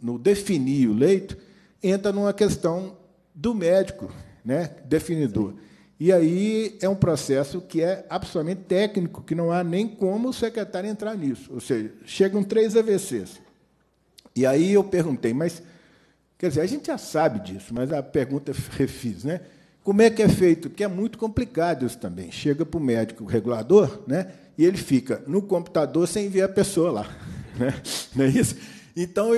K: no, definir o leito, entra numa questão do médico né? definidor. Sim. E aí é um processo que é absolutamente técnico, que não há nem como o secretário entrar nisso. Ou seja, chegam três AVCs. E aí eu perguntei, mas Quer dizer, a gente já sabe disso, mas a pergunta refiz, né? Como é que é feito? Porque é muito complicado isso também. Chega para o médico regulador, né? E ele fica no computador sem ver a pessoa lá, né? Não é isso? Então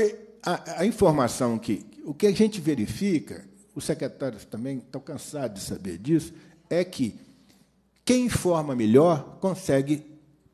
K: a, a informação que o que a gente verifica, os secretários também estão tá cansados de saber disso, é que quem forma melhor consegue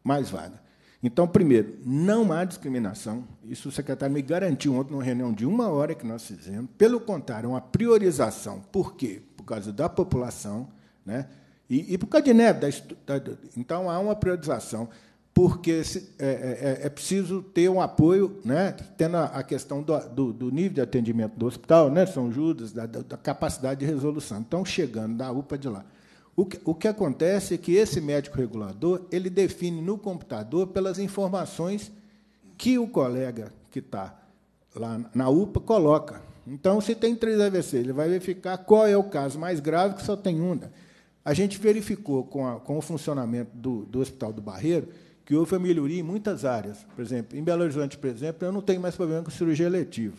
K: mais vaga. Então, primeiro, não há discriminação. Isso o secretário me garantiu ontem numa reunião de uma hora que nós fizemos. Pelo contrário, é uma priorização. Por quê? Por causa da população, né? E, e por causa de neve. Da, da, então, há uma priorização, porque se, é, é, é, é, preciso ter um apoio, né? tendo a, a questão do, do, do, nível de atendimento do hospital, né? São Judas, da, da capacidade de resolução. Então, chegando da UPA de lá. O que, o que acontece é que esse médico regulador ele define no computador pelas informações que o colega que está lá na UPA coloca. Então, se tem três AVC, ele vai verificar qual é o caso mais grave, que só tem uma. A gente verificou com, a, com o funcionamento do, do, Hospital do Barreiro que houve uma melhoria em muitas áreas. Por exemplo, em Belo Horizonte, por exemplo, eu não tenho mais problema com cirurgia eletiva.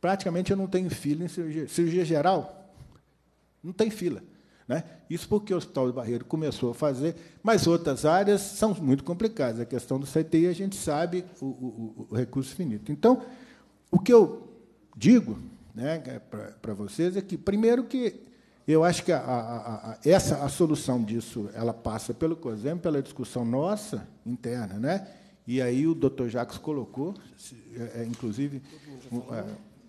K: Praticamente eu não tenho fila em cirurgia. Cirurgia geral, não tem fila. Né? Isso porque o Hospital do Barreiro começou a fazer, mas outras áreas são muito complicadas. A questão do CTI, a gente sabe o, o, o recurso finito. Então, o que eu digo né, é para vocês é que, primeiro, que eu acho que a, a, a, essa, a solução disso ela passa pelo COSEM, pela discussão nossa interna. Né? E aí o doutor Jacques colocou, é, é, inclusive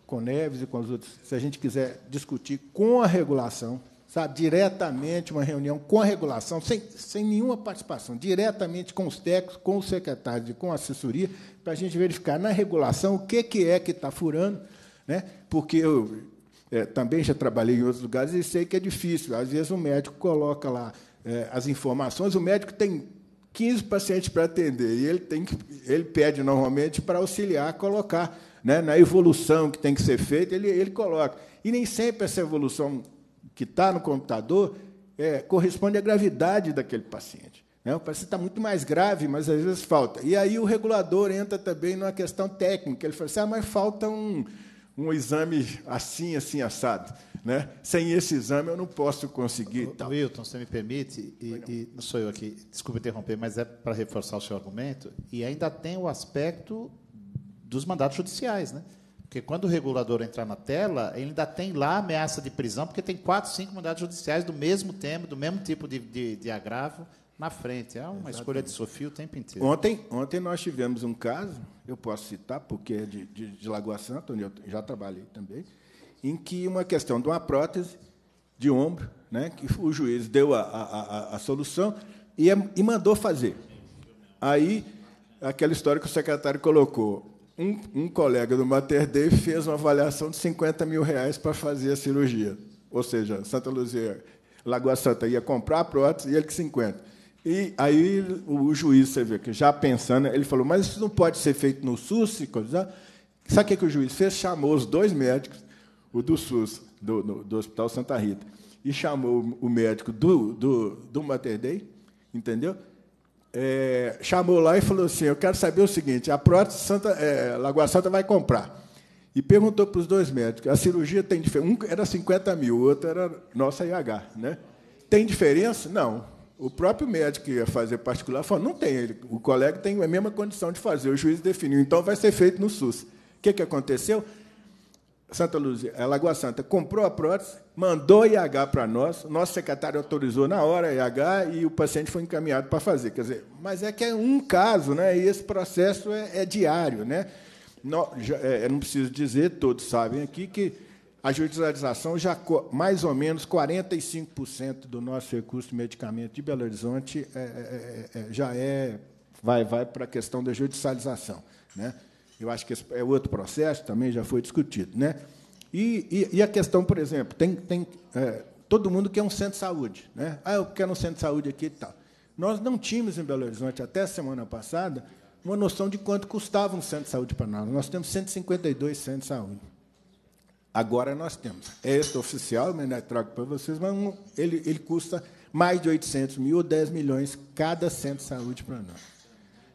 K: com Neves e com os outros, se a gente quiser discutir com a regulação sabe, diretamente uma reunião com a regulação, sem, sem nenhuma participação, diretamente com os técnicos, com os secretários e com a assessoria, para a gente verificar na regulação o que, que é que está furando, né? porque eu é, também já trabalhei em outros lugares e sei que é difícil. Às vezes o médico coloca lá é, as informações, o médico tem 15 pacientes para atender e ele, tem que, ele pede normalmente para auxiliar colocar né, na evolução que tem que ser feita, ele, ele coloca. E nem sempre essa evolução que está no computador é, corresponde à gravidade daquele paciente. Né? O paciente está muito mais grave, mas às vezes falta. E aí o regulador entra também numa questão técnica. Ele fala assim: ah, mas falta um, um exame assim, assim, assado. Né? Sem esse exame eu não posso conseguir. O, Wilton, você me permite, e, não. e não sou eu aqui,
E: desculpe interromper, mas é para reforçar o seu argumento, e ainda tem o aspecto dos mandatos judiciais. Né? Porque quando o regulador entrar na tela, ele ainda tem lá ameaça de prisão, porque tem quatro, cinco mandados judiciais do mesmo tema, do mesmo tipo de, de, de agravo na frente. É uma Exatamente. escolha de Sofia o tempo inteiro. Ontem,
K: ontem nós tivemos um caso, eu posso citar, porque é de, de, de Lagoa Santa, onde eu já trabalhei também, em que uma questão de uma prótese de ombro, né, que o juiz deu a, a, a, a solução e, é, e mandou fazer. Aí, aquela história que o secretário colocou, um, um colega do Mater Dei fez uma avaliação de 50 mil reais para fazer a cirurgia. Ou seja, Santa Luzia, Lagoa Santa ia comprar a prótese e ele que 50. E aí o juiz, você vê que já pensando, ele falou, mas isso não pode ser feito no SUS? Sabe o que, o juiz fez? Chamou os dois médicos, o do SUS, do, do, do Hospital Santa Rita, e chamou o médico do, do, do Mater Dei, entendeu? é, chamou lá e falou assim: Eu quero saber o seguinte, a prótese Santa, é, Lagoa Santa vai comprar. E perguntou para os dois médicos: a cirurgia tem diferença? Um era 50 mil, o outro era nossa IH. Né? Tem diferença? Não. O próprio médico que ia fazer particular falou: não tem. Ele, o colega tem a mesma condição de fazer, o juiz definiu, então vai ser feito no SUS. O que, que aconteceu? Santa Luzia, a Lagoa Santa comprou a prótese mandou IH para nós, nosso secretário autorizou na hora IH e o paciente foi encaminhado para fazer. Quer dizer, mas é que é um caso, né? E esse processo é, é diário, né? Não, já, é, não preciso dizer, todos sabem aqui que a judicialização já mais ou menos 45% do nosso recurso de medicamento de Belo Horizonte é, é, é, é, é já é vai vai para a questão da judicialização, né? Eu acho que esse é outro processo também já foi discutido, né? E, e, e a questão, por exemplo, tem, tem é, todo mundo quer um centro de saúde. Né? Ah, eu quero um centro de saúde aqui e tal. Nós não tínhamos em Belo Horizonte, até a semana passada, uma noção de quanto custava um centro de saúde para nós. Nós temos 152 centros de saúde. Agora nós temos. É este oficial, eu né, trago para vocês, mas ele, ele custa mais de 800 mil ou 10 milhões cada centro de saúde para nós.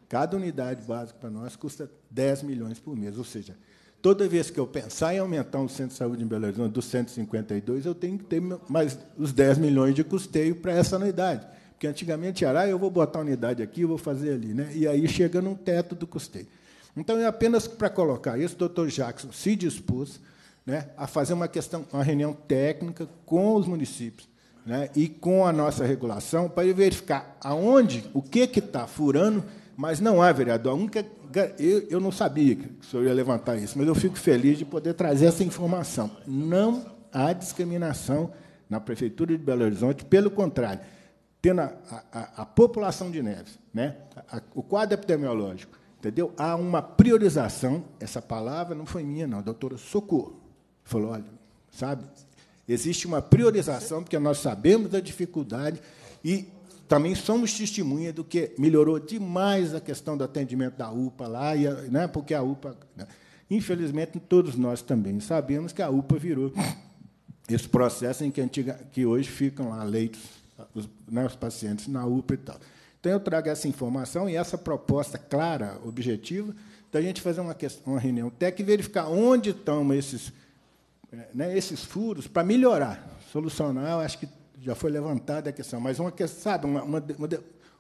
K: Cada unidade básica para nós custa 10 milhões por mês, ou seja, Toda vez que eu pensar em aumentar o um centro de saúde em Belo Horizonte dos 152, eu tenho que ter mais os 10 milhões de custeio para essa anuidade. Porque antigamente era, ah, eu vou botar a unidade aqui, eu vou fazer ali. Né? E aí chega num teto do custeio. Então, é apenas para colocar isso, o doutor Jackson se dispôs né, a fazer uma questão, uma reunião técnica com os municípios né, e com a nossa regulação para verificar aonde, o que está furando, mas não há, vereador. A única eu, eu não sabia que o senhor ia levantar isso, mas eu fico feliz de poder trazer essa informação. Não há discriminação na Prefeitura de Belo Horizonte, pelo contrário, tendo a, a, a população de Neves, né? A, o quadro epidemiológico, entendeu? Há uma priorização, essa palavra não foi minha, não, a doutora Socorro falou, olha, sabe, existe uma priorização, porque nós sabemos da dificuldade e também somos testemunha do que melhorou demais a questão do atendimento da UPA lá, e a, né, porque a UPA. Né, infelizmente, todos nós também sabemos que a UPA virou esse processo em que, antiga, que hoje ficam lá leitos, os, né, os pacientes na UPA e tal. Então, eu trago essa informação e essa proposta clara, objetiva, da gente fazer uma, questão, uma reunião técnica e verificar onde estão esses, né, esses furos para melhorar. Solucionar, eu acho que já foi levantada a questão, mas uma sabe, uma, uma,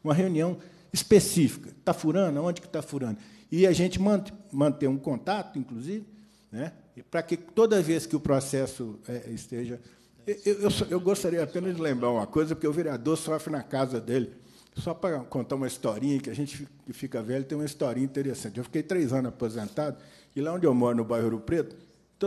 K: uma reunião específica. Está furando? Onde que está furando? E a gente mant manter um contato, inclusive, né, para que toda vez que o processo é, esteja. Eu, eu, eu, gostaria apenas de lembrar uma coisa, porque o vereador sofre na casa dele. Só para contar uma historinha, que a gente que fica velho tem uma historinha interessante. Eu fiquei três anos aposentado, e lá onde eu moro, no bairro Ouro Preto,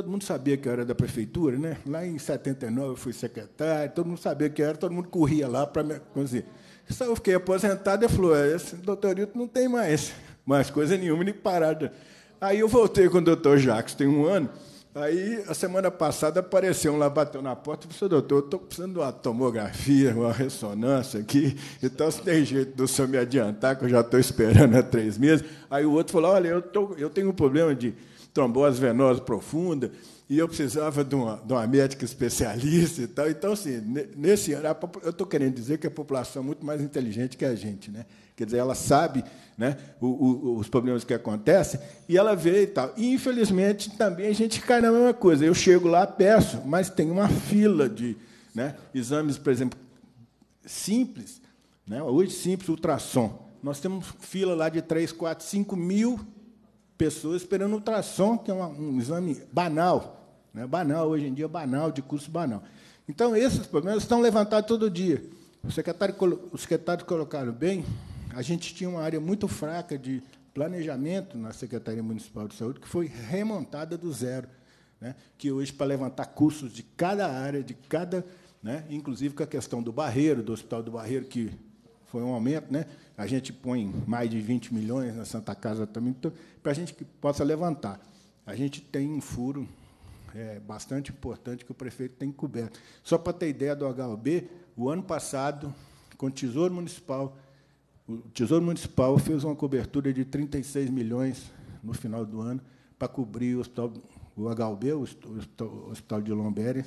K: todo mundo sabia que eu era da prefeitura, né? Lá em 79 eu fui secretário, todo mundo sabia que eu era, todo mundo corria lá para me conseguir. Só eu fiquei aposentado e falou: é, esse doutorito não tem mais, mais coisa nenhuma, nem parada. Aí eu voltei com o doutor Jacques, tem um ano. Aí, a semana passada, apareceu um lá, bateu na porta e disse, doutor, estou precisando de uma tomografia, uma ressonância aqui. Então, se tem jeito do senhor me adiantar, que eu já estou esperando há três meses. Aí o outro falou, olha, eu, tô, eu tenho um problema de trombose venosa profunda, e eu precisava de uma, de uma médica especialista e tal. Então, assim, nesse ano, eu estou querendo dizer que a população é muito mais inteligente que a gente, né? Quer dizer, ela sabe né, o, o, os problemas que acontecem e ela vê e tal. E, infelizmente, também a gente cai na mesma coisa. Eu chego lá, peço, mas tem uma fila de né, exames, por exemplo, simples, né, hoje simples, ultrassom. Nós temos fila lá de 3, 4, 5 mil pessoas esperando ultrassom, que é um, um exame banal, né? banal, hoje em dia banal, de curso banal. Então, esses problemas estão levantados todo dia. O secretário, os secretários colocaram bem, a gente tinha uma área muito fraca de planejamento na Secretaria Municipal de Saúde, que foi remontada do zero, né? que hoje, para levantar cursos de cada área, de cada, né? inclusive com a questão do barreiro, do Hospital do Barreiro, que foi um aumento, né? A gente põe mais de 20 milhões na Santa Casa também, então, para a gente que possa levantar. A gente tem um furo é, bastante importante que o prefeito tem coberto. Só para ter ideia do HOB, o ano passado, com o Tesouro Municipal, o Tesouro Municipal fez uma cobertura de 36 milhões no final do ano para cobrir o, hospital, o o Hospital de Lombéres,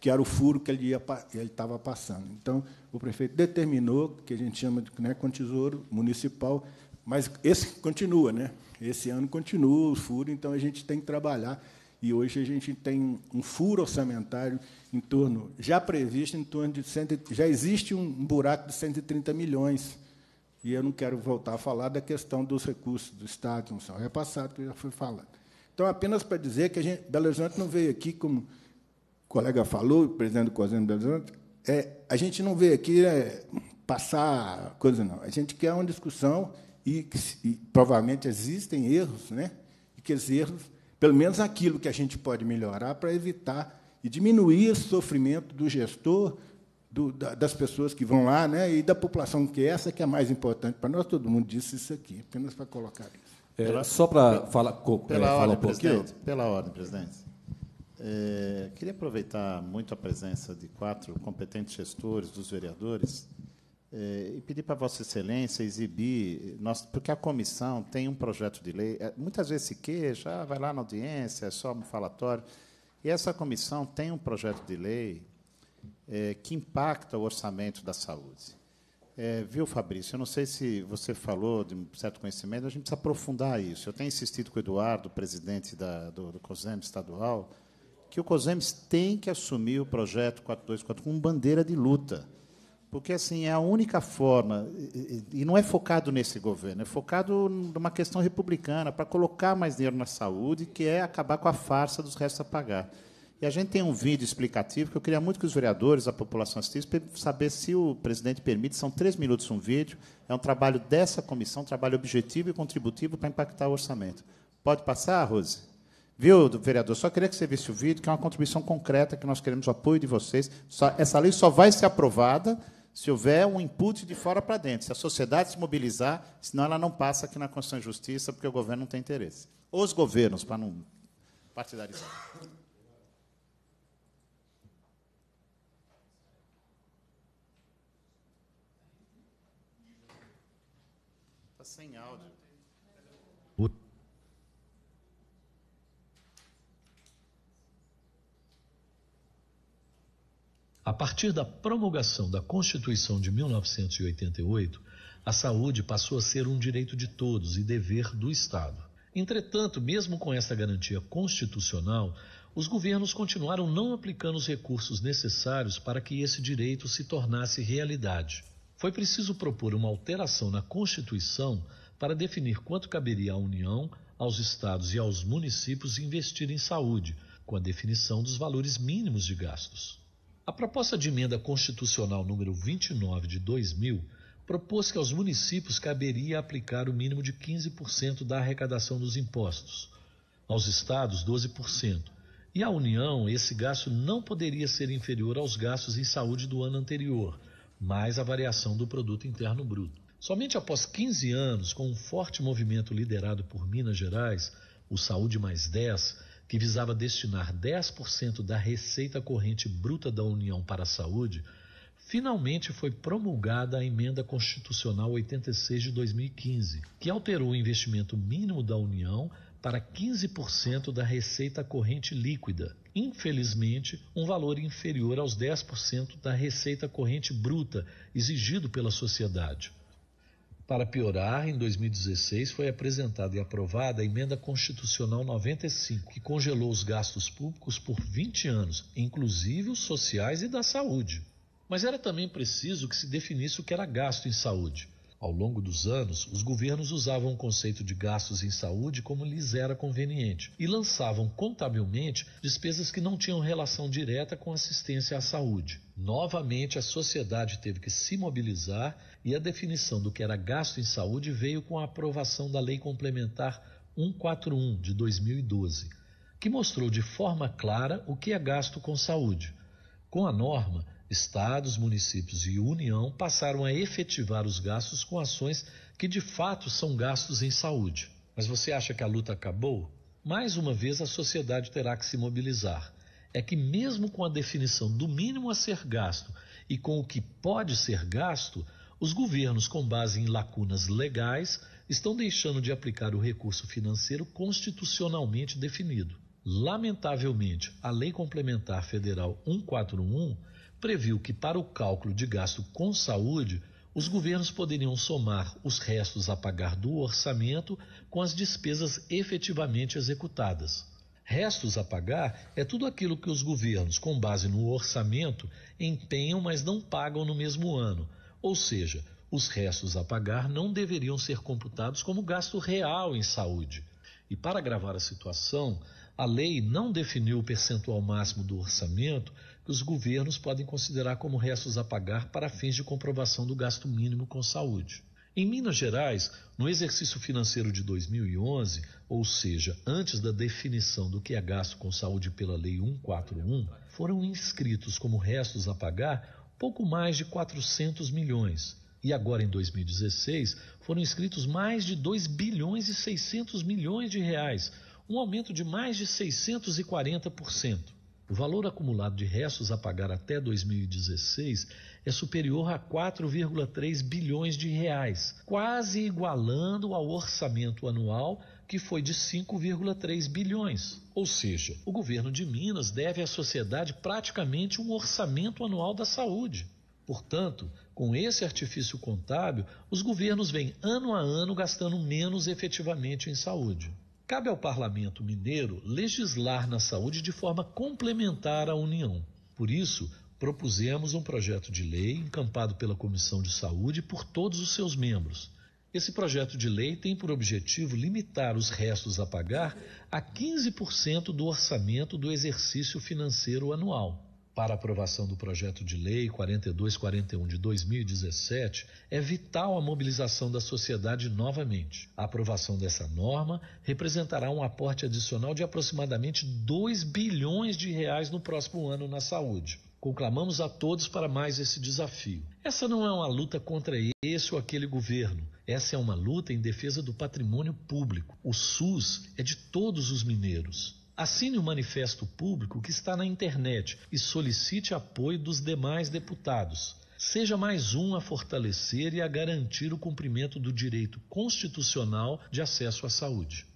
K: que era o furo que ele estava passando. Então, o prefeito determinou, que a gente chama de né, com tesouro municipal, mas esse continua, né? Esse ano continua o furo, então a gente tem que trabalhar. E hoje a gente tem um furo orçamentário em torno, já previsto em torno de. já existe um buraco de 130 milhões. E eu não quero voltar a falar da questão dos recursos do Estado, que não são repassados, é que já foi falado. Então, apenas para dizer que a gente, Belo Horizonte não veio aqui como colega falou, o presidente do Coseno Belo Horizonte, é, a gente não veio aqui é, passar coisa, não. A gente quer uma discussão e, e provavelmente existem erros, né? e que esses erros, pelo menos aquilo que a gente pode melhorar para evitar e diminuir o sofrimento do gestor, do, da, das pessoas que vão lá, né, e da população que é essa que é mais importante para nós. Todo mundo disse isso aqui, apenas para colocar isso.
D: É, só para falar, pela é,
E: ordem,
K: falar um pouquinho.
E: Pela ordem, presidente. É, queria aproveitar muito a presença de quatro competentes gestores, dos vereadores, é, e pedir para Vossa Excelência exibir, eh, nós, porque a comissão tem um projeto de lei, é, muitas vezes se queixa, ah, vai lá na audiência, é só um falatório, e essa comissão tem um projeto de lei que impacta o orçamento da saúde. É, viu, Fabrício? Eu não sei se você falou de um certo conhecimento, a gente precisa aprofundar isso. Eu tenho insistido com o Eduardo, presidente da, do, do COSEM estadual, que o COSEMES tem que assumir o projeto 424 como bandeira de luta. Porque assim é a única forma, e não é focado nesse governo, é focado numa questão republicana, para colocar mais dinheiro na saúde, que é acabar com a farsa dos restos a pagar. E a gente tem um vídeo explicativo que eu queria muito que os vereadores, a população assistisse, para saber se o presidente permite. São três minutos um vídeo. É um trabalho dessa comissão, um trabalho objetivo e contributivo para impactar o orçamento. Pode passar, Rose? Viu, vereador? Só queria que você visse o vídeo, que é uma contribuição concreta que nós queremos o apoio de vocês. Só, essa lei só vai ser aprovada se houver um input de fora para dentro, se a sociedade se mobilizar, senão ela não passa aqui na Constituição de Justiça, porque o governo não tem interesse. Os governos, para não partidarizar.
L: A partir da promulgação da Constituição de 1988, a saúde passou a ser um direito de todos e dever do Estado. Entretanto, mesmo com essa garantia constitucional, os governos continuaram não aplicando os recursos necessários para que esse direito se tornasse realidade. Foi preciso propor uma alteração na Constituição para definir quanto caberia à União, aos estados e aos municípios investir em saúde, com a definição dos valores mínimos de gastos. A proposta de emenda constitucional número 29 de 2000 propôs que aos municípios caberia aplicar o mínimo de 15% da arrecadação dos impostos, aos estados 12%, e à União esse gasto não poderia ser inferior aos gastos em saúde do ano anterior, mais a variação do produto interno bruto. Somente após 15 anos, com um forte movimento liderado por Minas Gerais, o Saúde Mais 10, que visava destinar 10% da receita corrente bruta da União para a saúde, finalmente foi promulgada a Emenda Constitucional 86 de 2015, que alterou o investimento mínimo da União para 15% da receita corrente líquida, infelizmente, um valor inferior aos 10% da receita corrente bruta exigido pela sociedade. Para piorar, em 2016 foi apresentada e aprovada a Emenda Constitucional 95, que congelou os gastos públicos por 20 anos, inclusive os sociais e da saúde. Mas era também preciso que se definisse o que era gasto em saúde. Ao longo dos anos, os governos usavam o conceito de gastos em saúde como lhes era conveniente e lançavam contabilmente despesas que não tinham relação direta com assistência à saúde. Novamente, a sociedade teve que se mobilizar e a definição do que era gasto em saúde veio com a aprovação da Lei Complementar 141 de 2012, que mostrou de forma clara o que é gasto com saúde. Com a norma, Estados, municípios e União passaram a efetivar os gastos com ações que de fato são gastos em saúde. Mas você acha que a luta acabou? Mais uma vez a sociedade terá que se mobilizar. É que, mesmo com a definição do mínimo a ser gasto e com o que pode ser gasto, os governos, com base em lacunas legais, estão deixando de aplicar o recurso financeiro constitucionalmente definido. Lamentavelmente, a Lei Complementar Federal 141 previu que, para o cálculo de gasto com saúde, os governos poderiam somar os restos a pagar do orçamento com as despesas efetivamente executadas. Restos a pagar é tudo aquilo que os governos, com base no orçamento, empenham, mas não pagam no mesmo ano. Ou seja, os restos a pagar não deveriam ser computados como gasto real em saúde. E para agravar a situação, a lei não definiu o percentual máximo do orçamento os governos podem considerar como restos a pagar para fins de comprovação do gasto mínimo com saúde. Em Minas Gerais, no exercício financeiro de 2011, ou seja, antes da definição do que é gasto com saúde pela Lei 141, foram inscritos como restos a pagar pouco mais de 400 milhões. E agora em 2016, foram inscritos mais de 2 bilhões e 600 milhões de reais, um aumento de mais de 640%. O valor acumulado de restos a pagar até 2016 é superior a 4,3 bilhões de reais, quase igualando ao orçamento anual que foi de 5,3 bilhões. Ou seja, o governo de Minas deve à sociedade praticamente um orçamento anual da saúde. Portanto, com esse artifício contábil, os governos vêm ano a ano gastando menos efetivamente em saúde. Cabe ao Parlamento Mineiro legislar na saúde de forma complementar à União. Por isso, propusemos um projeto de lei encampado pela Comissão de Saúde por todos os seus membros. Esse projeto de lei tem por objetivo limitar os restos a pagar a 15% do orçamento do exercício financeiro anual para aprovação do projeto de lei 4241 de 2017, é vital a mobilização da sociedade novamente. A aprovação dessa norma representará um aporte adicional de aproximadamente 2 bilhões de reais no próximo ano na saúde. Conclamamos a todos para mais esse desafio. Essa não é uma luta contra esse ou aquele governo. Essa é uma luta em defesa do patrimônio público. O SUS é de todos os mineiros. Assine o um manifesto público que está na internet e solicite apoio dos demais deputados. Seja mais um a fortalecer e a garantir o cumprimento do direito constitucional de acesso à saúde.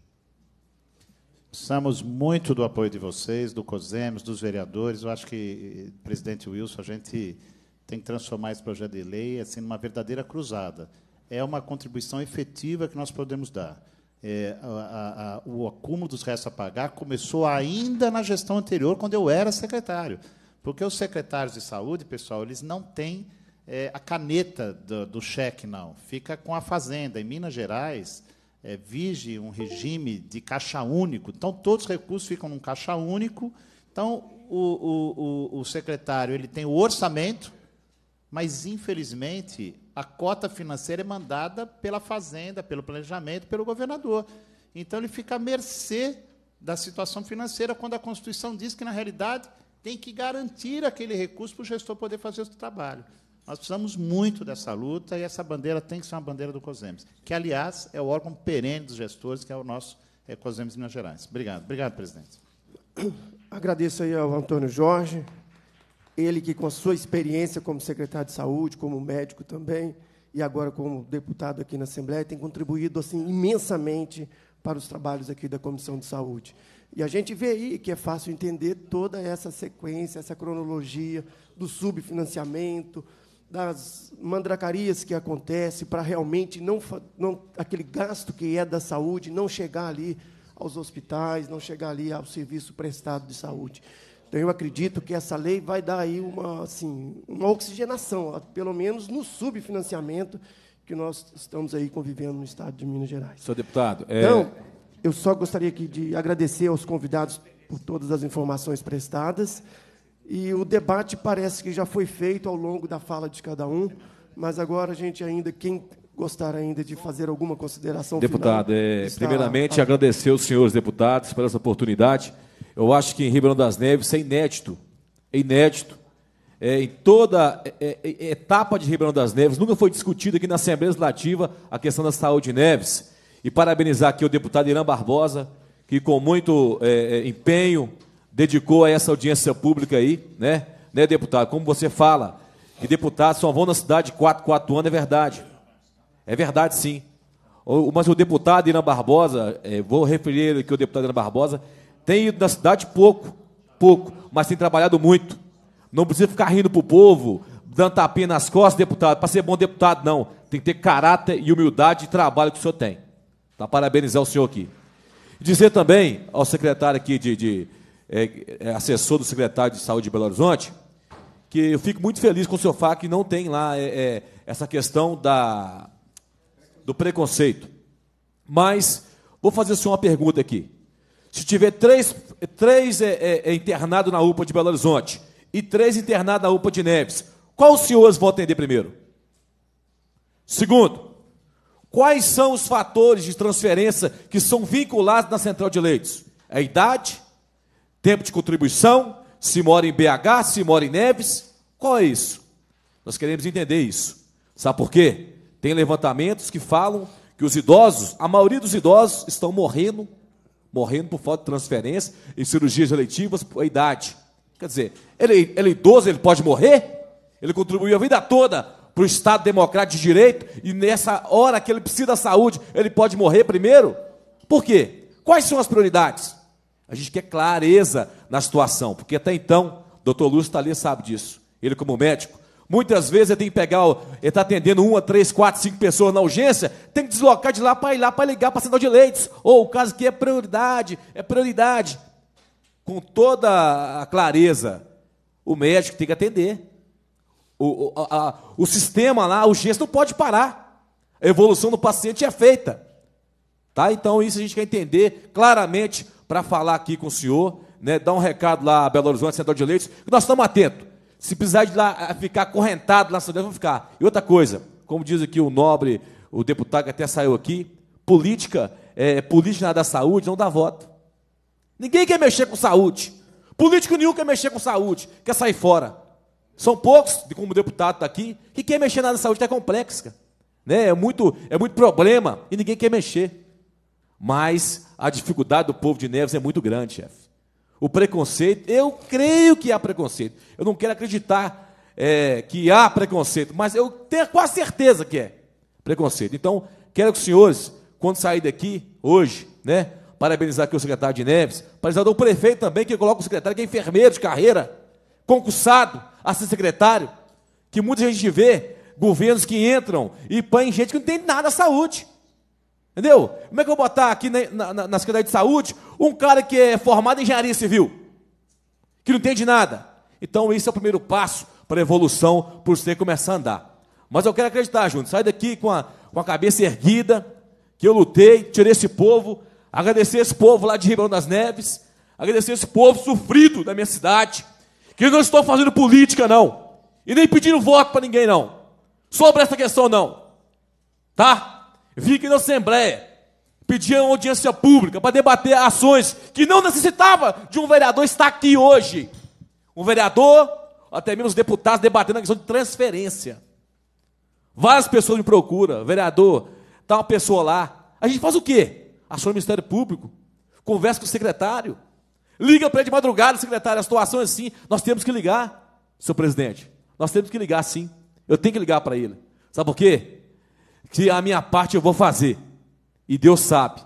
E: Precisamos muito do apoio de vocês, do COSEMES, dos vereadores. Eu acho que, presidente Wilson, a gente tem que transformar esse projeto de lei assim numa verdadeira cruzada. É uma contribuição efetiva que nós podemos dar é, a, a, o acúmulo dos restos a pagar começou ainda na gestão anterior, quando eu era secretário. Porque os secretários de saúde, pessoal, eles não têm é, a caneta do, do, cheque, não. Fica com a fazenda. Em Minas Gerais, é, vige um regime de caixa único. Então, todos os recursos ficam num caixa único. Então, o, o, o, o secretário ele tem o orçamento, mas, infelizmente, a cota financeira é mandada pela Fazenda, pelo planejamento, pelo governador. Então ele fica à mercê da situação financeira quando a Constituição diz que, na realidade, tem que garantir aquele recurso para o gestor poder fazer o seu trabalho. Nós precisamos muito dessa luta e essa bandeira tem que ser uma bandeira do COSEMES, que, aliás, é o órgão perene dos gestores, que é o nosso é, COSEMES Minas Gerais. Obrigado. Obrigado, presidente.
A: Agradeço aí ao Antônio Jorge. Ele que, com a sua experiência como secretário de saúde, como médico também, e agora como deputado aqui na Assembleia, tem contribuído assim imensamente para os trabalhos aqui da Comissão de Saúde. E a gente vê aí que é fácil entender toda essa sequência, essa cronologia do subfinanciamento, das mandracarias que acontecem para realmente não, não aquele gasto que é da saúde não chegar ali aos hospitais, não chegar ali ao serviço prestado de saúde. Então eu acredito que essa lei vai dar aí uma, assim, uma oxigenação, pelo menos no subfinanciamento que nós estamos aí convivendo no estado de Minas Gerais. Senhor deputado, é... Então, eu só gostaria aqui de agradecer aos convidados por todas as informações prestadas. E o debate parece que já foi feito ao longo da fala de cada um, mas agora a gente ainda, quem gostar ainda de fazer alguma consideração Deputado, final, é, primeiramente
D: a... agradecer os senhores deputados pela essa oportunidade. Eu acho que em Ribeirão das Neves isso é inédito. É inédito. É, em toda é, é, é etapa de Ribeirão das Neves, nunca foi discutido aqui na Assembleia Legislativa a questão da saúde de Neves. E parabenizar aqui o deputado Irã Barbosa, que com muito é, é, empenho dedicou a essa audiência pública aí, né? né, deputado? Como você fala, que deputados só vão na cidade 4, 4 anos, é verdade. É verdade, sim. Mas o deputado Irã Barbosa, vou referir aqui o deputado Irã Barbosa, tem ido na cidade pouco, pouco, mas tem trabalhado muito. Não precisa ficar rindo para o povo, dando tapinha nas costas, deputado, para ser bom deputado, não. Tem que ter caráter e humildade e trabalho que o senhor tem. Tá parabenizar o senhor aqui. Dizer também ao secretário aqui de, de é, é assessor do secretário de Saúde de Belo Horizonte, que eu fico muito feliz com o senhor falar que não tem lá é, é, essa questão da, do preconceito. Mas vou fazer só uma pergunta aqui. Se tiver três, três é, é, é internados na UPA de Belo Horizonte e três internados na UPA de Neves, qual os senhores vão atender primeiro? Segundo, quais são os fatores de transferência que são vinculados na central de leitos? É a idade, tempo de contribuição, se mora em BH, se mora em Neves, qual é isso? Nós queremos entender isso. Sabe por quê? Tem levantamentos que falam que os idosos, a maioria dos idosos estão morrendo morrendo por falta de transferência e cirurgias eletivas por idade. Quer dizer, ele, ele é idoso, ele pode morrer? Ele contribuiu a vida toda para o Estado Democrático de Direito e nessa hora que ele precisa da saúde, ele pode morrer primeiro? Por quê? Quais são as prioridades? A gente quer clareza na situação, porque até então, o doutor Lúcio está ali sabe disso. Ele, como médico, Muitas vezes ele tem que pegar, ele está atendendo uma, três, quatro, cinco pessoas na urgência, tem que deslocar de lá para ir lá para ligar para Central de leitos. Ou o caso que é prioridade, é prioridade. Com toda a clareza, o médico tem que atender. O, a, o sistema lá, a urgência não pode parar. A evolução do paciente é feita. Tá? Então, isso a gente quer entender claramente para falar aqui com o senhor, né? dar um recado lá a Belo Horizonte, Central de Leitos, que nós estamos atentos. Se precisar de lá ficar correntado lá, vão ficar. E outra coisa, como diz aqui o nobre, o deputado que até saiu aqui, política, é, política da saúde não dá voto. Ninguém quer mexer com saúde. Político nenhum quer mexer com saúde, quer sair fora. São poucos, como o deputado está aqui, que quer mexer na saúde, está é complexa. Né? É, muito, é muito problema e ninguém quer mexer. Mas a dificuldade do povo de Neves é muito grande, chefe o preconceito. Eu creio que há preconceito. Eu não quero acreditar é, que há preconceito, mas eu tenho quase certeza que é preconceito. Então, quero que os senhores, quando sair daqui hoje, né, parabenizar aqui o secretário de Neves, parabenizar o prefeito também, que coloca o secretário, que é enfermeiro de carreira, concursado, assistente secretário, que muita gente vê governos que entram e põem gente que não tem nada à saúde. Entendeu? Como é que eu vou botar aqui na, na, na Secretaria de Saúde um cara que é formado em engenharia civil, que não entende nada? Então, isso é o primeiro passo para a evolução, para você começar a andar. Mas eu quero acreditar, Júnior, sai daqui com a, com a cabeça erguida, que eu lutei, tirei esse povo, agradecer esse povo lá de Ribeirão das Neves, agradecer esse povo sofrido da minha cidade, que eu não estou fazendo política, não, e nem pedindo voto para ninguém, não, sobre essa questão, não, tá? vi aqui na Assembleia, pediam audiência pública para debater ações que não necessitava de um vereador estar aqui hoje. Um vereador, até mesmo os deputados, debatendo a questão de transferência. Várias pessoas me procuram, vereador, está uma pessoa lá. A gente faz o quê? ação o Ministério Público, conversa com o secretário, liga para ele de madrugada, secretário, a situação é assim, nós temos que ligar, seu presidente, nós temos que ligar sim. Eu tenho que ligar para ele. Sabe por quê? que a minha parte eu vou fazer. E Deus sabe.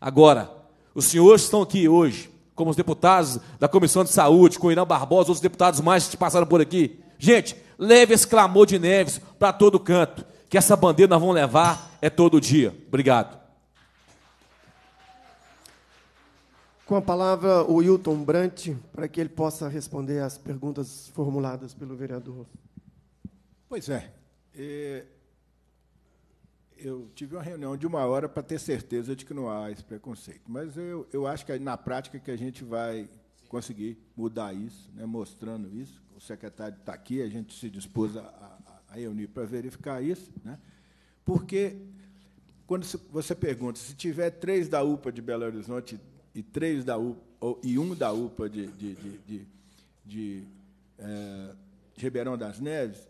D: Agora, os senhores estão aqui hoje, como os deputados da Comissão de Saúde, com o Irã Barbosa, outros deputados mais que passaram por aqui. Gente, leve esse clamor de Neves para todo canto, que essa bandeira nós vamos levar é todo dia. Obrigado.
A: Com a palavra, o Wilton Brant, para que ele possa responder às perguntas formuladas pelo vereador.
K: Pois é. é eu tive uma reunião de uma hora para ter certeza de que não há esse preconceito. Mas eu, eu acho que na prática que a gente vai conseguir mudar isso, né, mostrando isso. O secretário está aqui, a gente se dispôs a, a, a reunir para verificar isso. Né, porque, quando você pergunta, se tiver três da UPA de Belo Horizonte e três da UPA, ou, e um da UPA de, de, de, de, de é, Ribeirão das Neves,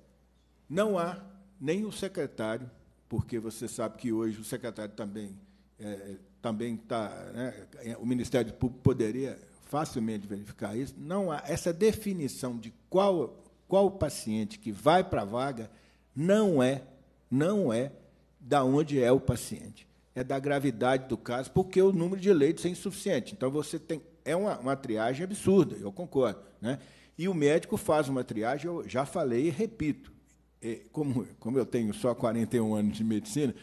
K: não há nem o secretário porque você sabe que hoje o secretário também é, também está, né, é, o Ministério Público poderia facilmente verificar isso. Não há essa definição de qual qual paciente que vai para a vaga não é não é da onde é o paciente, é da gravidade do caso, porque o número de leitos é insuficiente. Então você tem é uma, uma triagem absurda, eu concordo, né? E o médico faz uma triagem, eu já falei e repito como, como eu tenho só 41 anos de medicina,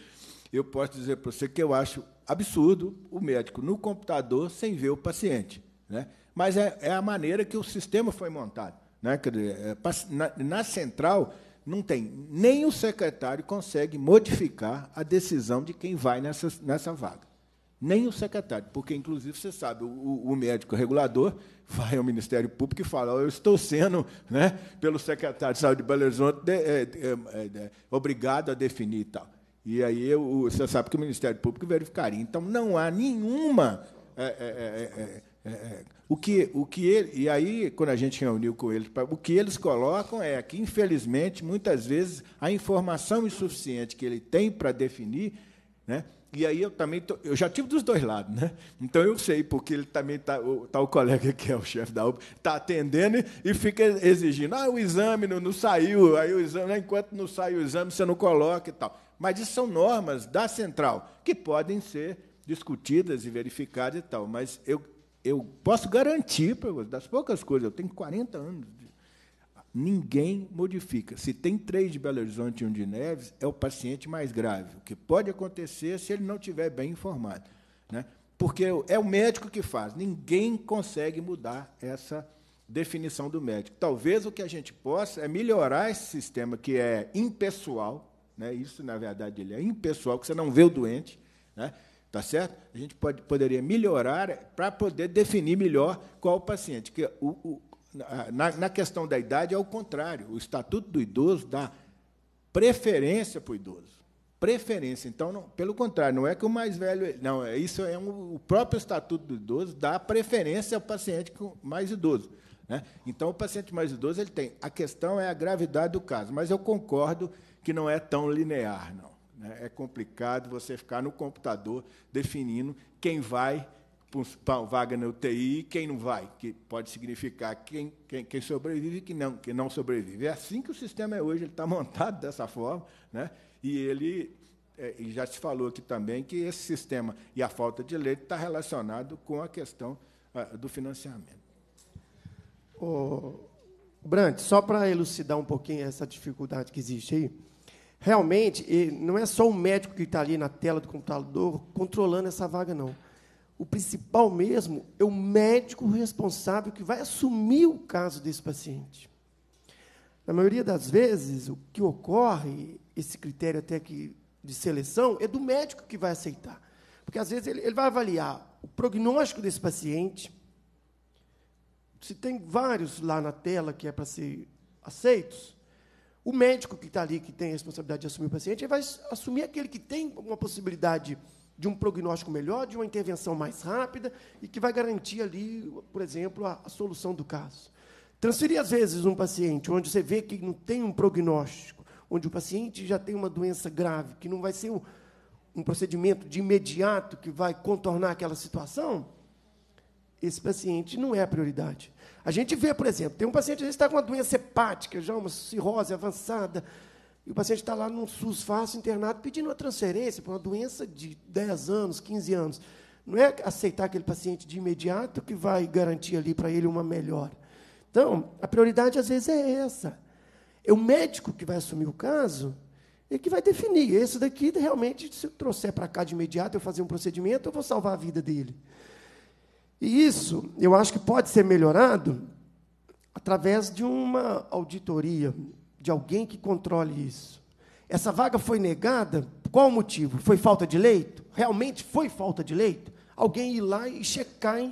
K: eu posso dizer para você que eu acho absurdo o médico no computador sem ver o paciente. Né? Mas é, é a maneira que o sistema foi montado. Né? É, na, na central, não tem. Nem o secretário consegue modificar a decisão de quem vai nessa, nessa vaga nem o secretário, porque, inclusive, você sabe, o, o médico regulador vai ao Ministério Público e fala: oh, Eu estou sendo, né, pelo secretário de saúde de Belo Horizonte, de, é, é, é, obrigado a definir e tal. E aí o, você sabe que o Ministério Público verificaria. Então, não há nenhuma. o que, o que ele, e aí, quando a gente reuniu com eles, o que eles colocam é que, infelizmente, muitas vezes, a informação insuficiente que ele tem para definir né, e aí eu também tô, eu já tive dos dois lados, né? Então eu sei porque ele também tá o, tá o colega que é o chefe da UPA tá atendendo e, e, fica exigindo, ah, o exame não, não saiu, aí o exame né? enquanto não sai o exame você não coloca e tal. Mas isso são normas da central que podem ser discutidas e verificadas e tal. Mas eu eu posso garantir para das poucas coisas, eu tenho 40 anos de ninguém modifica. Se tem três de Belo Horizonte e um de Neves, é o paciente mais grave. O que pode acontecer se ele não tiver bem informado, né? Porque é o médico que faz. Ninguém consegue mudar essa definição do médico. Talvez o que a gente possa é melhorar esse sistema que é impessoal, né? Isso na verdade ele é impessoal, que você não vê o doente, né? Tá certo? A gente pode, poderia melhorar para poder definir melhor qual o paciente. Que o, o ah, na, na questão da idade, é o contrário. O Estatuto do Idoso dá preferência para o idoso. Preferência. Então, não, pelo contrário, não é que o mais velho. Não, é, isso é um, o próprio Estatuto do Idoso dá preferência ao paciente mais idoso. Né? Então, o paciente mais idoso ele tem. A questão é a gravidade do caso, mas eu concordo que não é tão linear, não. Né? É complicado você ficar no computador definindo quem vai para vaga na UTI, quem não vai, que pode significar quem, quem, quem sobrevive e quem não, quem não sobrevive. É assim que o sistema é hoje, ele está montado dessa forma, né? e ele é, já se falou aqui também que esse sistema e a falta de leite está relacionado com a questão ah, do
A: financiamento. Oh, Brant, só para elucidar um pouquinho essa dificuldade que existe aí, realmente não é só o médico que está ali na tela do computador controlando essa vaga, não o principal mesmo é o médico responsável que vai assumir o caso desse paciente. Na maioria das vezes, o que ocorre, esse critério até que de seleção, é do médico que vai aceitar. Porque, às vezes, ele, ele vai avaliar o prognóstico desse paciente. Se tem vários lá na tela que é para ser aceitos, o médico que está ali, que tem a responsabilidade de assumir o paciente, ele vai assumir aquele que tem uma possibilidade de de um prognóstico melhor, de uma intervenção mais rápida e que vai garantir ali, por exemplo, a, a solução do caso. Transferir, às vezes, um paciente onde você vê que não tem um prognóstico, onde o paciente já tem uma doença grave, que não vai ser um, um procedimento de imediato que vai contornar aquela situação, esse paciente não é a prioridade. A gente vê, por exemplo, tem um paciente que está com uma doença hepática, já uma cirrose avançada, e o paciente está lá num SUS fácil, internado, pedindo uma transferência para uma doença de 10 anos, 15 anos. Não é aceitar aquele paciente de imediato que vai garantir ali para ele uma melhora. Então, a prioridade às vezes é essa. É o médico que vai assumir o caso e que vai definir. Esse daqui, realmente, se eu trouxer para cá de imediato, eu fazer um procedimento, eu vou salvar a vida dele. E isso, eu acho que pode ser melhorado através de uma auditoria de alguém que controle isso. Essa vaga foi negada, qual o motivo? Foi falta de leito? Realmente foi falta de leito? Alguém ir lá e checar em,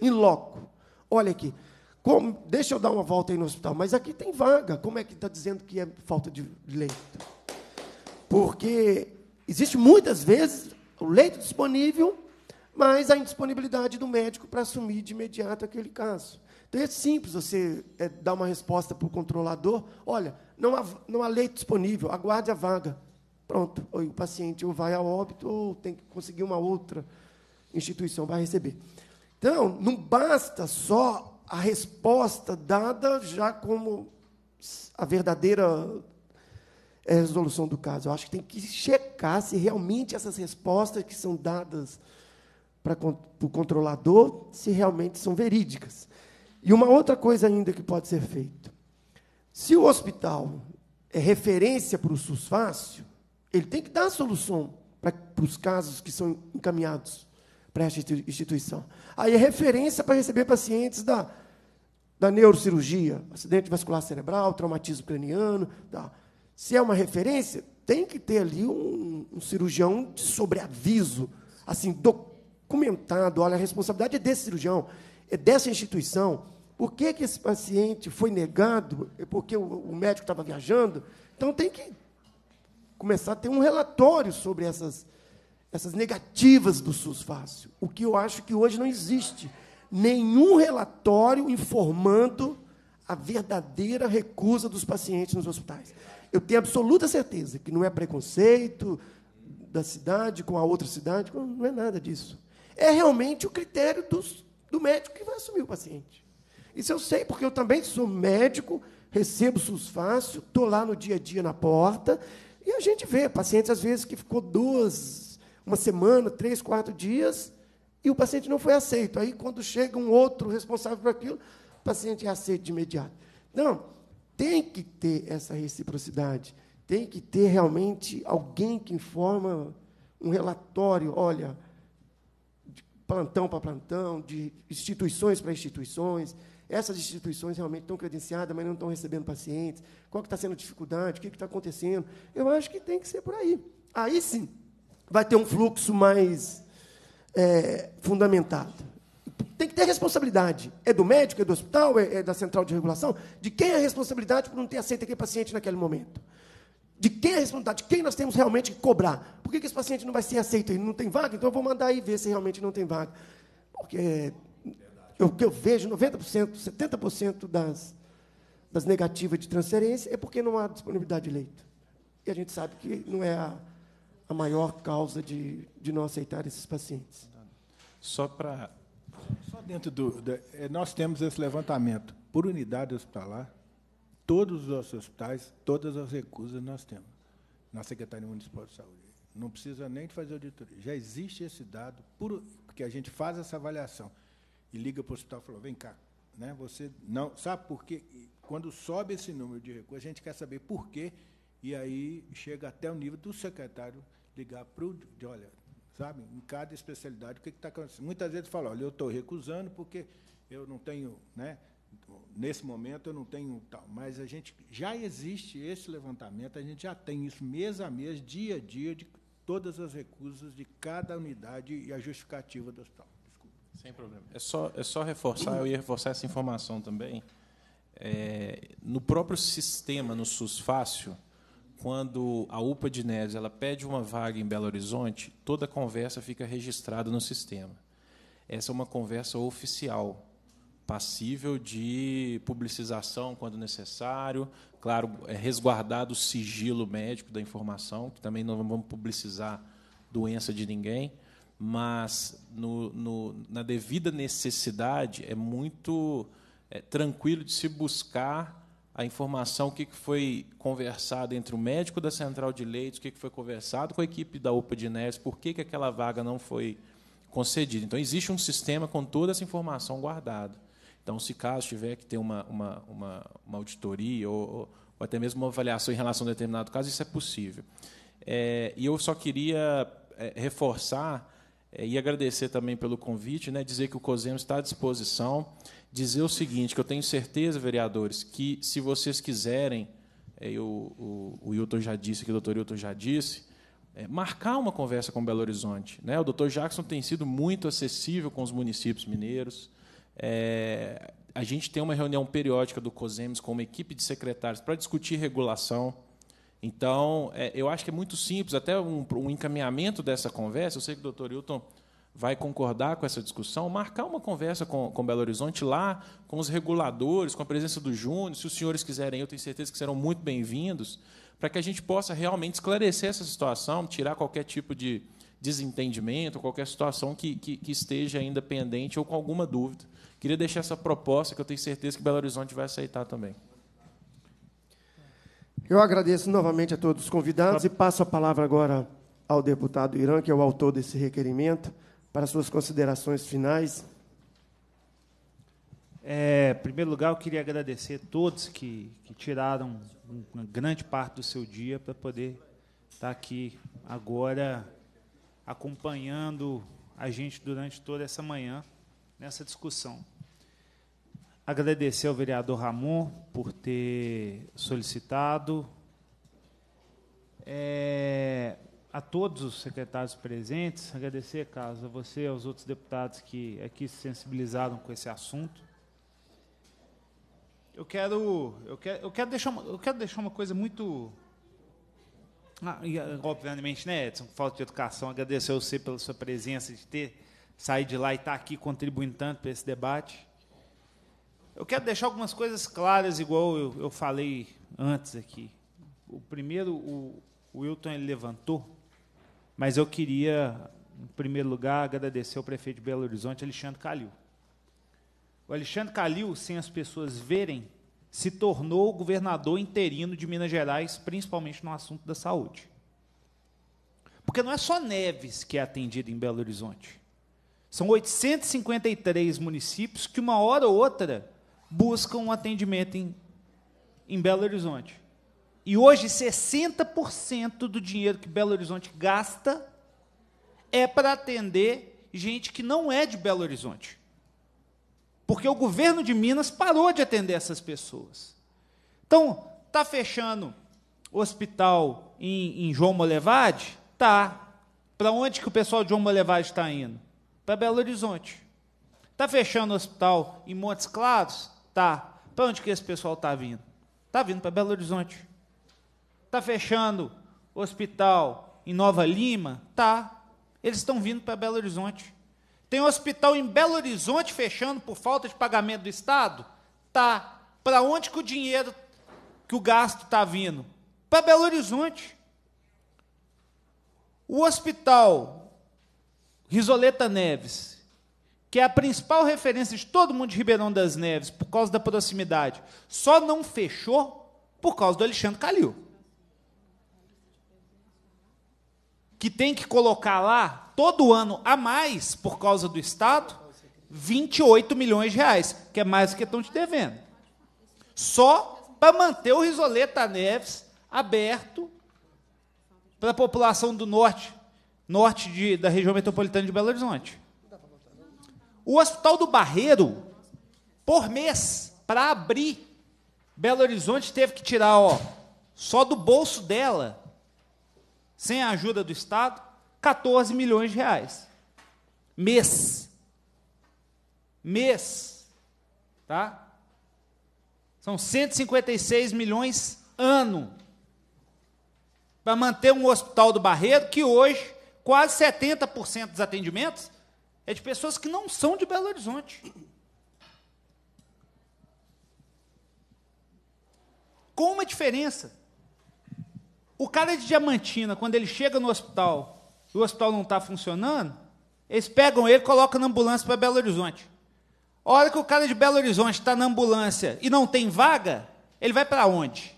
A: em ah, loco. Olha aqui, como, deixa eu dar uma volta aí no hospital, mas aqui tem vaga, como é que está dizendo que é falta de leito? Porque existe muitas vezes o leito disponível, mas a indisponibilidade do médico para assumir de imediato aquele caso. Então é simples você é, dar uma resposta para o controlador: olha, não há, não há leito disponível, aguarde a vaga. Pronto, ou o paciente ou vai a óbito ou tem que conseguir uma outra instituição para receber. Então, não basta só a resposta dada já como a verdadeira é, resolução do caso. Eu acho que tem que checar se realmente essas respostas que são dadas para, para o controlador, se realmente são verídicas. E uma outra coisa ainda que pode ser feita. Se o hospital é referência para o SUS fácil, ele tem que dar a solução para, para os casos que são encaminhados para essa instituição. Aí é referência para receber pacientes da, da neurocirurgia, acidente vascular cerebral, traumatismo craniano. Tá. Se é uma referência, tem que ter ali um, um cirurgião de sobreaviso, assim, documentado. Olha, a responsabilidade é desse cirurgião, é dessa instituição. Por que, que esse paciente foi negado? É porque o, o médico estava viajando? Então tem que começar a ter um relatório sobre essas, essas negativas do SUS fácil. O que eu acho que hoje não existe nenhum relatório informando a verdadeira recusa dos pacientes nos hospitais. Eu tenho absoluta certeza que não é preconceito da cidade com a outra cidade, não é nada disso. É realmente o critério dos, do médico que vai assumir o paciente. Isso eu sei, porque eu também sou médico, recebo SUS fácil, estou lá no dia a dia na porta, e a gente vê pacientes, às vezes, que ficou duas, uma semana, três, quatro dias, e o paciente não foi aceito. Aí, quando chega um outro responsável por aquilo, o paciente é aceito de imediato. Então, tem que ter essa reciprocidade, tem que ter realmente alguém que informa um relatório, olha, de plantão para plantão, de instituições para instituições, essas instituições realmente estão credenciadas, mas não estão recebendo pacientes. Qual que está sendo a dificuldade? O que está acontecendo? Eu acho que tem que ser por aí. Aí sim vai ter um fluxo mais é, fundamentado. Tem que ter responsabilidade. É do médico, é do hospital, é, é da central de regulação? De quem é a responsabilidade por não ter aceito aquele paciente naquele momento? De quem é a responsabilidade? De quem nós temos realmente que cobrar? Por que, que esse paciente não vai ser aceito? Ele não tem vaga? Então eu vou mandar aí ver se realmente não tem vaga. Porque o que eu vejo, 90%, 70% das, das negativas de transferência é porque não há disponibilidade de leito. E a gente sabe que não é a, a maior causa de, de não aceitar esses pacientes. Só para.
K: Só dentro do. É, nós temos esse levantamento por unidade hospitalar, todos os nossos hospitais, todas as recusas nós temos na Secretaria Municipal de Saúde. Não precisa nem de fazer auditoria. Já existe esse dado, por, porque a gente faz essa avaliação e liga para o hospital e fala, vem cá, né? Você não sabe por quê? Quando sobe esse número de recursos, a gente quer saber por quê, e aí chega até o nível do secretário ligar para o de olha, sabe? Em cada especialidade, o que está acontecendo? Muitas vezes fala, olha, eu estou recusando porque eu não tenho, né? Nesse momento eu não tenho tal, mas a gente já existe esse levantamento, a gente já tem isso mês a mês, dia a dia, de todas as recusas de cada unidade e a justificativa do hospital. Sem problema.
J: É só, é só reforçar, eu ia reforçar essa informação também. É, no próprio sistema, no SUS Fácil, quando a UPA de Neves ela pede uma vaga em Belo Horizonte, toda a conversa fica registrada no sistema. Essa é uma conversa oficial, passível de publicização quando necessário, claro, é resguardado o sigilo médico da informação, que também não vamos publicizar doença de ninguém mas no, no, na devida necessidade é muito é, tranquilo de se buscar a informação, o que foi conversado entre o médico da central de leitos, o que foi conversado com a equipe da UPA de Neves, por que, que aquela vaga não foi concedida. Então, existe um sistema com toda essa informação guardada. Então, se caso tiver que ter uma, uma, uma, uma auditoria ou, ou, até mesmo uma avaliação em relação a um determinado caso, isso é possível. É, e eu só queria é, reforçar é, e agradecer também pelo convite, né, dizer que o COSEMO está à disposição, dizer o seguinte, que eu tenho certeza, vereadores, que se vocês quiserem, é, eu, o, o Hilton já disse, que o doutor Hilton já disse, é, marcar uma conversa com Belo Horizonte. Né? O doutor Jackson tem sido muito acessível com os municípios mineiros. É, a gente tem uma reunião periódica do COSEMES com uma equipe de secretários para discutir regulação. Então, é, eu acho que é muito simples, até um, um encaminhamento dessa conversa. Eu sei que o doutor Hilton vai concordar com essa discussão, marcar uma conversa com, com Belo Horizonte lá, com os reguladores, com a presença do Júnior. Se os senhores quiserem, eu tenho certeza que serão muito bem-vindos, para que a gente possa realmente esclarecer essa situação, tirar qualquer tipo de desentendimento, qualquer situação que, que, que esteja ainda pendente ou com alguma dúvida. Queria deixar essa proposta, que eu tenho certeza que Belo Horizonte vai aceitar também.
A: Eu agradeço novamente a todos os convidados e passo a palavra agora ao deputado Irã, que é o autor desse requerimento, para suas considerações finais.
C: É, em primeiro lugar, eu queria agradecer a todos que, que tiraram uma grande parte do seu dia para poder estar aqui agora acompanhando a gente durante toda essa manhã nessa discussão. Agradecer ao vereador Ramon por ter solicitado. É, a todos os secretários presentes, agradecer, Carlos, a você, aos outros deputados que aqui se sensibilizaram com esse assunto. Eu quero, eu quero, eu quero, deixar, uma, eu quero deixar uma coisa muito. Ah, e, ah, obviamente, né, Edson, falta de educação, agradecer a você pela sua presença, de ter saído de lá e estar tá aqui contribuindo tanto para esse debate. Eu quero deixar algumas coisas claras, igual eu, eu falei antes aqui. O primeiro, o, o Wilton ele levantou, mas eu queria, em primeiro lugar, agradecer ao prefeito de Belo Horizonte, Alexandre Calil. O Alexandre Calil, sem as pessoas verem, se tornou governador interino de Minas Gerais, principalmente no assunto da saúde. Porque não é só Neves que é atendido em Belo Horizonte. São 853 municípios que, uma hora ou outra, buscam um atendimento em, em Belo Horizonte. E hoje, 60% do dinheiro que Belo Horizonte gasta é para atender gente que não é de Belo Horizonte. Porque o governo de Minas parou de atender essas pessoas. Então, está fechando hospital em, em João Molevade? Tá. Para onde que o pessoal de João Molevade está indo? Para Belo Horizonte. Está fechando hospital em Montes Claros? Tá. Para onde que esse pessoal está vindo? Está vindo para Belo Horizonte. Está fechando o hospital em Nova Lima? Tá. Eles estão vindo para Belo Horizonte. Tem um hospital em Belo Horizonte fechando por falta de pagamento do Estado? Tá. Para onde que o dinheiro, que o gasto está vindo? Para Belo Horizonte. O hospital Risoleta Neves, que é a principal referência de todo mundo de Ribeirão das Neves, por causa da proximidade, só não fechou por causa do Alexandre Calil. Que tem que colocar lá, todo ano a mais, por causa do Estado, 28 milhões de reais, que é mais do que estão te devendo. Só para manter o Risoleta Neves aberto para a população do norte, norte de, da região metropolitana de Belo Horizonte. O Hospital do Barreiro, por mês, para abrir, Belo Horizonte teve que tirar, ó, só do bolso dela, sem a ajuda do Estado, 14 milhões de reais. Mês. Mês. Tá? São 156 milhões ano. Para manter um hospital do Barreiro, que hoje quase 70% dos atendimentos é de pessoas que não são de Belo Horizonte. Com uma diferença. O cara de Diamantina, quando ele chega no hospital e o hospital não está funcionando, eles pegam ele e colocam na ambulância para Belo Horizonte. A hora que o cara de Belo Horizonte está na ambulância e não tem vaga, ele vai para onde?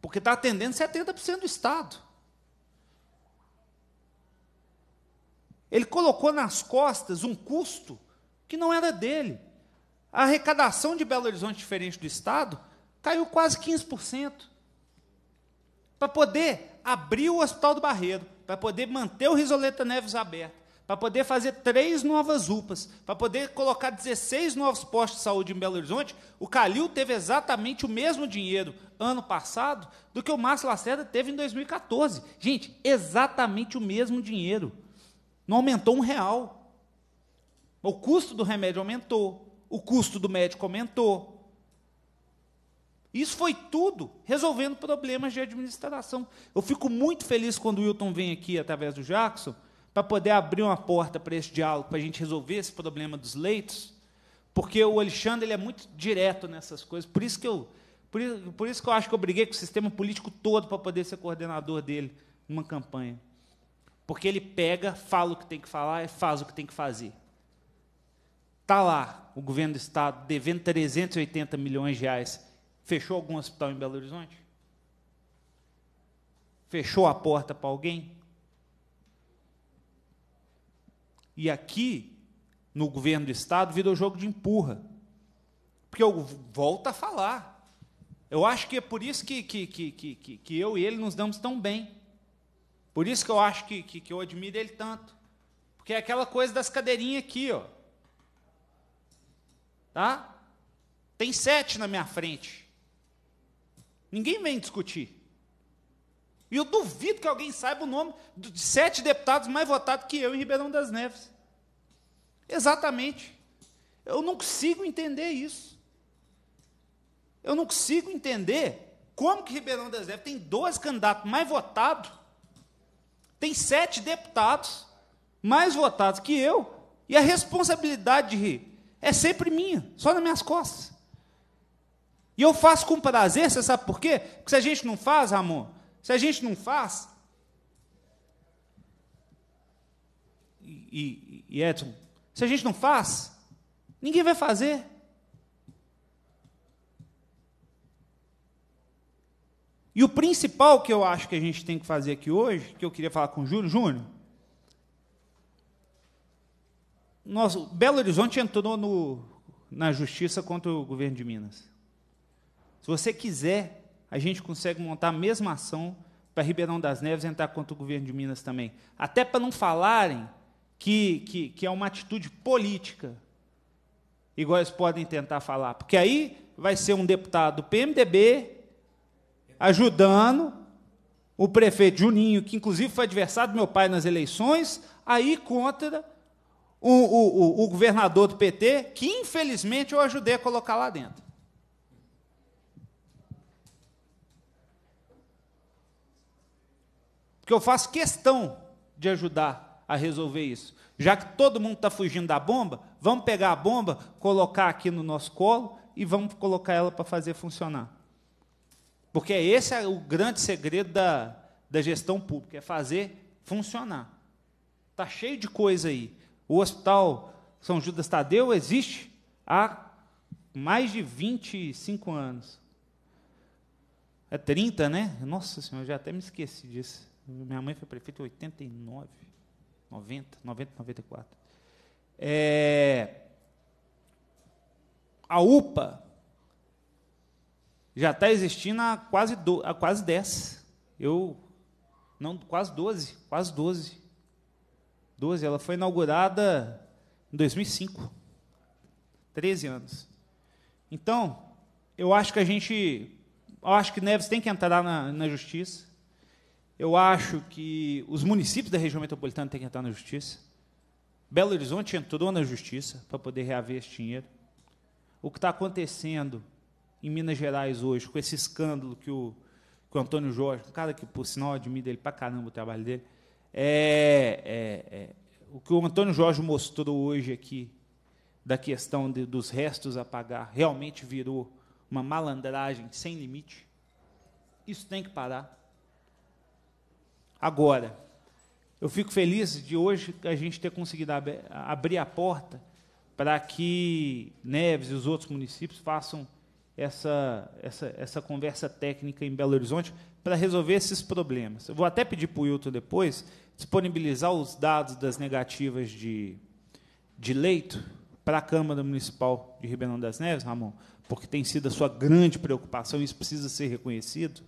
C: Porque está atendendo 70% do Estado. Ele colocou nas costas um custo que não era dele. A arrecadação de Belo Horizonte, diferente do Estado, caiu quase 15%. Para poder abrir o Hospital do Barreiro, para poder manter o Risoleta Neves aberto, para poder fazer três novas UPAs, para poder colocar 16 novos postos de saúde em Belo Horizonte, o Calil teve exatamente o mesmo dinheiro ano passado do que o Márcio Lacerda teve em 2014. Gente, exatamente o mesmo dinheiro. Não aumentou um real. O custo do remédio aumentou. O custo do médico aumentou. Isso foi tudo resolvendo problemas de administração. Eu fico muito feliz quando o Wilton vem aqui através do Jackson para poder abrir uma porta para esse diálogo, para a gente resolver esse problema dos leitos, porque o Alexandre ele é muito direto nessas coisas. Por isso que eu, por, por isso que eu acho que eu briguei com o sistema político todo para poder ser coordenador dele numa campanha. Porque ele pega, fala o que tem que falar e faz o que tem que fazer. Está lá o governo do estado devendo 380 milhões de reais. Fechou algum hospital em Belo Horizonte? Fechou a porta para alguém? E aqui, no governo do estado, virou jogo de empurra. Porque eu volto a falar. Eu acho que é por isso que, que, que, que, que eu e ele nos damos tão bem. Por isso que eu acho que, que, que eu admiro ele tanto. Porque é aquela coisa das cadeirinhas aqui, ó. Tá? Tem sete na minha frente. Ninguém vem discutir. E eu duvido que alguém saiba o nome de sete deputados mais votados que eu em Ribeirão das Neves. Exatamente. Eu não consigo entender isso. Eu não consigo entender como que Ribeirão das Neves tem 12 candidatos mais votados tem sete deputados mais votados que eu, e a responsabilidade de é sempre minha, só nas minhas costas. E eu faço com prazer, você sabe por quê? Porque se a gente não faz, Ramon, se a gente não faz. e, e Edson, se a gente não faz, ninguém vai fazer. E o principal que eu acho que a gente tem que fazer aqui hoje, que eu queria falar com o Júlio, Júnior, nosso Belo Horizonte entrou no, na justiça contra o governo de Minas. Se você quiser, a gente consegue montar a mesma ação para Ribeirão das Neves entrar contra o governo de Minas também. Até para não falarem que, que, que é uma atitude política, igual eles podem tentar falar. Porque aí vai ser um deputado do PMDB, ajudando o prefeito Juninho, que inclusive foi adversário do meu pai nas eleições, aí contra o, o, o, o governador do PT, que infelizmente eu ajudei a colocar lá dentro. Porque eu faço questão de ajudar a resolver isso. Já que todo mundo está fugindo da bomba, vamos pegar a bomba, colocar aqui no nosso colo e vamos colocar ela para fazer funcionar. Porque esse é o grande segredo da, da gestão pública, é fazer funcionar. Está cheio de coisa aí. O Hospital São Judas Tadeu existe há mais de 25 anos. É 30, né? Nossa Senhora, eu já até me esqueci disso. Minha mãe foi prefeita em 89, 90, 90, 94. É... A UPA já está existindo há quase, do, há quase 10. Eu. Não, quase 12. Quase 12. 12. Ela foi inaugurada em 2005. 13 anos. Então, eu acho que a gente. Eu acho que Neves tem que entrar na, na justiça. Eu acho que os municípios da região metropolitana têm que entrar na justiça. Belo Horizonte entrou na justiça para poder reaver esse dinheiro. O que está acontecendo em Minas Gerais hoje, com esse escândalo que o, que o Antônio Jorge, um cara que, por sinal, admira ele para caramba o trabalho dele, é, é, é, o que o Antônio Jorge mostrou hoje aqui, da questão de, dos restos a pagar, realmente virou uma malandragem sem limite. Isso tem que parar. Agora, eu fico feliz de hoje a gente ter conseguido ab abrir a porta para que Neves e os outros municípios façam essa, essa, essa conversa técnica em Belo Horizonte para resolver esses problemas. Eu vou até pedir para o Wilton depois disponibilizar os dados das negativas de, de leito para a Câmara Municipal de Ribeirão das Neves, Ramon, porque tem sido a sua grande preocupação, isso precisa ser reconhecido,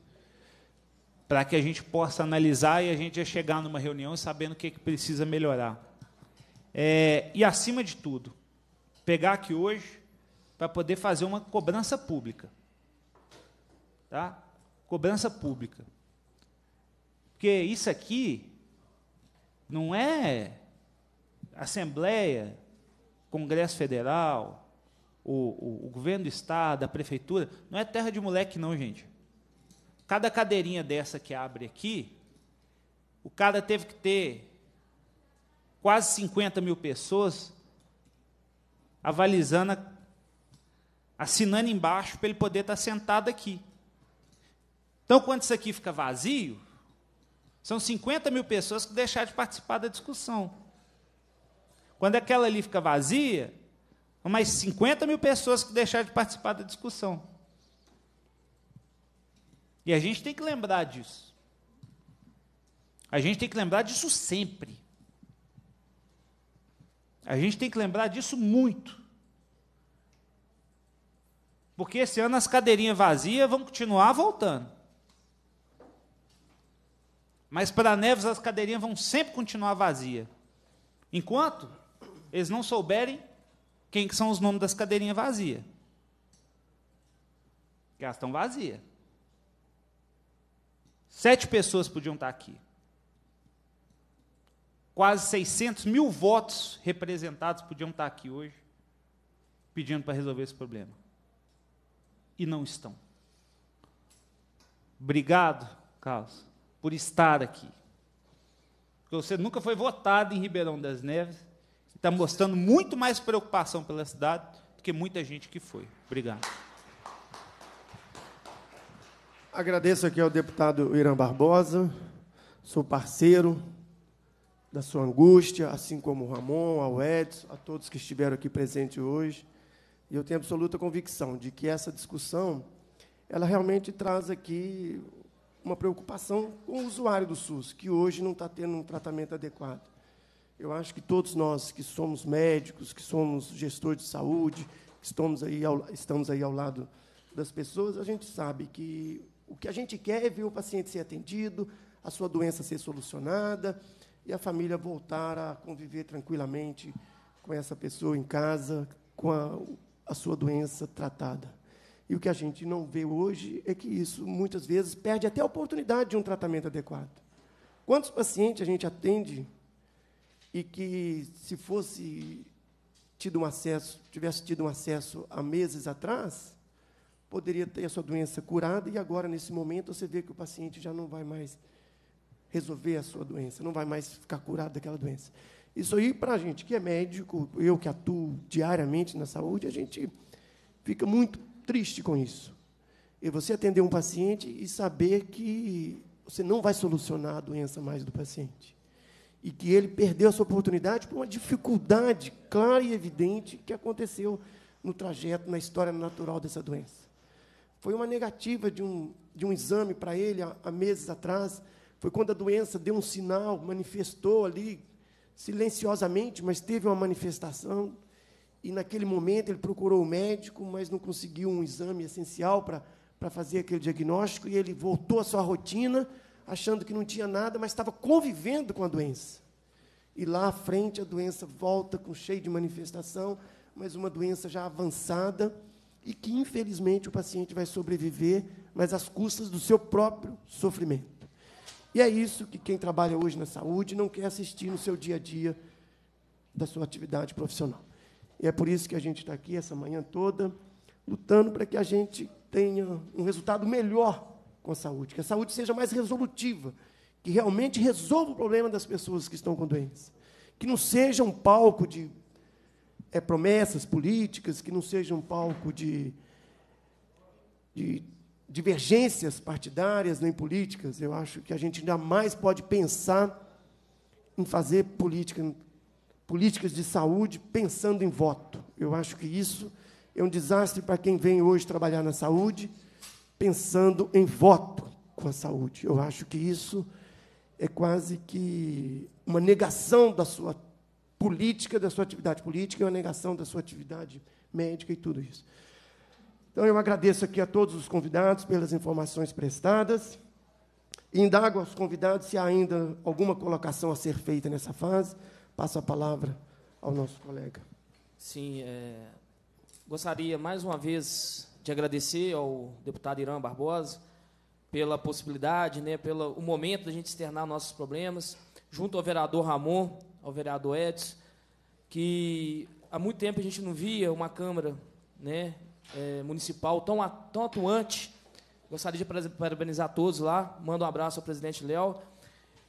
C: para que a gente possa analisar e a gente chegar numa reunião sabendo o que, é que precisa melhorar. É, e, acima de tudo, pegar aqui hoje para poder fazer uma cobrança pública. Tá? Cobrança pública. Porque isso aqui não é Assembleia, Congresso Federal, o, o, o, governo do Estado, a prefeitura, não é terra de moleque, não, gente. Cada cadeirinha dessa que abre aqui, o cara teve que ter quase 50 mil pessoas avalizando a assinando embaixo para ele poder estar tá sentado aqui. Então, quando isso aqui fica vazio, são 50 mil pessoas que deixaram de participar da discussão. Quando aquela ali fica vazia, são mais 50 mil pessoas que deixaram de participar da discussão. E a gente tem que lembrar disso. A gente tem que lembrar disso sempre. A gente tem que lembrar disso muito. Porque esse ano as cadeirinhas vazias vão continuar voltando. Mas para Neves as cadeirinhas vão sempre continuar vazias. Enquanto eles não souberem quem que são os nomes das cadeirinhas vazias. Que elas estão vazias. Sete pessoas podiam estar aqui. Quase 600 mil votos representados podiam estar aqui hoje, pedindo para resolver esse problema e não estão. Obrigado, Carlos, por estar aqui. Porque você nunca foi votado em Ribeirão das Neves, está mostrando muito mais preocupação pela cidade do que muita gente que foi. Obrigado.
A: Agradeço aqui ao deputado Irã Barbosa, sou parceiro da sua angústia, assim como o Ramon, ao Edson, a todos que estiveram aqui presentes hoje. E eu tenho absoluta convicção de que essa discussão, ela realmente traz aqui uma preocupação com o usuário do SUS, que hoje não está tendo um tratamento adequado. Eu acho que todos nós que somos médicos, que somos gestores de saúde, que estamos aí ao, estamos aí ao lado das pessoas, a gente sabe que o que a gente quer é ver o paciente ser atendido, a sua doença ser solucionada e a família voltar a conviver tranquilamente com essa pessoa em casa, com a, a sua doença tratada. E o que a gente não vê hoje é que isso muitas vezes perde até a oportunidade de um tratamento adequado. Quantos pacientes a gente atende e que se fosse tido um acesso, tivesse tido um acesso há meses atrás, poderia ter a sua doença curada e agora nesse momento você vê que o paciente já não vai mais resolver a sua doença, não vai mais ficar curado daquela doença. Isso aí, para a gente que é médico, eu que atuo diariamente na saúde, a gente fica muito triste com isso. E você atender um paciente e saber que você não vai solucionar a doença mais do paciente. E que ele perdeu essa oportunidade por uma dificuldade clara e evidente que aconteceu no trajeto, na história natural dessa doença. Foi uma negativa de um, de um exame para ele há, há meses atrás. Foi quando a doença deu um sinal, manifestou ali silenciosamente, mas teve uma manifestação. E naquele momento ele procurou o médico, mas não conseguiu um exame essencial para fazer aquele diagnóstico. E ele voltou à sua rotina, achando que não tinha nada, mas estava convivendo com a doença. E lá à frente a doença volta com cheio de manifestação, mas uma doença já avançada e que infelizmente o paciente vai sobreviver, mas às custas do seu próprio sofrimento. E é isso que quem trabalha hoje na saúde não quer assistir no seu dia a dia da sua atividade profissional. E é por isso que a gente está aqui essa manhã toda, lutando para que a gente tenha um resultado melhor com a saúde, que a saúde seja mais resolutiva, que realmente resolva o problema das pessoas que estão com doenças, que não seja um palco de é, promessas políticas, que não seja um palco de, de divergências partidárias nem políticas, eu acho que a gente ainda mais pode pensar em fazer política, políticas de saúde pensando em voto. Eu acho que isso é um desastre para quem vem hoje trabalhar na saúde pensando em voto com a saúde. Eu acho que isso é quase que uma negação da sua política, da sua atividade política, e uma negação da sua atividade médica e tudo isso. Então eu agradeço aqui a todos os convidados pelas informações prestadas. Indago aos convidados se há ainda alguma colocação a ser feita nessa fase. Passo a palavra ao nosso colega.
I: Sim, é, gostaria mais uma vez de agradecer ao deputado Irã Barbosa pela possibilidade, né, pelo momento da gente externar nossos problemas, junto ao vereador Ramon, ao vereador Edson, que há muito tempo a gente não via uma Câmara né, é, municipal tão, a, tão atuante. Gostaria de parabenizar todos lá. Mando um abraço ao presidente Léo.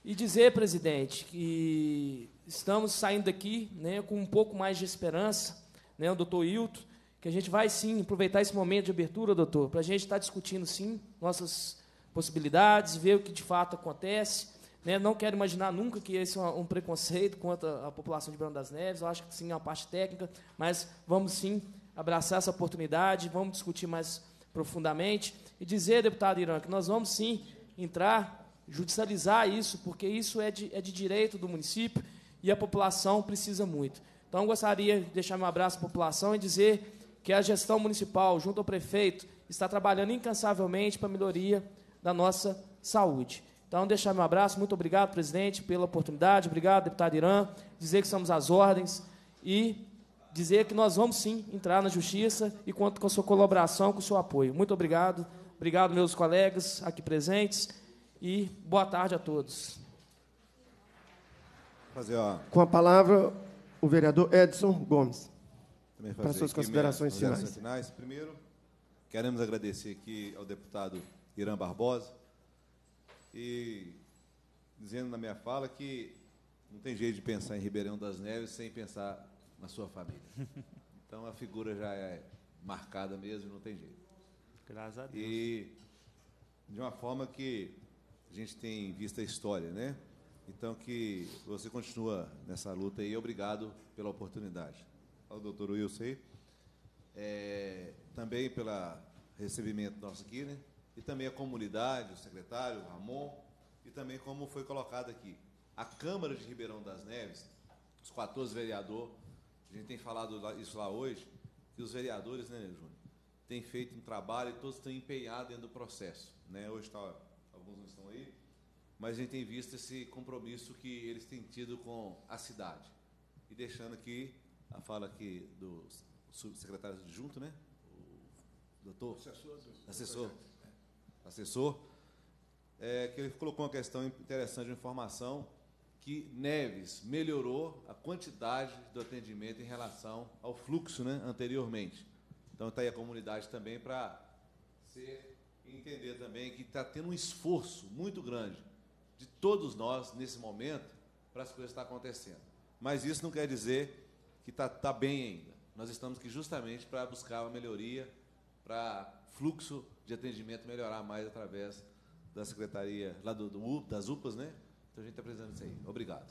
I: E dizer, presidente, que estamos saindo daqui né, com um pouco mais de esperança, né, o doutor Hilton, que a gente vai sim aproveitar esse momento de abertura, doutor, para a gente estar tá discutindo sim nossas possibilidades, ver o que de fato acontece. Né? Não quero imaginar nunca que esse é um preconceito contra a população de Brando das Neves, eu acho que sim é uma parte técnica, mas vamos sim abraçar essa oportunidade, vamos discutir mais profundamente e dizer, deputado Irã, que nós vamos sim entrar, judicializar isso, porque isso é de, é de direito do município e a população precisa muito. Então, gostaria de deixar meu abraço à população e dizer que a gestão municipal, junto ao prefeito, está trabalhando incansavelmente para a melhoria da nossa saúde. Então, deixar meu abraço. Muito obrigado, presidente, pela oportunidade. Obrigado, deputado Irã. Dizer que estamos às ordens. E dizer que nós vamos sim entrar na justiça e conto com a sua colaboração, com o seu apoio. Muito obrigado. Obrigado, meus colegas aqui presentes. E boa tarde a todos.
A: com a palavra, o vereador Edson Gomes. Para suas considerações finais.
G: finais. Primeiro, queremos agradecer aqui ao deputado Irã Barbosa e dizendo na minha fala que não tem jeito de pensar em Ribeirão das Neves sem pensar na sua família. Então a figura já é marcada mesmo, não tem jeito. Graças a Deus. E de uma forma que a gente tem visto a história, né? Então que você continua nessa luta e obrigado pela oportunidade. Ao doutor Wilson aí, é, também pelo recebimento nosso aqui, né? E também a comunidade, o secretário, o Ramon, e também como foi colocado aqui. A Câmara de Ribeirão das Neves, os 14 vereadores, a gente tem falado isso lá hoje, que os vereadores, né, Júnior, têm feito um trabalho e todos estão empenhados dentro do processo. Né? Hoje tá, alguns não estão aí, mas a gente tem visto esse compromisso que eles têm tido com a cidade. E deixando aqui a fala aqui do subsecretário adjunto, né? O doutor? Assessor. assessor. Assessor. É, que ele colocou uma questão interessante de informação que Neves melhorou a quantidade do atendimento em relação ao fluxo né, anteriormente. Então está aí a comunidade também para entender também que está tendo um esforço muito grande de todos nós nesse momento para as coisas estar tá acontecendo. Mas isso não quer dizer que está tá bem ainda. Nós estamos aqui justamente para buscar uma melhoria, para fluxo de atendimento melhorar mais através da secretaria lá do, do das UPAs, né? Então a gente está precisando disso aí. Obrigado.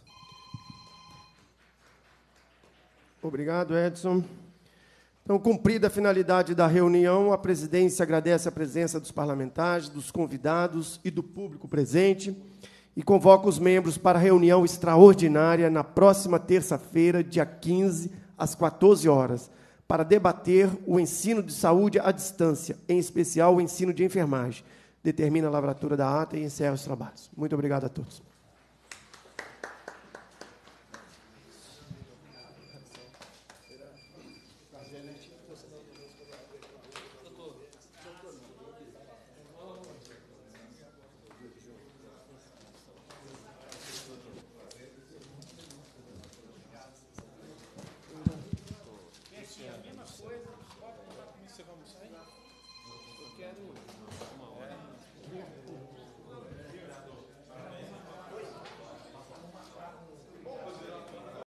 A: Obrigado, Edson. Então, cumprida a finalidade da reunião, a presidência agradece a presença dos parlamentares, dos convidados e do público presente e convoca os membros para reunião extraordinária na próxima terça-feira, dia 15, às 14 horas, para debater o ensino de saúde à distância, em especial o ensino de enfermagem. Determina a lavratura da ata e encerra os trabalhos. Muito obrigado a todos.